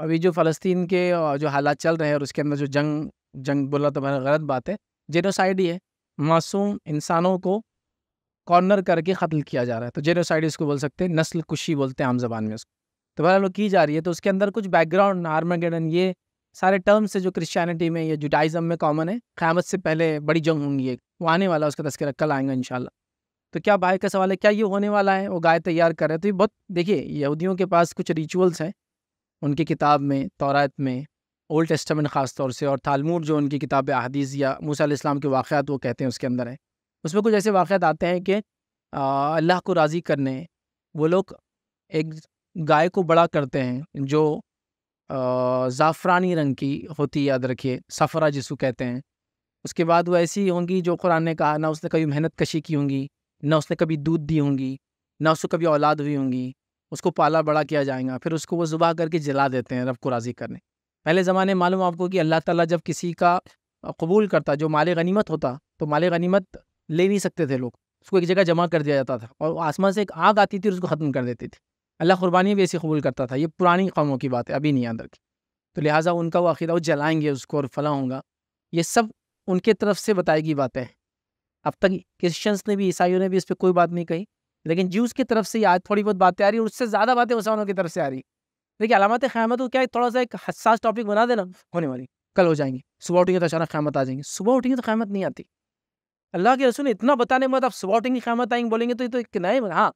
अभी जो फ़लस्तीन के जो हालात चल रहे हैं और उसके अंदर जो जंग जंग बोला तो मेरा गलत बात है जेनोसाइड ही है मासूम इंसानों को कॉर्नर करके कत्ल किया जा रहा है तो जेनोसाइड इसको बोल सकते हैं नस्ल कुशी बोलते हैं आम जबान में उसको तो वह लोग की जा रही है तो उसके अंदर कुछ बैकग्राउंड आर्मागेडन ये सारे टर्म्स है जो क्रिश्चियनिटी में या जुडाइज़म में कॉमन है क़्यामत से पहले बड़ी जंग होंगी एक वो आने वाला उसका तस्करा कल आएंगे इन तो क्या भाई का सवाल है क्या ये होने वाला है वो गाय तैयार कर रहे तो ये बहुत देखिए यहूदियों के पास कुछ रिचुअल्स हैं उनकी किताब में तौरात में ओल्ड टेस्टमेंट ख़ास तौर से और तालमूर जो उनकी किताब अहदीस या मूसा इस्लाम के वाक़ात वो कहते हैं उसके अंदर है उसमें कुछ ऐसे वाक़ आते हैं कि अल्लाह को राज़ी करने वो लोग एक गाय को बड़ा करते हैं जो ज़ाफ़रानी रंग की होती है याद रखिए सफ़रा जिसको कहते हैं उसके बाद वो ऐसी होंगी जो कुरान ने कहा ना उसने कभी मेहनत कशी की होंगी ना उसने कभी दूध दी होंगी ना उसको कभी औलाद हुई होंगी उसको पाला बड़ा किया जाएगा फिर उसको वो ज़ुबह करके जला देते हैं रब को राज़ी करने पहले ज़माने मालूम आपको कि अल्लाह ताला जब किसी का कबूल करता जो माल गनीमत होता तो माल गनीमत ले नहीं सकते थे लोग उसको एक जगह जमा कर दिया जाता था और आसमान से एक आग आती थी और उसको ख़त्म कर देती थी अल्लाह क़ुरबानी भी ऐसी कबूल करता था ये पुरानी कौमों की बात है अभी नहीं याद रखी तो लिहाजा उनका वो अकीदा वो जलाएंगे उसको और फला होगा ये सब उनके तरफ से बताई गई बातें हैं अब तक क्रिश्चियंस ने भी ईसाइयों ने भी इस पर कोई बात नहीं कही लेकिन जूस की तरफ से आज थोड़ी बहुत बातें आ रही है उससे ज़्यादा बातें मुसलमानों की तरफ से आ रही देखिए अलामत ख्यामत को क्या है थोड़ा सा एक हसास टॉपिक बना देना होने वाली कल हो जाएंगे सुबह उठेंगे तो अचानक क़्यामत आ जाएंगे सुबह उठेंगे तो क़्यामत नहीं आती अल्लाह के रसूल ने इतना बताने के बाद आप सुबह उठेंगे ख्यामत आएंगे बोलेंगे तो ये तो एक नए हाँ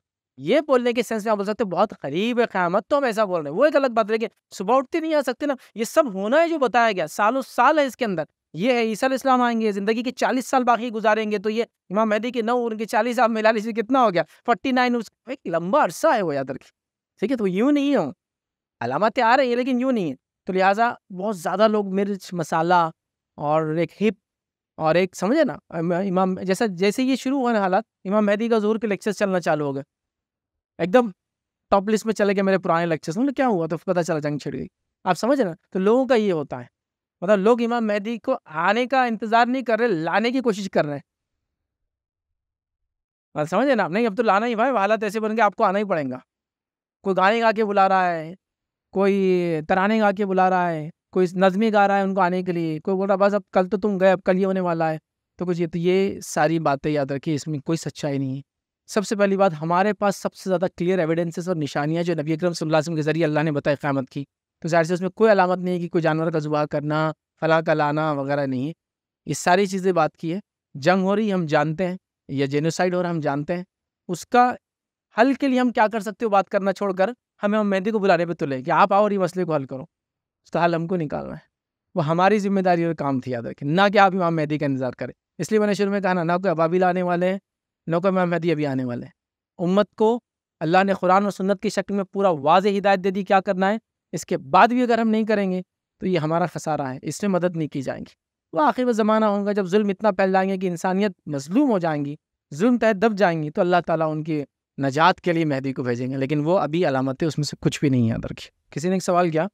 ये बोलने के सेंस में आप बोल सकते हो बहुत करीब है क्यामत तो हम ऐसा बोल रहे हैं वो एक गलत बात है कि सुबह उठते नहीं आ सकते ना ये सब होना है जो बताया गया सालों साल है इसके अंदर ये है ईसा इस्लाम आएंगे ज़िंदगी के चालीस साल बाकी गुजारेंगे तो ये इमाम मेहदी के नौ उनके चालीस आप मिला लीजिए कितना हो गया फोर्टी नाइन उसका एक लंबा अरसा है वो याद रखिए ठीक है तो यूँ नहीं हो अलामतें आ रही है लेकिन यूँ नहीं है तो लिहाजा बहुत ज़्यादा लोग मिर्च मसाला और एक हिप और एक समझे ना इमाम जैसा जैसे ये शुरू हुआ ना हालात इमाम मेहदी का जोर के लेक्चर चलना चालू हो गए एकदम टॉप लिस्ट में चले गए मेरे पुराने लेक्चर्स में मतलब क्या हुआ तो पता चला जंग छिड़ गई आप समझे ना तो लोगों का ये होता है मतलब लोग इमाम मेहदी को आने का इंतजार नहीं कर रहे लाने की कोशिश कर रहे हैं मतलब समझे ना नहीं अब तो लाना ही भाई हालात ऐसे बन गए आपको आना ही पड़ेगा कोई गाने गा के बुला रहा है कोई तराने गा के बुला रहा है कोई नज़मी गा रहा है उनको आने के लिए कोई बोल रहा बस अब कल तो तुम गए अब कल ये होने वाला है तो कुछ ये तो ये सारी बातें याद रखिए इसमें कोई सच्चाई नहीं है सबसे पहली बात हमारे पास सबसे ज़्यादा क्लियर एविडेंसेस और निशानियाँ जो नबी अक्रम वसम के ज़रिए अल्लाह ने बताया क़्यामत की तो ज़ाहिर से उसमें कोई अलामत नहीं है कि कोई जानवर का जुबा करना फला का लाना वगैरह नहीं है ये सारी चीज़ें बात की है जंग हो रही हम जानते हैं या जेनोसाइड हो रहा हम जानते हैं उसका हल के लिए हम क्या कर सकते हो बात करना छोड़कर हमें हम मेहंदी को बुलाने पर तुले तो कि आप आओ और ये मसले को हल करो उसका हल हमको निकालना है वो हमारी जिम्मेदारी और काम थी याद रखें ना कि आप इमाम मेहदी का इंतजार करें इसलिए मैंने शुरू में कहा ना ना कोई अबाबिल आने वाले हैं नौकर महमदी अभी आने वाले हैं उम्मत को अल्लाह ने कुरान और सुन्नत की शक्ल में पूरा वाज हिदायत दे दी क्या करना है इसके बाद भी अगर हम नहीं करेंगे तो ये हमारा खसारा है इसमें मदद नहीं की जाएगी वह आखिर में ज़माना होगा जब जुल्म इतना फैल जाएंगे कि इंसानियत मजलूम हो जाएंगी जुल्म तहत दब जाएंगी तो अल्लाह ताला उनकी नजात के लिए मेहदी को भेजेंगे लेकिन वो अभी अलामतें उसमें से कुछ भी नहीं याद रखी किसी ने एक सवाल किया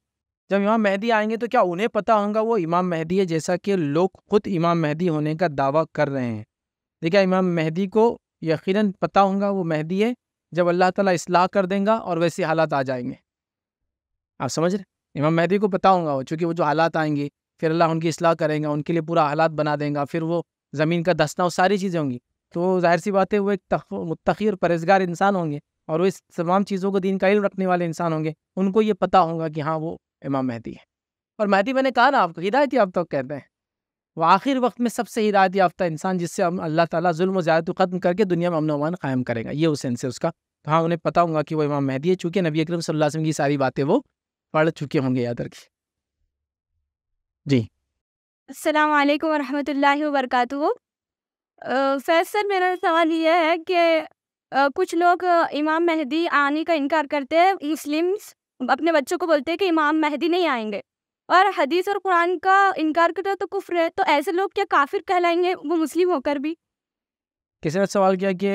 जब इमाम मेहदी आएंगे तो क्या उन्हें पता होगा वो इमाम मेहदी है जैसा कि लोग खुद इमाम मेहदी होने का दावा कर रहे हैं देखिए इमाम मेहदी को यकीन पता होगा वो मेहदी है जब अल्लाह ताला इसलाह कर देगा और वैसे हालात आ जाएंगे आप समझ रहे इमाम मेहदी को पता होगा वो चूँकि वो जो हालात आएंगे फिर अल्लाह उनकी असलाह करेंगे उनके लिए पूरा हालात बना देगा फिर वो ज़मीन का दस्ता वो सारी चीज़ें होंगी तो जाहिर सी बात है वो एक मुतखी और परहेजगार इंसान होंगे और वो इस तमाम चीज़ों को दीन का इल रखने वाले इंसान होंगे उनको ये पता होगा कि हाँ वो इमाम मेहदी है और मेहदी मैंने कहा ना आपको हिदायत ही आप तो कहते हैं व आखिर वक्त में सबसे हिदायत याफ्ता इंसान जिससे हम अल्लाह ताला जुल्म ज़्यादा ख़त्म करके दुनिया में अमन अमान कायम करेगा ये हुसैन से उसका तो हाँ उन्हें पता होगा कि वो इमाम महदी है चूँकि नबी अकरम सल्लल्लाहु अलैहि वसल्लम की सारी बातें वो पढ़ चुके होंगे याद रखिए जी अस्सलाम वालेकुम वरक वबरकातुहू फैज सर मेरा सवाल यह है कि कुछ लोग इमाम महदी आने का इनकार करते हैं मुस्लिम्स अपने बच्चों को बोलते हैं कि इमाम महदी नहीं आएंगे और हदीस और कुरान का इनकार करना तो कुफ्र है तो ऐसे लोग क्या काफिर कहलाएंगे वो मुस्लिम होकर भी किसी ने सवाल किया कि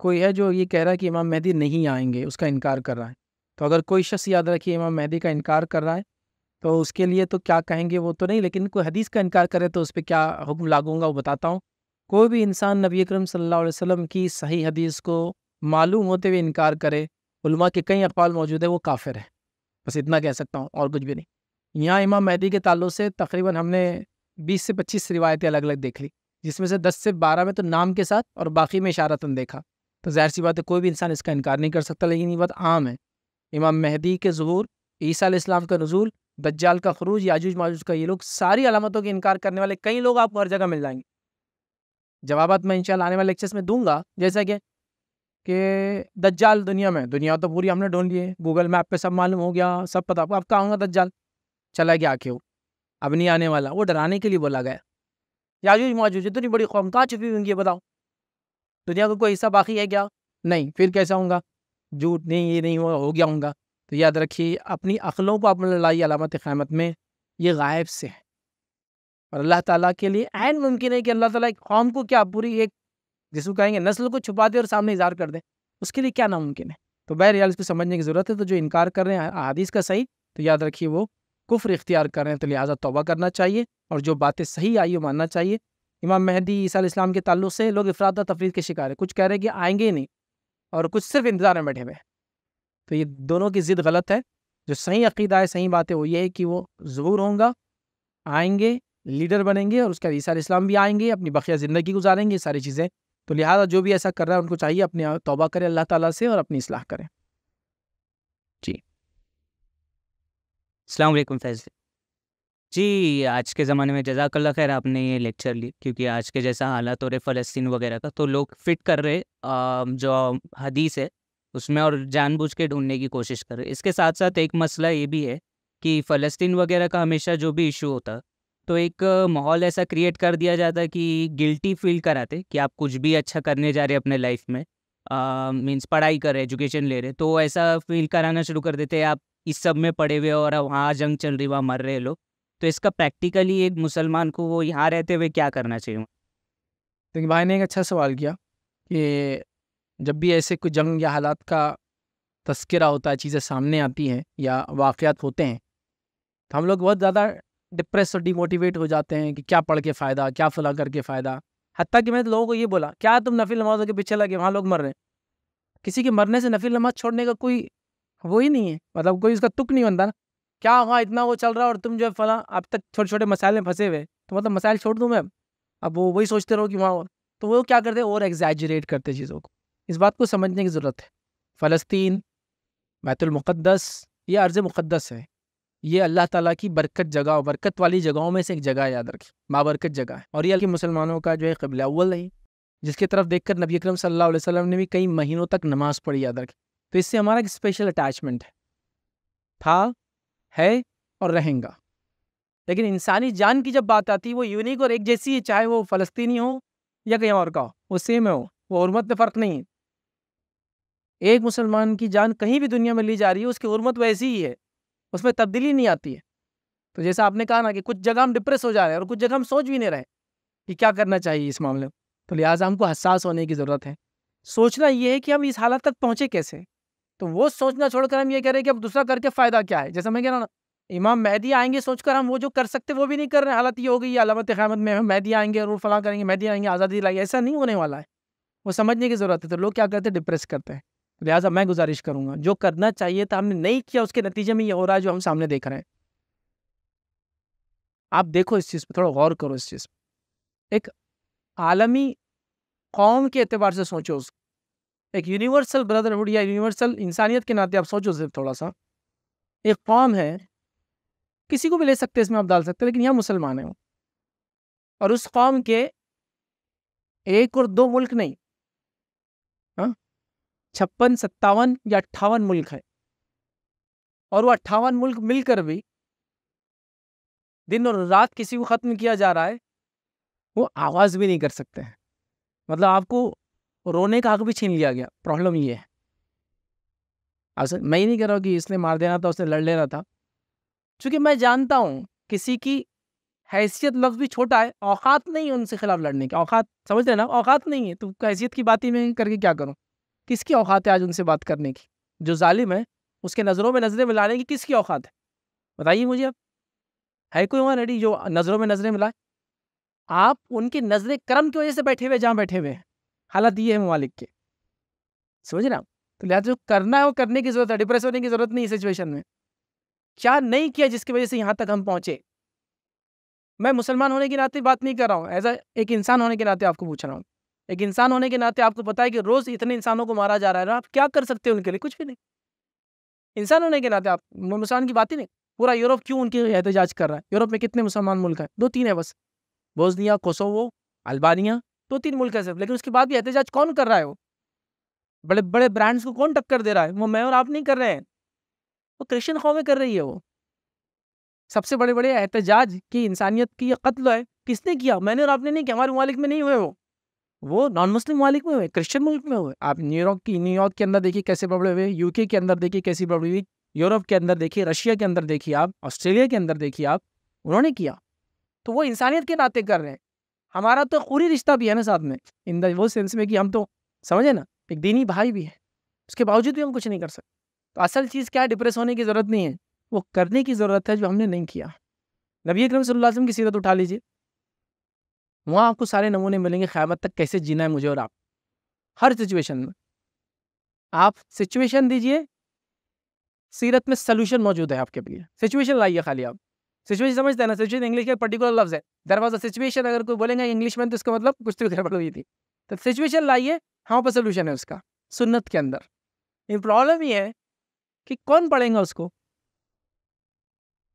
कोई है जो ये कह रहा है कि इमाम मेहदी नहीं आएंगे उसका इनकार कर रहा है तो अगर कोई शख्स याद रखिए इमाम मेहदी का इनकार कर रहा है तो उसके लिए तो क्या कहेंगे वो तो नहीं लेकिन कोई हदीस का इनकार करे तो उस पर क्या हुक्म लागू होगा वो बताता हूँ कोई भी इंसान नबी अक्रम सल्लल्लाहु अलैहि वसल्लम की सही हदीस को मालूम होते हुए इनकार करे उलमा के कई अकवाल मौजूद है वो काफिर है बस इतना कह सकता हूँ और कुछ भी नहीं यहाँ इमाम मेहदी के ताल्लुक से तकरीबन हमने बीस से पच्चीस रिवायतें अलग अलग देख ली जिसमें से दस से बारह में तो नाम के साथ और बाकी में इशारतन देखा तो जाहिर सी बात है कोई भी इंसान इसका इनकार नहीं कर सकता लेकिन ये बात आम है इमाम मेहदी के जहूर ईसा इस्लाम का नजूल दज्जाल का खरूज याजूज माजूज का ये लोग सारी अलामतों के इनकार करने वाले कई लोग आपको हर जगह मिल जाएंगे जवाब मैं इनशाला आने वाले लेक्चर्स में दूंगा जैसा कि कि दज्जाल दुनिया में दुनिया तो पूरी हमने ढूंढ ली है गूगल मैप पे सब मालूम हो गया सब पता आपका होगा दज्जाल चला गया आके वो अब नहीं आने वाला वो डराने के लिए बोला गया याजूज माजूज इतनी बड़ी कौम कहाँ छुपी हुई बताओ दुनिया का कोई हिस्सा बाकी है क्या नहीं फिर कैसा होगा झूठ नहीं ये नहीं हुआ हो गया होगा तो याद रखिए अपनी अकलों को अपने लड़ाई अलामत क़्यामत में ये गायब से है और अल्लाह ताला के लिए ऐन मुमकिन है कि अल्लाह ताला एक कौम को क्या पूरी एक जिसको कहेंगे नस्ल को छुपा दे और सामने इजहार कर दे उसके लिए क्या नामुमकिन है तो बहरहाल इसको समझने की ज़रूरत है तो जो इनकार कर रहे हैं हदीस का सही तो याद रखिए वो कुफ्र इख्तियार कर रहे हैं तो लिहाजा तोबा करना चाहिए और जो बातें सही आई वो मानना चाहिए इमाम महदी ईसा इस्लाम के तल्लु से लोग अफराद तफरीद के शिकार हैं कुछ कह रहे हैं कि आएंगे ही नहीं और कुछ सिर्फ इंतज़ार में बैठे हुए हैं तो ये दोनों की ज़िद गलत है जो सही अकीदा है सही बात है वो ये है कि वो ज़रूर होंगे आएंगे लीडर बनेंगे और उसके बाद ईसा इस्लाम भी आएंगे अपनी बखिया ज़िंदगी गुजारेंगे सारी चीज़ें तो लिहाजा जो भी ऐसा कर रहा है उनको चाहिए अपने तोबा करें अल्लाह ताला से और अपनी असलाह करें अल्लाम फैज़ जी आज के ज़माने में जजाकल्ला खैर आपने ये लेक्चर ली क्योंकि आज के जैसा हालात हो रहे फ़लस्तीन वगैरह का तो लोग फिट कर रहे जो हदीस है उसमें और जानबूझ के ढूंढने की कोशिश कर रहे इसके साथ साथ एक मसला ये भी है कि फ़लस्तीन वगैरह का हमेशा जो भी इशू होता तो एक माहौल ऐसा क्रिएट कर दिया जाता कि गिल्टी फील कराते कि आप कुछ भी अच्छा करने जा रहे अपने लाइफ में मीन्स पढ़ाई कर रहे एजुकेशन ले रहे तो ऐसा फील कराना शुरू कर देते आप इस सब में पड़े हुए और वहाँ जंग चल रही वहाँ मर रहे लोग तो इसका प्रैक्टिकली एक मुसलमान को वो यहाँ रहते हुए क्या करना चाहिए देखिए तो भाई ने एक अच्छा सवाल किया कि जब भी ऐसे कोई जंग या हालात का तस्करा होता है चीज़ें सामने आती हैं या वाक़ात होते हैं तो हम लोग बहुत ज़्यादा डिप्रेस और डिमोटिवेट हो जाते हैं कि क्या पढ़ के फ़ायदा क्या फला करके फ़ायदा हती कि मैं तो लोगों को ये बोला क्या तुम नफिल नमाजों के पीछे लगे वहाँ लोग मर रहे हैं किसी के मरने से नफिल नमाज छोड़ने का कोई वो ही नहीं है मतलब कोई उसका तुक नहीं बनता ना क्या हाँ इतना वो चल रहा है और तुम जो है फला अब तक छोटे छोटे मसाले में फंसे हुए तो मतलब मसाइल छोड़ दूँ मैं अब अब वो वही सोचते रहो कि वहाँ तो वो क्या करते और एग्जैजरेट करते चीज़ों को इस बात को समझने की ज़रूरत है फ़लस्तीन बैतुलमक़दस ये अर्ज़ मुक़दस है ये अल्लाह ताला की बरकत जगह बरकत वाली जगहों में से एक जगह याद रखी बाबरकत जगह है और ये अल्कि मुसलमानों का जो है कबिला अव्वल है जिसकी तरफ देखकर नबी अकरम सल्लल्लाहु अलैहि वसल्लम ने भी कई महीनों तक नमाज़ पढ़ी याद रखी तो इससे हमारा एक स्पेशल अटैचमेंट है था है और रहेगा लेकिन इंसानी जान की जब बात आती है वो यूनिक और एक जैसी है चाहे वो फ़लस्तीनी हो या कहीं और का हो वो सेम है हो वो उर्मत में फ़र्क नहीं है एक मुसलमान की जान कहीं भी दुनिया में ली जा रही है उसकी उर्मत वैसी ही है उसमें तब्दीली नहीं आती है तो जैसा आपने कहा ना कि कुछ जगह हम डिप्रेस हो जा रहे हैं और कुछ जगह हम सोच भी नहीं रहे कि क्या करना चाहिए इस मामले में तो लिहाजा हमको हसास होने की ज़रूरत है सोचना ये है कि हम इस हालत तक पहुँचे कैसे तो वो सोचना छोड़कर हम ये कह रहे हैं कि अब दूसरा करके फ़ायदा क्या है जैसे मैं कह रहा हूँ इमाम मेहदी आएंगे सोचकर हम वो जो कर सकते वो भी नहीं कर रहे हैं हालत ये हो गई अलामत ख़ैमत में मेहदी आएंगे और फलां करेंगे मेहदी आएंगे आज़ादी लाएंगे ऐसा नहीं होने वाला है वो समझने की ज़रूरत है तो लोग क्या करते हैं डिप्रेस करते हैं लिहाजा मैं गुजारिश करूँगा जो करना चाहिए था हमने नहीं किया उसके नतीजे में ये हो रहा है जो हम सामने देख रहे हैं आप देखो इस चीज़ पर थोड़ा गौर करो इस चीज़ पर एक आलमी कौम के अतबार से सोचो उस एक यूनिवर्सल ब्रदरहुड या यूनिवर्सल इंसानियत के नाते आप सोचो सिर्फ थोड़ा सा एक कौम है किसी को भी ले सकते इसमें आप डाल सकते लेकिन यहाँ मुसलमान हैं और उस कौम के एक और दो मुल्क नहीं हाँ? छप्पन सत्तावन या अट्ठावन मुल्क है और वो अट्ठावन मुल्क मिलकर भी दिन और रात किसी को ख़त्म किया जा रहा है वो आवाज़ भी नहीं कर सकते हैं मतलब आपको रोने का हक भी छीन लिया गया प्रॉब्लम ये है अब मैं ही नहीं कह रहा हूँ कि इसने मार देना था उसने लड़ लेना था क्योंकि मैं जानता हूँ किसी की हैसियत लफ्ज़ भी छोटा है औकात नहीं है उनसे ख़िलाफ़ लड़ने की औकात समझ रहे ना औकात नहीं है तो हैसियत की बात ही मैं करके क्या करूँ किसकी औकात है आज उनसे बात करने की जो ालिम है उसके नज़रों में नज़रें मिलाने की किसकी औकात है बताइए मुझे आप है कोई वहाँ रेडी जो नज़रों में नज़रें मिलाए आप उनकी नज़रें कर्म की वजह से बैठे हुए जहाँ बैठे हुए हैं हालात ये है ममालिक के समझ रहा तो लिहाजा जो करना है वो करने की जरूरत है डिप्रेस होने की जरूरत नहीं सिचुएशन में क्या नहीं किया जिसकी वजह से यहाँ तक हम पहुँचे मैं मुसलमान होने के नाते बात नहीं कर रहा हूँ एज अ एक इंसान होने के नाते आपको पूछ रहा हूँ एक इंसान होने के नाते आपको पता है कि रोज़ इतने इंसानों को मारा जा रहा है आप क्या कर सकते हो उनके लिए कुछ भी नहीं इंसान होने के नाते आप मुसलमान की बात ही नहीं पूरा यूरोप क्यों उनकी एहतजाज कर रहा है यूरोप में कितने मुसलमान मुल्क हैं दो तीन है बस बोजनिया कोसोवो अल्बानिया दो तीन मुल्क है सिर्फ लेकिन उसके बाद भी एहतजाज कौन कर रहा है वो बड़े बड़े ब्रांड्स को कौन टक्कर दे रहा है वो मैं और आप नहीं कर रहे हैं वो क्रिश्चियन कौमें कर रही है वो सबसे बड़े बड़े एहतजाज की इंसानियत की यह कत्ल है किसने किया मैंने और आपने नहीं किया हमारे ममालिक में नहीं हुए वो वो नॉन मुस्लिम मालिक में हुए क्रिश्चियन मुल्क में हुए आप न्यूयॉर्क की न्यूयॉर्क के अंदर देखिए कैसे बबड़े हुए यूके के अंदर देखिए कैसी बबड़ी हुई यूरोप के अंदर देखिए रशिया के अंदर देखिए आप ऑस्ट्रेलिया के अंदर देखिए आप उन्होंने किया तो वो इंसानियत के नाते कर रहे हैं हमारा तो पूरी रिश्ता भी है ना साथ में इन द वो सेंस में कि हम तो समझे ना एक दीनी भाई भी है उसके बावजूद भी हम कुछ नहीं कर सकते तो असल चीज़ क्या है डिप्रेस होने की ज़रूरत नहीं है वो करने की ज़रूरत है जो हमने नहीं किया नबी अक्रम वसल्लम की सीरत उठा लीजिए वहाँ आपको सारे नमूने मिलेंगे ख़्यामत तक कैसे जीना है मुझे और आप हर सिचुएशन में आप सिचुएशन दीजिए सीरत में सलूशन मौजूद है आपके लिए सिचुएशन लाइए खाली आप सिचुएशन समझते हैं ना सिचुएशन इंग्लिश का पर्टिकुलर लफ्ज है दर वॉज अ सिचुएशन अगर कोई बोलेंगे इंग्लिश में तो इसका मतलब कुछ तो गड़बड़ हुई थी तो सिचुएशन लाइए हाँ पर सोल्यूशन है उसका सुन्नत के अंदर ये प्रॉब्लम ये है कि कौन पढ़ेगा उसको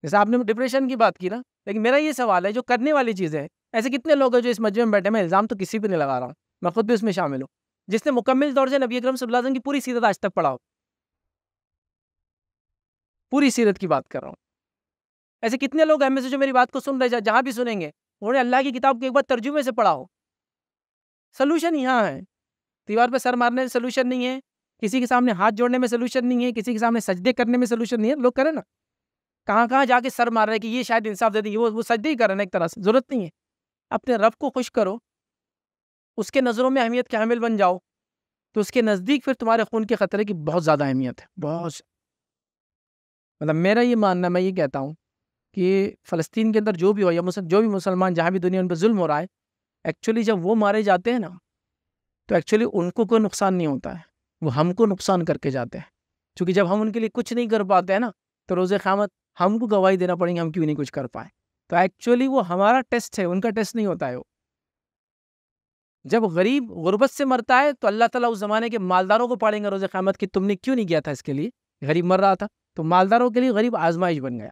जैसे आपने डिप्रेशन की बात की ना लेकिन मेरा ये सवाल है जो करने वाली चीज़ है ऐसे कितने लोग हैं जो इस मजबे में बैठे मैं इल्ज़ाम तो किसी पर नहीं लगा रहा हूँ मैं खुद भी उसमें शामिल हूँ जिसने मुकम्मिल तौर से नबी अक्रम सल्लल्लाहु की पूरी सीरत आज तक पढ़ाओ पूरी सीरत की बात कर रहा हूँ ऐसे कितने लोग हैं में से जो मेरी बात को सुन रहे जहाँ भी सुनेंगे उन्होंने अल्लाह की किताब को एक बार तर्जुमे से पढ़ा हो सोल्यूशन यहाँ है दीवार पर सर मारने में सोल्यूशन नहीं है किसी के सामने हाथ जोड़ने में सोल्यूशन नहीं है किसी के सामने सजदे करने में सलूशन नहीं है लोग करें ना कहाँ कहाँ जाके सर मार रहे हैं कि ये शायद इंसाफ दे देंगे वो वो सजदे ही कर रहे हैं एक तरह से ज़रूरत नहीं है अपने रब को खुश करो उसके नज़रों में अहमियत के हामिल बन जाओ तो उसके नज़दीक फिर तुम्हारे खून के ख़तरे की बहुत ज़्यादा अहमियत है बहुत मतलब मेरा ये मानना मैं ये कहता हूँ कि फ़लस्तीन के अंदर जो भी हो या मुसल जो भी मुसलमान जहाँ भी दुनिया उन पर जुल्म हो रहा है एक्चुअली जब वो मारे जाते हैं ना तो एक्चुअली उनको कोई नुकसान नहीं होता है वो हमको नुकसान करके जाते हैं क्योंकि जब हम उनके लिए कुछ नहीं कर पाते हैं ना तो रोज़ ख़ामत हमको गवाही देना पड़ेगी हम क्यों नहीं कुछ कर पाए तो एक्चुअली वो हमारा टेस्ट है उनका टेस्ट नहीं होता है वो जब गरीब गुरबत से मरता है तो अल्लाह ताला उस ज़माने के मालदारों को पाड़ेंगे रोज़ क़्यामत कि तुमने क्यों नहीं किया था इसके लिए गरीब मर रहा था तो मालदारों के लिए गरीब आजमाइश बन गया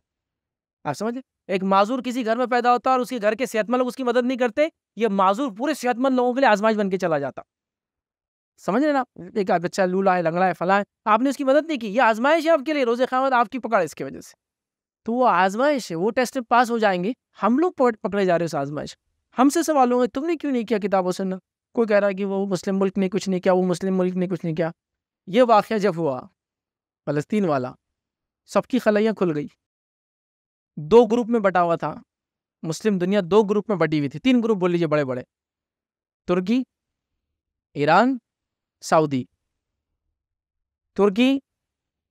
आप समझ एक माजूर किसी घर में पैदा होता और उसके घर के सेहतमंद लोग उसकी मदद नहीं करते ये माजूर पूरे सेहतमंद लोगों के लिए आजमाइश बन के चला जाता समझ रहे ना एक बच्चा लूला है लंगड़ा है फला है आपने उसकी मदद नहीं की ये आजमाइश है आपके लिए रोजे क़्यामत आपकी पकड़ इसकी वजह से तो वो आजमाइश है वो टेस्ट में पास हो जाएंगे हम लोग पकड़े जा रहे हैं उस आजमाइश हमसे सवाल होंगे तुमने क्यों नहीं किया किताबों से ना कोई कह रहा है कि वो मुस्लिम मुल्क ने कुछ नहीं किया वो मुस्लिम मुल्क ने कुछ नहीं किया ये वाक़ जब हुआ फ़लस्तीन वाला सबकी खलैयाँ खुल गई दो ग्रुप में बटा हुआ था मुस्लिम दुनिया दो ग्रुप में बटी हुई थी तीन ग्रुप बोल लीजिए बड़े बड़े तुर्की ईरान सऊदी तुर्की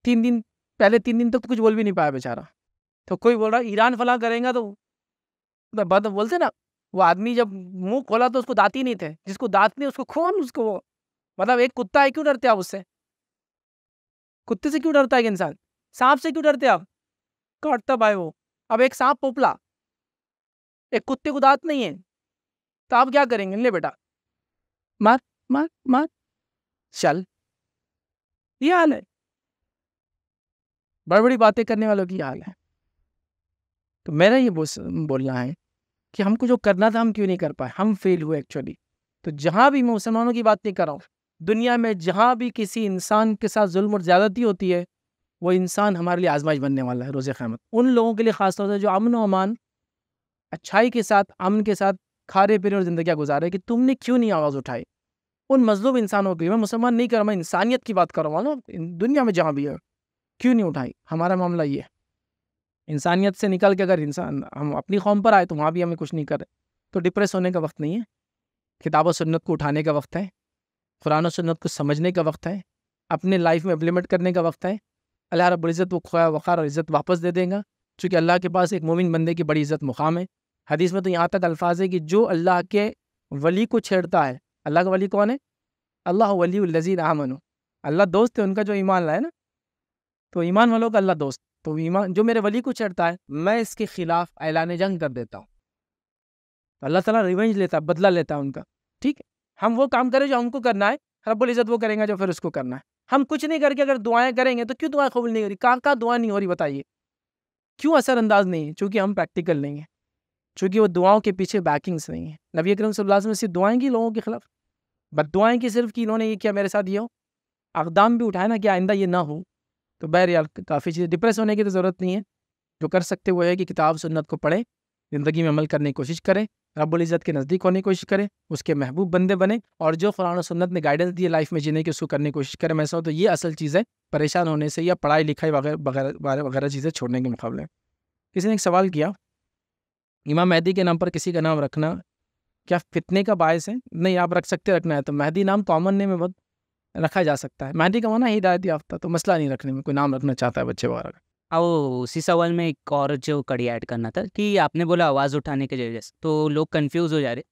तीन दिन पहले तीन दिन तक तो कुछ बोल भी नहीं पाया बेचारा तो कोई बोल रहा ईरान फला करेंगे तो बात तो बोलते ना वो आदमी जब मुंह खोला तो उसको दांत ही नहीं थे जिसको दांत नहीं उसको खोन उसको वो मतलब एक कुत्ता है क्यों डरते आप उससे कुत्ते से क्यों डरता है इंसान सांप से क्यों डरते आप काटता भाई वो अब एक सांप पोपला एक कुत्ते को दांत नहीं है तो आप क्या करेंगे ले बेटा मार मार मार चल ये हाल है बड़ी बड़ी बातें करने वालों की हाल है तो मेरा ये बोलना है कि हमको जो करना था हम क्यों नहीं कर पाए हम फेल हुए एक्चुअली तो जहां भी मैं मुसलमानों की बात नहीं कर रहा हूं दुनिया में जहां भी किसी इंसान के साथ जुल्म और ज़्यादती होती है वो इंसान हमारे लिए आजमाइश बनने वाला है रोज़ क़्यामत उन लोगों के लिए ख़ास तौर से जो अमन व अमान अच्छाई के साथ अमन के साथ खा रहे पीने और ज़िंदगी गुजारे कि तुमने क्यों नहीं आवाज़ उठाई उन मजलूम इंसानों के लिए मैं मुसलमान नहीं कर रहा मैं इंसानियत की बात कर रहा हूँ दुनिया में जहाँ भी है क्यों नहीं उठाई हमारा मामला ये है इंसानियत से निकल के अगर इंसान हम अपनी कौम पर आए तो वहाँ भी हमें कुछ नहीं कर तो डिप्रेस होने का वक्त नहीं है किताब और सुन्नत को उठाने का वक्त है कुरान और सुन्नत को समझने का वक्त है अपने लाइफ में इम्प्लीमेंट करने का वक्त है अल्लाह रब्ज़त वो खोया वक़ार और इज़्ज़त वापस दे देगा चूँकि अल्लाह के पास एक मोमिन बंदे की बड़ी इज़्ज़त मुकाम है हदीस में तो यहाँ तक अल्फाज है कि जो अल्लाह के वली को छेड़ता है अल्लाह का वली कौन है अल्लाह वली लजीर आमन अल्लाह दोस्त है उनका जो ईमान लाए ना तो ईमान वालों का अल्लाह दोस्त तो ईमान जो मेरे वली को छेड़ता है मैं इसके खिलाफ ऐलान जंग कर देता हूँ तो अल्लाह ताला रिवेंज लेता है बदला लेता है उनका ठीक है हम वो काम करें जो हमको करना है रब्बुल इज़्ज़त वो करेंगे जो फिर उसको करना है हम कुछ नहीं करके अगर दुआएं करेंगे तो क्यों दुआएं कबूल नहीं हो रही कहाँ कहाँ दुआ नहीं हो रही बताइए क्यों असरअंदाज नहीं है चूँकि हम प्रैक्टिकल नहीं हैं चूँकि वो दुआओं के पीछे बैकिंग्स नहीं है नबी अकरम सल्लल्लाहु अलैहि सिर्फ दुआएं की लोगों के खिलाफ बद दुआएं की सिर्फ कि इन्होंने ये किया मेरे साथ ये हो अकदाम भी उठाए ना कि आइंदा ये ना हो तो बहर यार काफ़ी चीज़ें डिप्रेस होने की तो ज़रूरत नहीं है जो कर सकते वो है कि किताब सुन्नत को पढ़ें ज़िंदगी में अमल करने की कोशिश करें रब्ज़त के नज़दीक होने की कोशिश करें उसके महबूब बंदे बने और जो कुरान सुन्नत ने गाइडेंस दी लाइफ में जीने की उसको करने की कोशिश करें मैं तो ये असल चीज़ है परेशान होने से या पढ़ाई लिखाई वगैरह वगैरह चीज़ें छोड़ने के मुकाबले किसी ने एक सवाल किया इमाम मेहदी के नाम पर किसी का नाम रखना क्या फितने का बायस है नहीं आप रख सकते रखना है तो मेहदी नाम कॉमन तो नेम में बहुत रखा जा सकता है मेहदी का माना हिदायत याफ्ता तो मसला नहीं रखने में कोई नाम रखना चाहता है बच्चे वगैरह का आओ उसी सवाल में एक और जो कड़ी ऐड करना था कि आपने बोला आवाज़ उठाने के जरिए तो लोग कन्फ्यूज़ हो जा रहे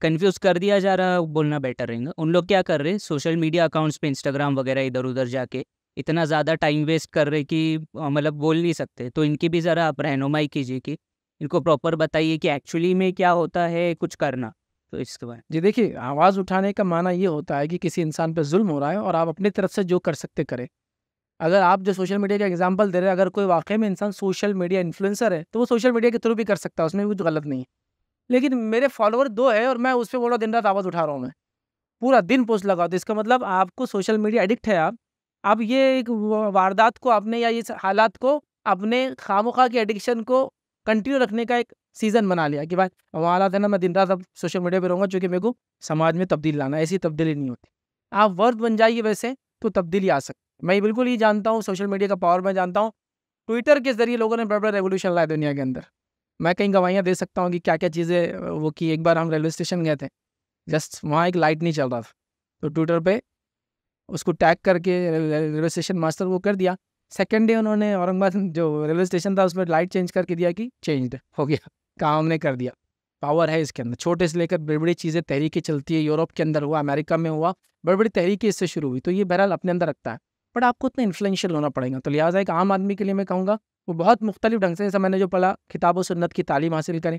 कन्फ्यूज़ कर दिया जा रहा बोलना बेटर रहेगा उन लोग क्या कर रहे सोशल मीडिया अकाउंट्स पे इंस्टाग्राम वगैरह इधर उधर जाके इतना ज़्यादा टाइम वेस्ट कर रहे कि मतलब बोल नहीं सकते तो इनकी भी ज़रा आप रहनुमाई कीजिए कि इनको प्रॉपर बताइए कि एक्चुअली में क्या होता है कुछ करना तो इसके बाद जी देखिए आवाज़ उठाने का माना ये होता है कि किसी इंसान पर जुल्म हो रहा है और आप अपनी तरफ से जो कर सकते करें अगर आप जो सोशल मीडिया का एग्जाम्पल दे रहे हैं अगर कोई वाकई में इंसान सोशल मीडिया इन्फ्लुएंसर है तो वो सोशल मीडिया के थ्रू भी कर सकता है उसमें भी कुछ गलत नहीं है लेकिन मेरे फॉलोअर दो है और मैं उस पर बोला दिन रात आवाज़ उठा रहा हूँ मैं पूरा दिन पोस्ट लगाऊ तो इसका मतलब आपको सोशल मीडिया एडिक्ट है आप आप ये एक वारदात को आपने या इस हालात को अपने खामोखा की एडिक्शन को कंटिन्यू रखने का एक सीज़न बना लिया कि भाई वो हालात है ना मैं दिन रात अब सोशल मीडिया पर रहूँगा चूँकि मेरे को समाज में तब्दील लाना ऐसी तब्दीली नहीं होती आप वर्थ बन जाइए वैसे तो तब्दीली आ सकती मैं बिल्कुल ही जानता हूँ सोशल मीडिया का पावर मैं जानता हूँ ट्विटर के ज़रिए लोगों ने बड़ा बड़ा रेवोल्यूशन लाया दुनिया के अंदर मैं कहीं गवाहियाँ दे सकता हूँ कि क्या क्या चीज़ें वो की एक बार हम रेलवे स्टेशन गए थे जस्ट वहाँ एक लाइट नहीं चल रहा था तो ट्विटर पर उसको टैग करके रेलवे स्टेशन मास्टर को कर दिया सेकेंड डे उन्होंने औरंगाबाद जो रेलवे स्टेशन था उसमें लाइट चेंज करके दिया कि चेंज हो गया काम ने कर दिया पावर है इसके अंदर छोटे से लेकर बड़ी बड़ी चीज़ें तहरीकें चलती है यूरोप के अंदर हुआ अमेरिका में हुआ बड़ी बड़ी तहरीकें इससे शुरू हुई तो ये बहरहाल अपने अंदर रखता है बट आपको उतना इन्फ्लुएंशियल होना पड़ेगा तो लिहाजा एक आम आदमी के लिए मैं कहूँगा वो बहुत मुख्तलिफ ढंग से जैसे मैंने जो पढ़ा किताब सन्नत सुन्नत की तालीम हासिल करें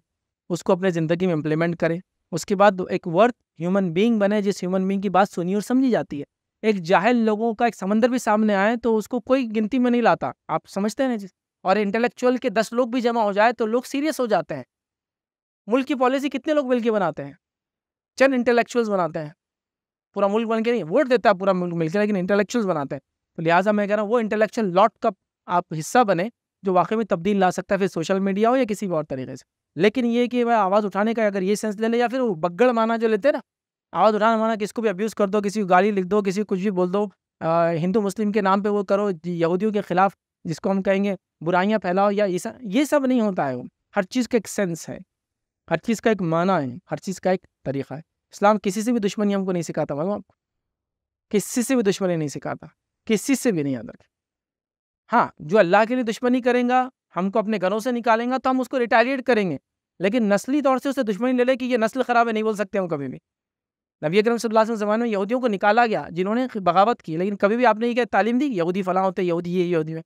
उसको अपने ज़िंदगी में इम्प्लीमेंट करें उसके बाद एक वर्थ ह्यूमन बींग बने जिस ह्यूमन बींग की बात सुनी और समझी जाती है एक जाहिल लोगों का एक समंदर भी सामने आए तो उसको कोई गिनती में नहीं लाता आप समझते हैं ना और इंटेलेक्चुअल के दस लोग भी जमा हो जाए तो लोग सीरियस हो जाते हैं मुल्क की पॉलिसी कितने लोग मिलकर बनाते हैं चंद इंटेलेक्चुअल्स बनाते हैं पूरा मुल्क बन के नहीं वोट देता है पूरा मुल्क मिलकर लेकिन इंटेलेक्चुअल्स बनाते हैं तो लिहाजा मैं कह रहा हूँ वो इंटेलेक्चुअल लॉट का आप हिस्सा बने जो वाकई में तब्दील ला सकता है फिर सोशल मीडिया हो या किसी भी और तरीके से लेकिन ये कि भाई आवाज़ उठाने का अगर ये सेंस ले लें या फिर वो बग्गड़ माना जो लेते हैं ना आवाज़ उठाना माना किसको भी अब्यूज़ कर दो किसी को गाली लिख दो किसी को कुछ भी बोल दो हिंदू मुस्लिम के नाम पर वो करो यहूदियों के ख़िलाफ़ जिसको हम कहेंगे बुराइयाँ फैलाओ या ये सब ये सब नहीं होता है वो हर चीज़ का एक सेंस है हर चीज़ का एक माना है हर चीज़ का एक तरीक़ा है इस्लाम किसी से भी दुश्मनी हमको नहीं सिखाता मालूम आपको किसी से भी दुश्मनी नहीं सिखाता किसी से भी नहीं याद रखें हाँ जो अल्लाह के लिए दुश्मनी करेगा हमको अपने घरों से निकालेगा तो हम उसको रिटेलिएट करेंगे लेकिन नस्ली तौर से उससे दुश्मनी ले ले कि ये नस्ल ख़राब है नहीं बोल सकते हम कभी भी नबी अकरम सल्लल्लाहु अलैहि वसल्लम में यहूदियों को निकाला गया जिन्होंने बगावत की लेकिन कभी भी आपने ये क्या तालीम दी यहूदी फलाँ होते यहूदी ये यहूदी में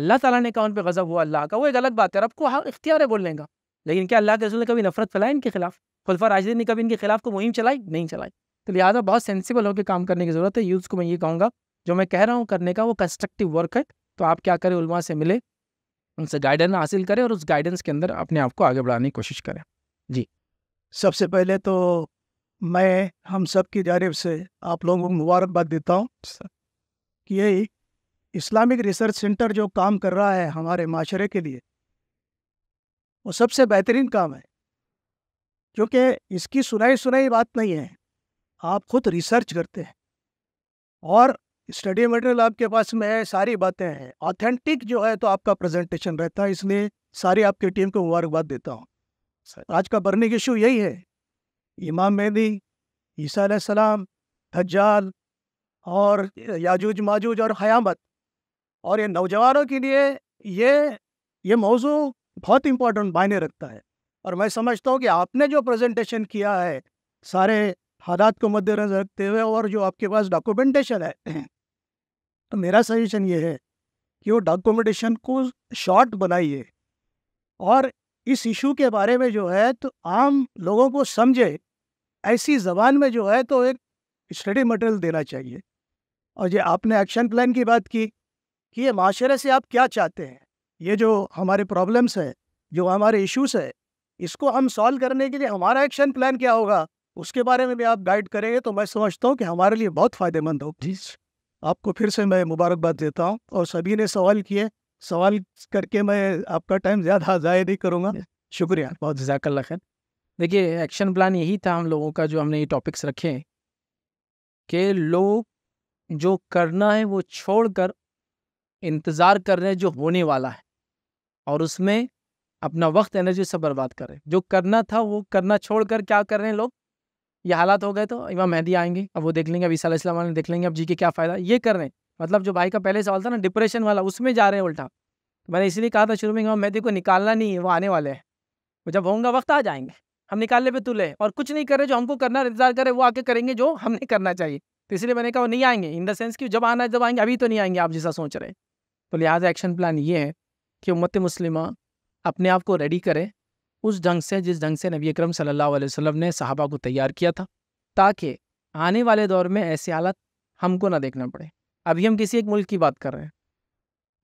अल्लाह ताला ने कहा उन पर गज़ब हुआ अल्लाह का वो एक अलग बात है रब को हर इख्तियार है बोलने का लेकिन क्या अल्लाह के रसूल ने कभी नफरत फैलाई इनके खिलाफ खुलफा राजदीन ने कभी इनके खिलाफ को मुहिम चलाई नहीं चलाई तो लिहाजा बहुत सेंसिबल होकर काम करने की ज़रूरत है यूज़ को मैं ये कहूँगा जो मैं कह रहा हूँ करने का वो कंस्ट्रक्टिव वर्क है तो आप क्या करें उलमा से मिले उनसे गाइडेंस हासिल करें और उस गाइडेंस के अंदर अपने आप को आगे बढ़ाने की कोशिश करें जी सबसे पहले तो मैं हम सब की जानब से आप लोगों को मुबारकबाद देता हूँ कि ये इस्लामिक रिसर्च सेंटर जो काम कर रहा है हमारे माशरे के लिए वो सबसे बेहतरीन काम है क्योंकि इसकी सुनाई सुनाई बात नहीं है आप खुद रिसर्च करते हैं और स्टडी मटेरियल आपके पास में है सारी बातें हैं ऑथेंटिक जो है तो आपका प्रेजेंटेशन रहता है इसलिए सारी आपकी टीम को मुबारकबाद देता हूँ आज का बर्निंग इशू यही है इमाम मेदी ईसा सलाम हजाल और याजूज माजूज और हयामत और ये नौजवानों के लिए ये ये मौजू बहुत इम्पोर्टेंट मायने रखता है और मैं समझता हूँ कि आपने जो प्रेजेंटेशन किया है सारे हालात को मद्देनजर रखते हुए और जो आपके पास डॉक्यूमेंटेशन है तो मेरा सजेशन ये है कि वो डॉक्यूमेंटेशन को शॉर्ट बनाइए और इस इशू के बारे में जो है तो आम लोगों को समझे ऐसी जबान में जो है तो एक स्टडी मटेरियल देना चाहिए और ये आपने एक्शन प्लान की बात की कि ये माशरे से आप क्या चाहते हैं ये जो हमारे प्रॉब्लम्स हैं जो हमारे इश्यूज़ है इसको हम सॉल्व करने के लिए हमारा एक्शन प्लान क्या होगा उसके बारे में भी आप गाइड करेंगे तो मैं समझता हूँ कि हमारे लिए बहुत फ़ायदेमंद हो प्लीज आपको फिर से मैं मुबारकबाद देता हूँ और सभी ने सवाल किए सवाल करके मैं आपका टाइम ज़्यादा ज़ाया नहीं करूँगा शुक्रिया बहुत जजाकल्ला खैर देखिए एक्शन प्लान यही था हम लोगों का जो हमने ये टॉपिक्स रखे कि लोग जो करना है वो छोड़कर इंतज़ार कर रहे हैं जो होने वाला है और उसमें अपना वक्त एनर्जी से बर्बाद कर रहे हैं जो करना था वो करना छोड़कर क्या कर रहे हैं लोग ये हालात हो गए तो इमाम मेहदी आएंगे अब वो देख लेंगे अभी सलाम वाले देख लेंगे अब जी के क्या फ़ायदा ये कर रहे हैं मतलब जो भाई का पहले सवाल था ना डिप्रेशन वाला उसमें जा रहे हैं उल्टा तो मैंने इसलिए कहा था शुरू में इमाम मेहदी को निकालना नहीं है वो आने वाले हैं वो जब होंगे वक्त आ जाएंगे हम निकालने पर तुले और कुछ नहीं कर रहे जो हमको करना इंतजार करे वो आके करेंगे जो हमने करना चाहिए तो इसलिए मैंने कहा वो नहीं आएंगे इन द सेंस कि जब आना जब आएंगे अभी तो नहीं आएंगे आप जैसा सोच रहे तो लिहाजा एक्शन प्लान ये है कि उम्मत मुस्लिमा अपने आप को रेडी करें उस ढंग से जिस ढंग से नबी अक्रम सल्लल्लाहु अलैहि ने साहबा को तैयार किया था ताकि आने वाले दौर में ऐसे हालत हमको ना देखना पड़े अभी हम किसी एक मुल्क की बात कर रहे हैं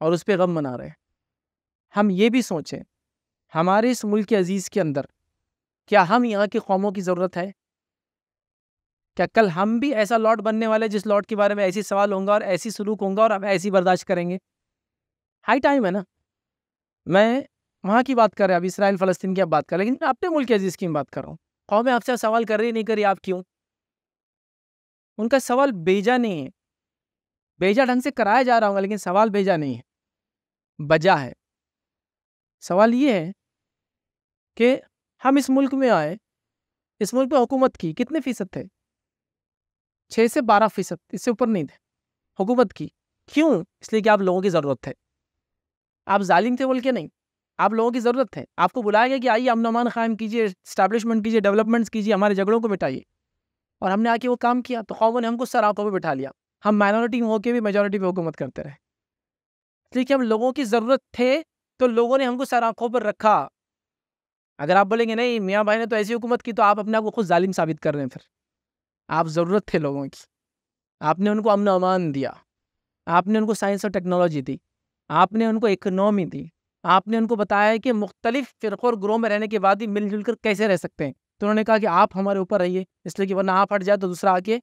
और उस पर गम मना रहे हैं हम ये भी सोचें हमारे इस मुल्क के अजीज़ के अंदर क्या हम यहाँ की कौमों की ज़रूरत है क्या कल हम भी ऐसा लॉट बनने वाले जिस लॉट के बारे में ऐसी सवाल होंगे और ऐसी सलूक होंगे और हम ऐसी बर्दाश्त करेंगे हाई टाइम है ना मैं वहाँ की बात कर रहे हैं अब इसराइल फ़लस्तीन की आप बात कर रहे हैं लेकिन अपने मुल्क की अजीज़ की बात कर रहा हूँ कौम आपसे सवाल कर रही नहीं करी आप क्यों उनका सवाल बेजा नहीं है बेजा ढंग से कराया जा रहा होगा लेकिन सवाल बेजा नहीं है बजा है सवाल ये है कि हम इस मुल्क में आए इस मुल्क में हुकूमत की कितने फ़ीसद थे छः से बारह फ़ीसद इससे ऊपर नहीं थे हुकूमत की क्यों इसलिए कि आप लोगों की ज़रूरत है आप जालिम थे बोल के नहीं आप लोगों की ज़रूरत है आपको बुलाया गया कि आइए अमन अमान कायम कीजिए स्टैब्लिशमेंट कीजिए डेवलपमेंट्स कीजिए हमारे झगड़ों को बिठाइए और हमने आके वो काम किया तो कौम ने हमको सर आंखों पर बिठा लिया हम माइनॉरिटी होकर भी मेजोरिटी पर हुकूमत करते रहे इसलिए कि हम लोगों की ज़रूरत थे तो लोगों ने हमको सर आंखों पर रखा अगर आप बोलेंगे नहीं मियाँ भाई ने तो ऐसी हुकूमत की तो आप अपने आप को खुद ालिम साबित कर रहे हैं फिर आप ज़रूरत थे लोगों की आपने उनको अमन अमान दिया आपने उनको साइंस और टेक्नोलॉजी दी आपने उनको इकनॉमी दी आपने उनको बताया कि मुख्तलिफ फ़िरक़ों और ग्रोह में रहने के बाद ही मिलजुल कर कैसे रह सकते हैं तो उन्होंने कहा कि आप हमारे ऊपर रहिए इसलिए कि वरना आप हट जाए तो दूसरा आके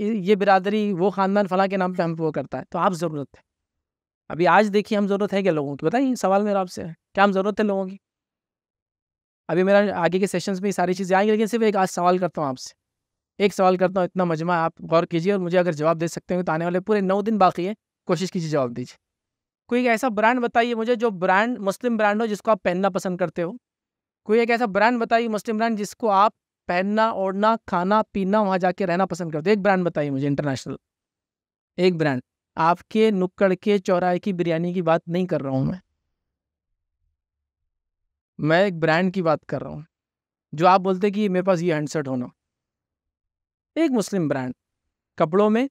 ये बिरादरी वो ख़ानदान फ़लाँ के नाम पर हम वो करता है तो आप ज़रूरत है अभी आज देखिए हम ज़रूरत है क्या लोगों की बताइए सवाल मेरा आपसे है क्या हम ज़रूरत है लोगों की अभी मेरा आगे के सेशंस में ये सारी चीज़ें आएंगी लेकिन सिर्फ एक आज सवाल करता हूँ आपसे एक सवाल करता हूँ इतना मजमा आप गौर कीजिए और मुझे अगर जवाब दे सकते हैं तो आने वाले पूरे नौ दिन बाकी है कोशिश कीजिए जवाब दीजिए कोई एक ऐसा ब्रांड बताइए मुझे जो ब्रांड मुस्लिम ब्रांड हो जिसको आप पहनना पसंद करते हो कोई एक ऐसा ब्रांड बताइए मुस्लिम ब्रांड जिसको आप पहनना ओढ़ना खाना पीना वहाँ जाके रहना पसंद करते हो एक ब्रांड बताइए मुझे इंटरनेशनल एक ब्रांड आपके नुक्कड़ के चौराहे की बिरयानी की बात नहीं कर रहा हूँ मैं मैं एक ब्रांड की बात कर रहा हूँ जो आप बोलते कि मेरे पास ये हैंडसेट होना एक मुस्लिम ब्रांड कपड़ों में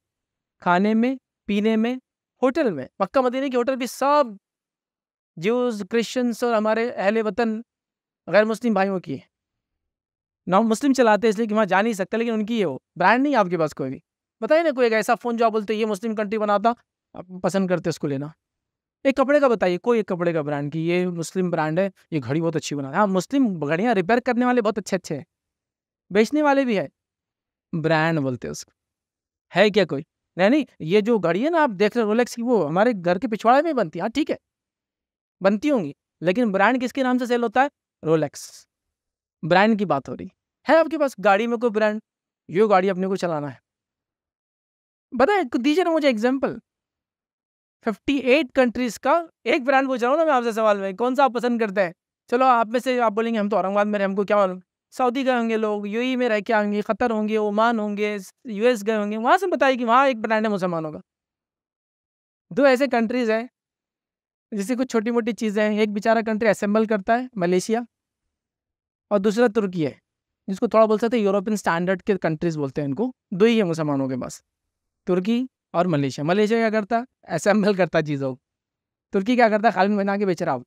खाने में पीने में होटल में मक्का मदीने के होटल भी सब ज्यूज क्रिश्चियंस और हमारे अहले वतन गैर मुस्लिम भाइयों की है ना मुस्लिम चलाते हैं इसलिए कि वहाँ जा नहीं सकते लेकिन उनकी ये हो ब्रांड नहीं आपके पास कोई भी बताइए ना कोई एक ऐसा फ़ोन जो आप बोलते ये मुस्लिम कंट्री बनाता आप पसंद करते उसको लेना एक कपड़े का बताइए कोई एक कपड़े का ब्रांड की ये मुस्लिम ब्रांड है ये घड़ी बहुत अच्छी बनाते हैं हाँ मुस्लिम घड़ियाँ रिपेयर करने वाले बहुत अच्छे अच्छे हैं बेचने वाले भी है ब्रांड बोलते उसको है क्या कोई नहीं ये जो गाड़ी है ना आप देख रहे हो रोलेक्स की वो हमारे घर के पिछवाड़े में बनती है हाँ ठीक है बनती होंगी लेकिन ब्रांड किसके नाम से सेल होता है रोलेक्स ब्रांड की बात हो रही है आपके पास गाड़ी में कोई ब्रांड ये गाड़ी अपने को चलाना है बताए दीजिए ना मुझे एग्जाम्पल 58 कंट्रीज का एक ब्रांड पूछ रहा हूँ ना मैं आपसे सवाल में कौन सा आप पसंद करते हैं चलो आप में से आप बोलेंगे हम तो औरंगाबाद में हमको क्या मालूम सऊदी गए होंगे लोग यू में रह के आएंगे कतर होंगे ओमान होंगे यू गए होंगे वहाँ से बताइए कि वहाँ एक ब्रांड है मुसलमानों का दो ऐसे कंट्रीज़ हैं जैसे कुछ छोटी मोटी चीज़ें हैं एक बेचारा कंट्री असम्बल करता है मलेशिया और दूसरा तुर्की है जिसको थोड़ा बोल सकते हैं यूरोपियन स्टैंडर्ड के कंट्रीज़ बोलते हैं इनको दो ही है मुसलमानों के पास तुर्की और मलेशिया मलेशिया क्या करता है असम्बल करता चीज़ों तुर्की क्या करता है खालिन बना के बेच रहा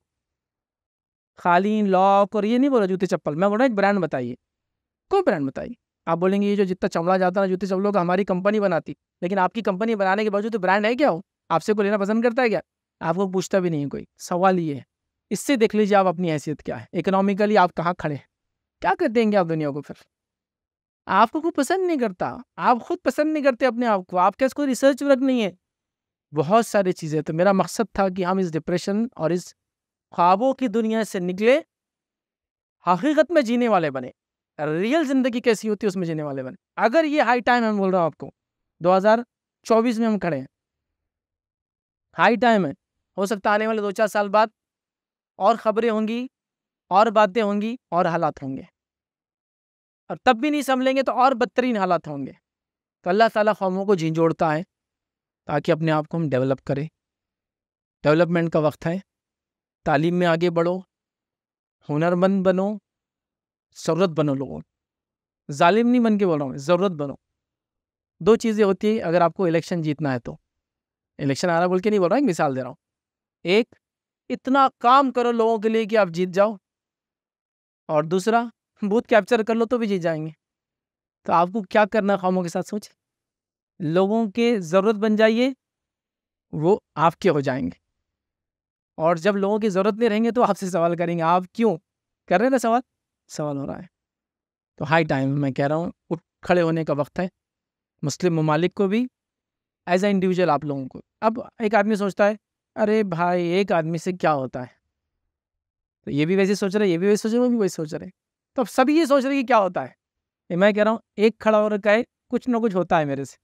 खालीन लॉक और ये नहीं बोल रहा जूते चप्पल मैं बोल रहा एक ब्रांड बताइए कोई ब्रांड बताइए आप बोलेंगे ये जो जितना चमड़ा जाता है ना जूते चप्पलों का हमारी कंपनी बनाती लेकिन आपकी कंपनी बनाने के बावजूद तो ब्रांड है क्या हो आपसे कोई लेना पसंद करता है क्या आपको पूछता भी नहीं कोई सवाल ये है इससे देख लीजिए आप अपनी हैसियत क्या है इकोनॉमिकली आप कहाँ खड़े हैं क्या कर देंगे आप दुनिया को फिर आपको कोई पसंद नहीं करता आप खुद पसंद नहीं करते अपने आप को आपके पास कोई रिसर्च वर्क नहीं है बहुत सारी चीज़ें तो मेरा मकसद था कि हम इस डिप्रेशन और इस ख्वाबों की दुनिया से निकले हकीकत में जीने वाले बने रियल ज़िंदगी कैसी होती है उसमें जीने वाले बने अगर ये हाई टाइम है बोल रहा हूँ आपको 2024 में हम खड़े हैं हाई टाइम है हो सकता आने वाले दो चार साल बाद और ख़बरें होंगी और बातें होंगी और हालात होंगे और तब भी नहीं समझेंगे तो और बदतरीन हालात होंगे तो अल्लाह ताला कौमों को झिझोड़ता है ताकि अपने आप को हम डेवलप करें डेवलपमेंट का वक्त है तालीम में आगे बढ़ो हुनरमंद बनो ज़रूरत बनो लोगों ालिम नहीं बन के बोल रहा हूँ ज़रूरत बनो दो चीज़ें होती है अगर आपको इलेक्शन जीतना है तो इलेक्शन आ रहा बोल के नहीं बोल रहा हूँ मिसाल दे रहा हूँ एक इतना काम करो लोगों के लिए कि आप जीत जाओ और दूसरा बूथ कैप्चर कर लो तो भी जीत जाएंगे तो आपको क्या करना कामों के साथ सोच लोगों के ज़रूरत बन जाइए वो आपके हो जाएंगे और जब लोगों की ज़रूरत नहीं रहेंगे तो आपसे सवाल करेंगे आप क्यों कर रहे हैं ना सवाल सवाल हो रहा है तो हाई टाइम मैं कह रहा हूँ उठ खड़े होने का वक्त है मुस्लिम ममालिक को भी एज ए इंडिविजुअल आप लोगों को अब एक आदमी सोचता है अरे भाई एक आदमी से क्या होता है तो ये भी वैसे सोच रहे ये भी वैसे सोच रहे वो भी वैसे सोच रहे तो अब सभी ये सोच रहे हैं कि क्या होता है तो मैं कह रहा हूँ एक खड़ा हो रखा कहे कुछ ना कुछ होता है मेरे से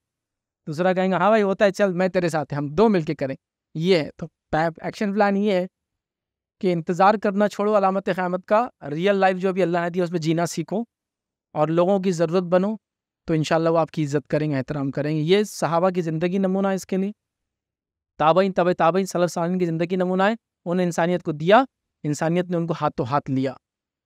दूसरा कहेंगे हाँ भाई होता है चल मैं तेरे साथ है हम दो मिलके करें ये है तो एक्शन प्लान ये है कि इंतज़ार करना छोड़ो अलामत क़्यामत का रियल लाइफ जो अभी अल्लाह ने दिया उसमें जीना सीखो और लोगों की ज़रूरत बनो तो इन वो आपकी इज़्ज़त करेंगे एहतराम करेंगे ये सहाबा की ज़िंदगी नमूना है इसके लिए ताबई तब ताबइन सलफ़ की ज़िंदगी नमूना है उन्होंने इंसानियत को दिया इंसानियत ने उनको हाथों हाथ लिया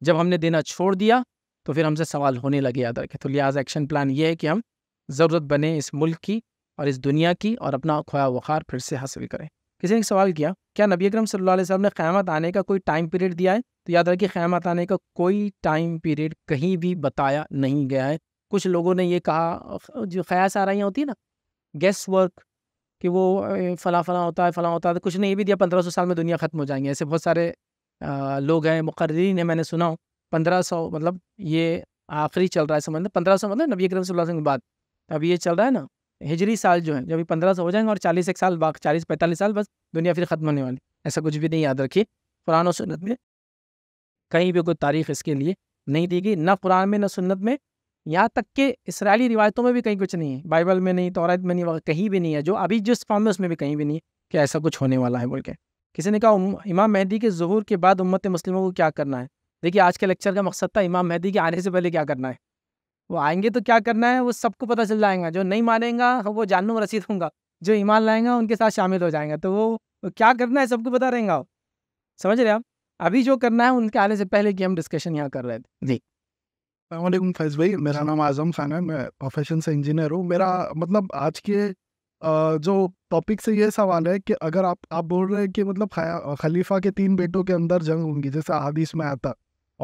जब हमने देना छोड़ दिया तो फिर हमसे सवाल होने लगे याद के तो लिहाज एक्शन प्लान ये है कि हम ज़रूरत बने इस मुल्क की और इस दुनिया की और अपना खोया वखार फिर से हासिल करें किसी ने सवाल किया क्या नबी अकरम सल्लल्लाहु अलैहि वसल्लम ने क़्यामत आने का कोई टाइम पीरियड दिया है तो याद रखिए क़्यामत आने का कोई टाइम पीरियड कहीं भी बताया नहीं गया है कुछ लोगों ने ये कहा जो ख्यास आ रही होती है ना गैस वर्क कि वो फ़ला फ़ला होता है फ़ला होता है तो कुछ ने ये भी दिया पंद्रह सौ साल में दुनिया ख़त्म हो जाएंगे ऐसे बहुत सारे लोग हैं मुकर्रीन है मैंने सुना हूँ पंद्रह सौ मतलब ये आखिरी चल रहा है समझ पंद्रह सौ मतलब नबी अकरम सल्लल्लाहु अलैहि वसल्लम के बाद अब ये चल रहा है ना हिजरी साल जो है जो भी पंद्रह सौ हो जाएंगे और चालीस एक साल बाकी चालीस पैंतालीस साल बस दुनिया फिर ख़त्म होने वाली ऐसा कुछ भी नहीं याद रखिए कुरान और सुन्नत में कहीं भी कोई तारीख इसके लिए नहीं दी गई ना कुरान में ना सुन्नत में यहाँ तक के इसराइली रिवायतों में भी कहीं कुछ नहीं है बाइबल में नहीं तोरात में नहीं कहीं भी नहीं है जो अभी जिस फॉर्म में उसमें भी कहीं भी नहीं है कि ऐसा कुछ होने वाला है बोल के किसी ने कहा इमाम मेहदी के जहूर के बाद उम्मत मुस्लिमों को क्या करना है देखिए आज के लेक्चर का मकसद था इमाम मेहदी के आने से पहले क्या करना है वो आएंगे तो क्या करना है वो सबको पता चल जाएगा जो नहीं मानेगा वो जानू रसीद होंगे जो ईमान लाएगा उनके साथ शामिल हो जाएंगे तो वो क्या करना है सबको पता रहेगा समझ रहे आप अभी जो करना है उनके आने से पहले की हम डिस्कशन यहाँ कर रहे थे जी अलैक्म फैज भाई मेरा नाम आजम खान है मैं प्रोफेशन से इंजीनियर हूँ मेरा मतलब आज के जो टॉपिक से ये सवाल है कि अगर आप आप बोल रहे हैं कि मतलब खलीफा के तीन बेटों के अंदर जंग होंगी जैसे हदीस में आता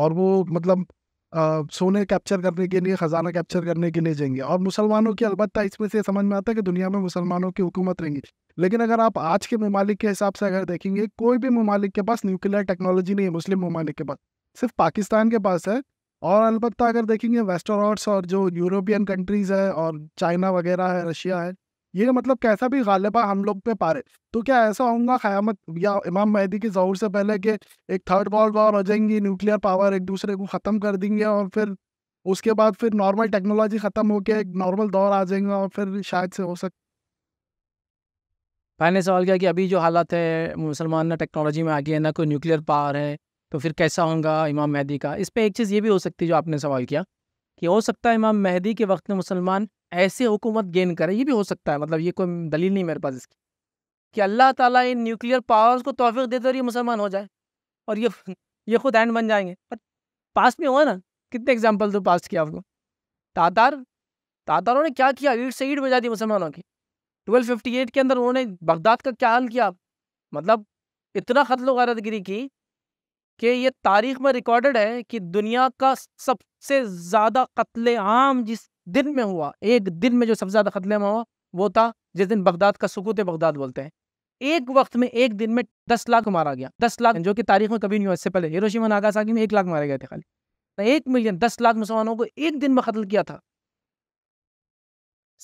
और वो मतलब सोने कैप्चर करने के लिए ख़जाना कैप्चर करने के लिए जाएंगे और मुसलमानों की अलबत् इसमें से समझ में आता है कि दुनिया में मुसलमानों की हुकूमत रहेंगी लेकिन अगर आप आज के ममालिक के हिसाब से अगर देखेंगे कोई भी ममालिक के पास न्यूक्लियर टेक्नोलॉजी नहीं है मुस्लिम ममालिक के पास सिर्फ पाकिस्तान के पास है और अलबत्त अगर देखेंगे वेस्टर्नॉट्स और जो यूरोपियन कंट्रीज़ है और चाइना वगैरह है रशिया है ये मतलब कैसा भी गालिबा हम लोग पे पारे तो क्या ऐसा होगा ख्यामत या इमाम महदी के जहूर से पहले कि एक थर्ड वर्ल्ड वॉर हो जाएंगी न्यूक्लियर पावर एक दूसरे को ख़त्म कर देंगे और फिर उसके बाद फिर नॉर्मल टेक्नोलॉजी ख़त्म होकर एक नॉर्मल दौर आ जाएगा और फिर शायद से हो सक पहले सवाल किया कि अभी जो हालत है मुसलमान ना टेक्नोलॉजी में आ गया है ना कोई न्यूक्लियर पावर है तो फिर कैसा होगा इमाम महदी का इस पर एक चीज़ ये भी हो सकती है जो आपने सवाल किया कि हो सकता है इमाम मेहदी के वक्त में मुसलमान ऐसे हुकूमत गेन करें ये भी हो सकता है मतलब ये कोई दलील नहीं मेरे पास इसकी कि अल्लाह ताला इन न्यूक्लियर पावर्स को तोफ़ी दे दे और ये मुसलमान हो जाए और ये ये खुद एंड बन जाएंगे पर पास में हुआ ना कितने एग्जाम्पल तो पास किया आपको तातार तातारों ने क्या किया ईट से ईट बजा दी मुसलमानों की एट के अंदर उन्होंने बगदाद का क्या हाल किया मतलब इतना खतलो गारतगिरी की कि ये तारीख में रिकॉर्डेड है कि दुनिया का सबसे ज़्यादा कत्ल आम जिस दिन में हुआ एक दिन में जो सबसे ज़्यादा कत्ल आम हुआ वो था जिस दिन बगदाद का सुकूत बगदाद बोलते हैं एक वक्त में एक दिन में दस लाख मारा गया दस लाख जो कि तारीख में कभी नहीं हुआ इससे पहले हिरोशिमा नागासाकी में एक लाख मारे गए थे खाली तो एक मिलियन दस लाख मुसलमानों को एक दिन में कत्ल किया था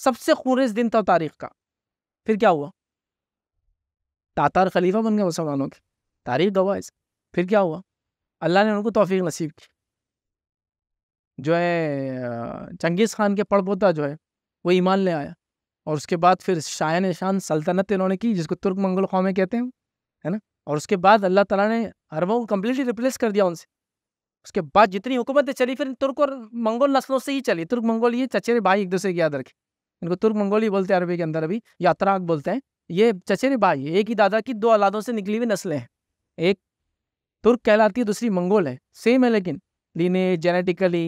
सबसे खुरेज दिन था तारीख का फिर क्या हुआ तातार खलीफा बन गए मुसलमानों के तारीख गवाह फिर क्या हुआ अल्लाह ने उनको तोफ़ी नसीब की जो है चंगेज़ ख़ान के पड़पोता जो है वो ईमान ले आया और उसके बाद फिर शायन शान सल्तनत इन्होंने की जिसको तुर्क मंगल कौमें कहते हैं है ना और उसके बाद अल्लाह ताला ने अरबों को कम्प्लीटली रिप्लेस कर दिया उनसे उसके बाद जितनी हुकूमतें चली फिर तुर्क और मंगोल नस्लों से ही चली तुर्क मंगोल ये चचेरे भाई एक दूसरे की याद रखे इनको तुर्क मंगोल ही बोलते हैं अरबी के अंदर अभी यात्राक बोलते हैं ये चचेरे भाई एक ही दादा की दो अलादों से निकली हुई नस्लें हैं एक तुर्क कहलाती है दूसरी मंगोल है सेम है लेकिन लीने जेनेटिकली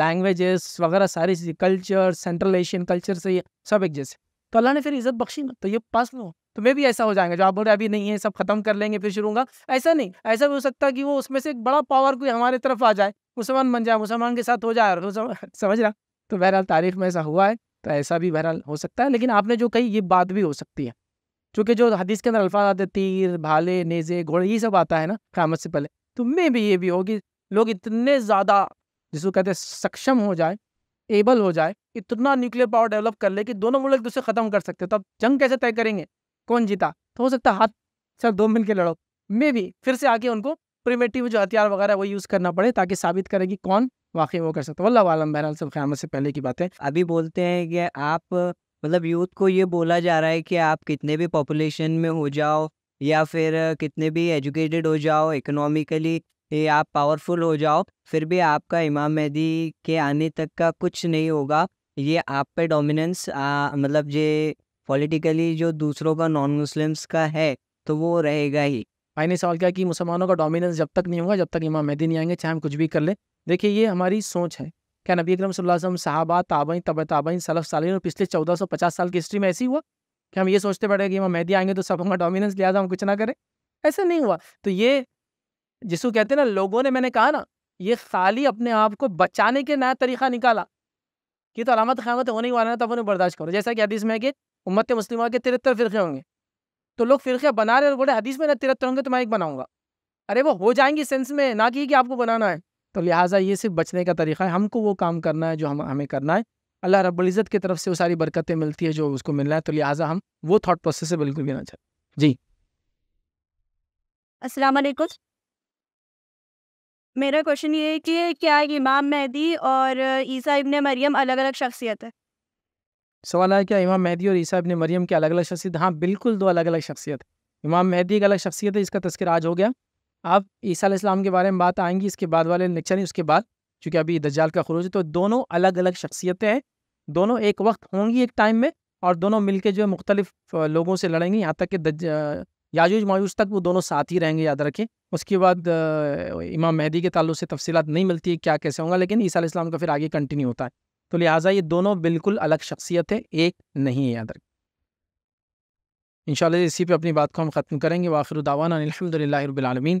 लैंग्वेजेस वगैरह सारी चीज़ें कल्चर सेंट्रल एशियन कल्चर से ये सब एक जैसे तो अल्लाह ने फिर इज्जत बख्शी ना तो ये पास लो तो मैं भी ऐसा हो जाएंगे जो आप बोल रहे अभी नहीं है सब खत्म कर लेंगे फिर शुरू होगा ऐसा नहीं ऐसा भी हो सकता कि वो उसमें से एक बड़ा पावर कोई हमारे तरफ आ जाए मुसलमान बन जाए मुसलमान के साथ हो जाए समझ रहा तो बहरहाल तारीख में ऐसा हुआ है तो ऐसा भी बहरहाल हो सकता है लेकिन आपने जो कही ये बात भी हो सकती है चूँकि जो हदीस के अंदर अल्फाज आते तीर भाले नेज़े घोड़े ये सब आता है ना क्यामत से पहले तो में भी ये भी होगी लोग इतने ज़्यादा जिसको कहते हैं सक्षम हो जाए एबल हो जाए इतना न्यूक्लियर पावर डेवलप कर ले कि दोनों मुल्क दूसरे ख़त्म कर सकते तब तो जंग कैसे तय करेंगे कौन जीता तो हो सकता हाथ सर दो मिल के लड़ो मे भी फिर से आके उनको प्रिमेटिव जो हथियार वगैरह वो यूज़ करना पड़े ताकि साबित करें कि कौन वाकई वो कर सकता है वल्ला वालम बहरहाल सब ख्यामत से पहले की बात है अभी बोलते हैं कि आप मतलब यूथ को ये बोला जा रहा है कि आप कितने भी पॉपुलेशन में हो जाओ या फिर कितने भी एजुकेटेड हो जाओ इकोनॉमिकली आप पावरफुल हो जाओ फिर भी आपका इमाम मेहदी के आने तक का कुछ नहीं होगा ये आप पे डोमिनेंस मतलब ये पॉलिटिकली जो दूसरों का नॉन मुस्लिम्स का है तो वो रहेगा ही मैंने सवाल किया कि मुसलमानों का डोमिनेंस जब तक नहीं होगा जब तक इमाम मेहदी नहीं आएंगे चाहे हम कुछ भी कर ले देखिए ये हमारी सोच है क्या नबी अक्रम वसल्लम साहबा ताबई तब ताबईन सलफ सालीन और पिछले 1450 साल की हिस्ट्री में ऐसी हुआ कि हम ये सोचते पड़े कि हम मेहदी आएंगे तो सब हमारा डोमिनेंस था हम कुछ ना करें ऐसा नहीं हुआ तो ये जिसको कहते हैं ना लोगों ने मैंने कहा ना ये खाली अपने आप को बचाने के नया तरीका निकाला कि तो अलामत खामत होने वाला ना तो उन्हें बर्दाश्त करो जैसा कि हदीस में है कि उम्मत मुस्लिमों के तिरहत्तर फ़िरके होंगे तो लोग फ़िरके बना रहे और बोले हदीस में ना तिरहत्तर होंगे तो मैं एक बनाऊँगा अरे वो हो जाएंगी सेंस में ना कि आपको बनाना है तो लिहाजा ये सिर्फ बचने का तरीका है हमको वो काम करना है जो हम हमें करना है अल्लाह रब्ज़त की तरफ से वो सारी बरकतें मिलती है जो उसको मिलना है तो लिहाजा हम वो थाट प्रोसेस से बिल्कुल भी ना चाहें जी अस्सलाम वालेकुम मेरा क्वेश्चन ये है कि क्या इमाम मेहदी और ईसा इबन मरियम अलग अलग शख्सियत है सवाल है क्या इमाम मेहदी और ईसा इबन मरियम की अलग अलग शख्सियत हाँ बिल्कुल दो अलग अलग शख्सियत इमाम मेहदी एक अलग शख्सियत है इसका तस्कर आज हो गया आप ईसा इस्लाम के बारे में बात आएंगी इसके बाद वाले लेक्चर ही उसके बाद चूँकि अभी दज्जाल का खरूज है तो दोनों अलग अलग शख्सियतें हैं दोनों एक वक्त होंगी एक टाइम में और दोनों मिलके जो है मुख्तलिफ लोगों से लड़ेंगे यहाँ तक कि याजूज मायूज तक वो दोनों साथ ही रहेंगे याद रखें उसके बाद इमाम मेहदी के तल्लु से तफसीत नहीं मिलती क्या कैसे होंगे लेकिन ईसा इस्लाम का फिर आगे कंटिन्यू होता है तो लिहाजा ये दोनों बिल्कुल अलग शख्सियत है एक नहीं है याद रखें इन इसी पे अपनी बात को हम ख़त्म करेंगे वाखिर दावाना अलहमदिल्लाबिलमी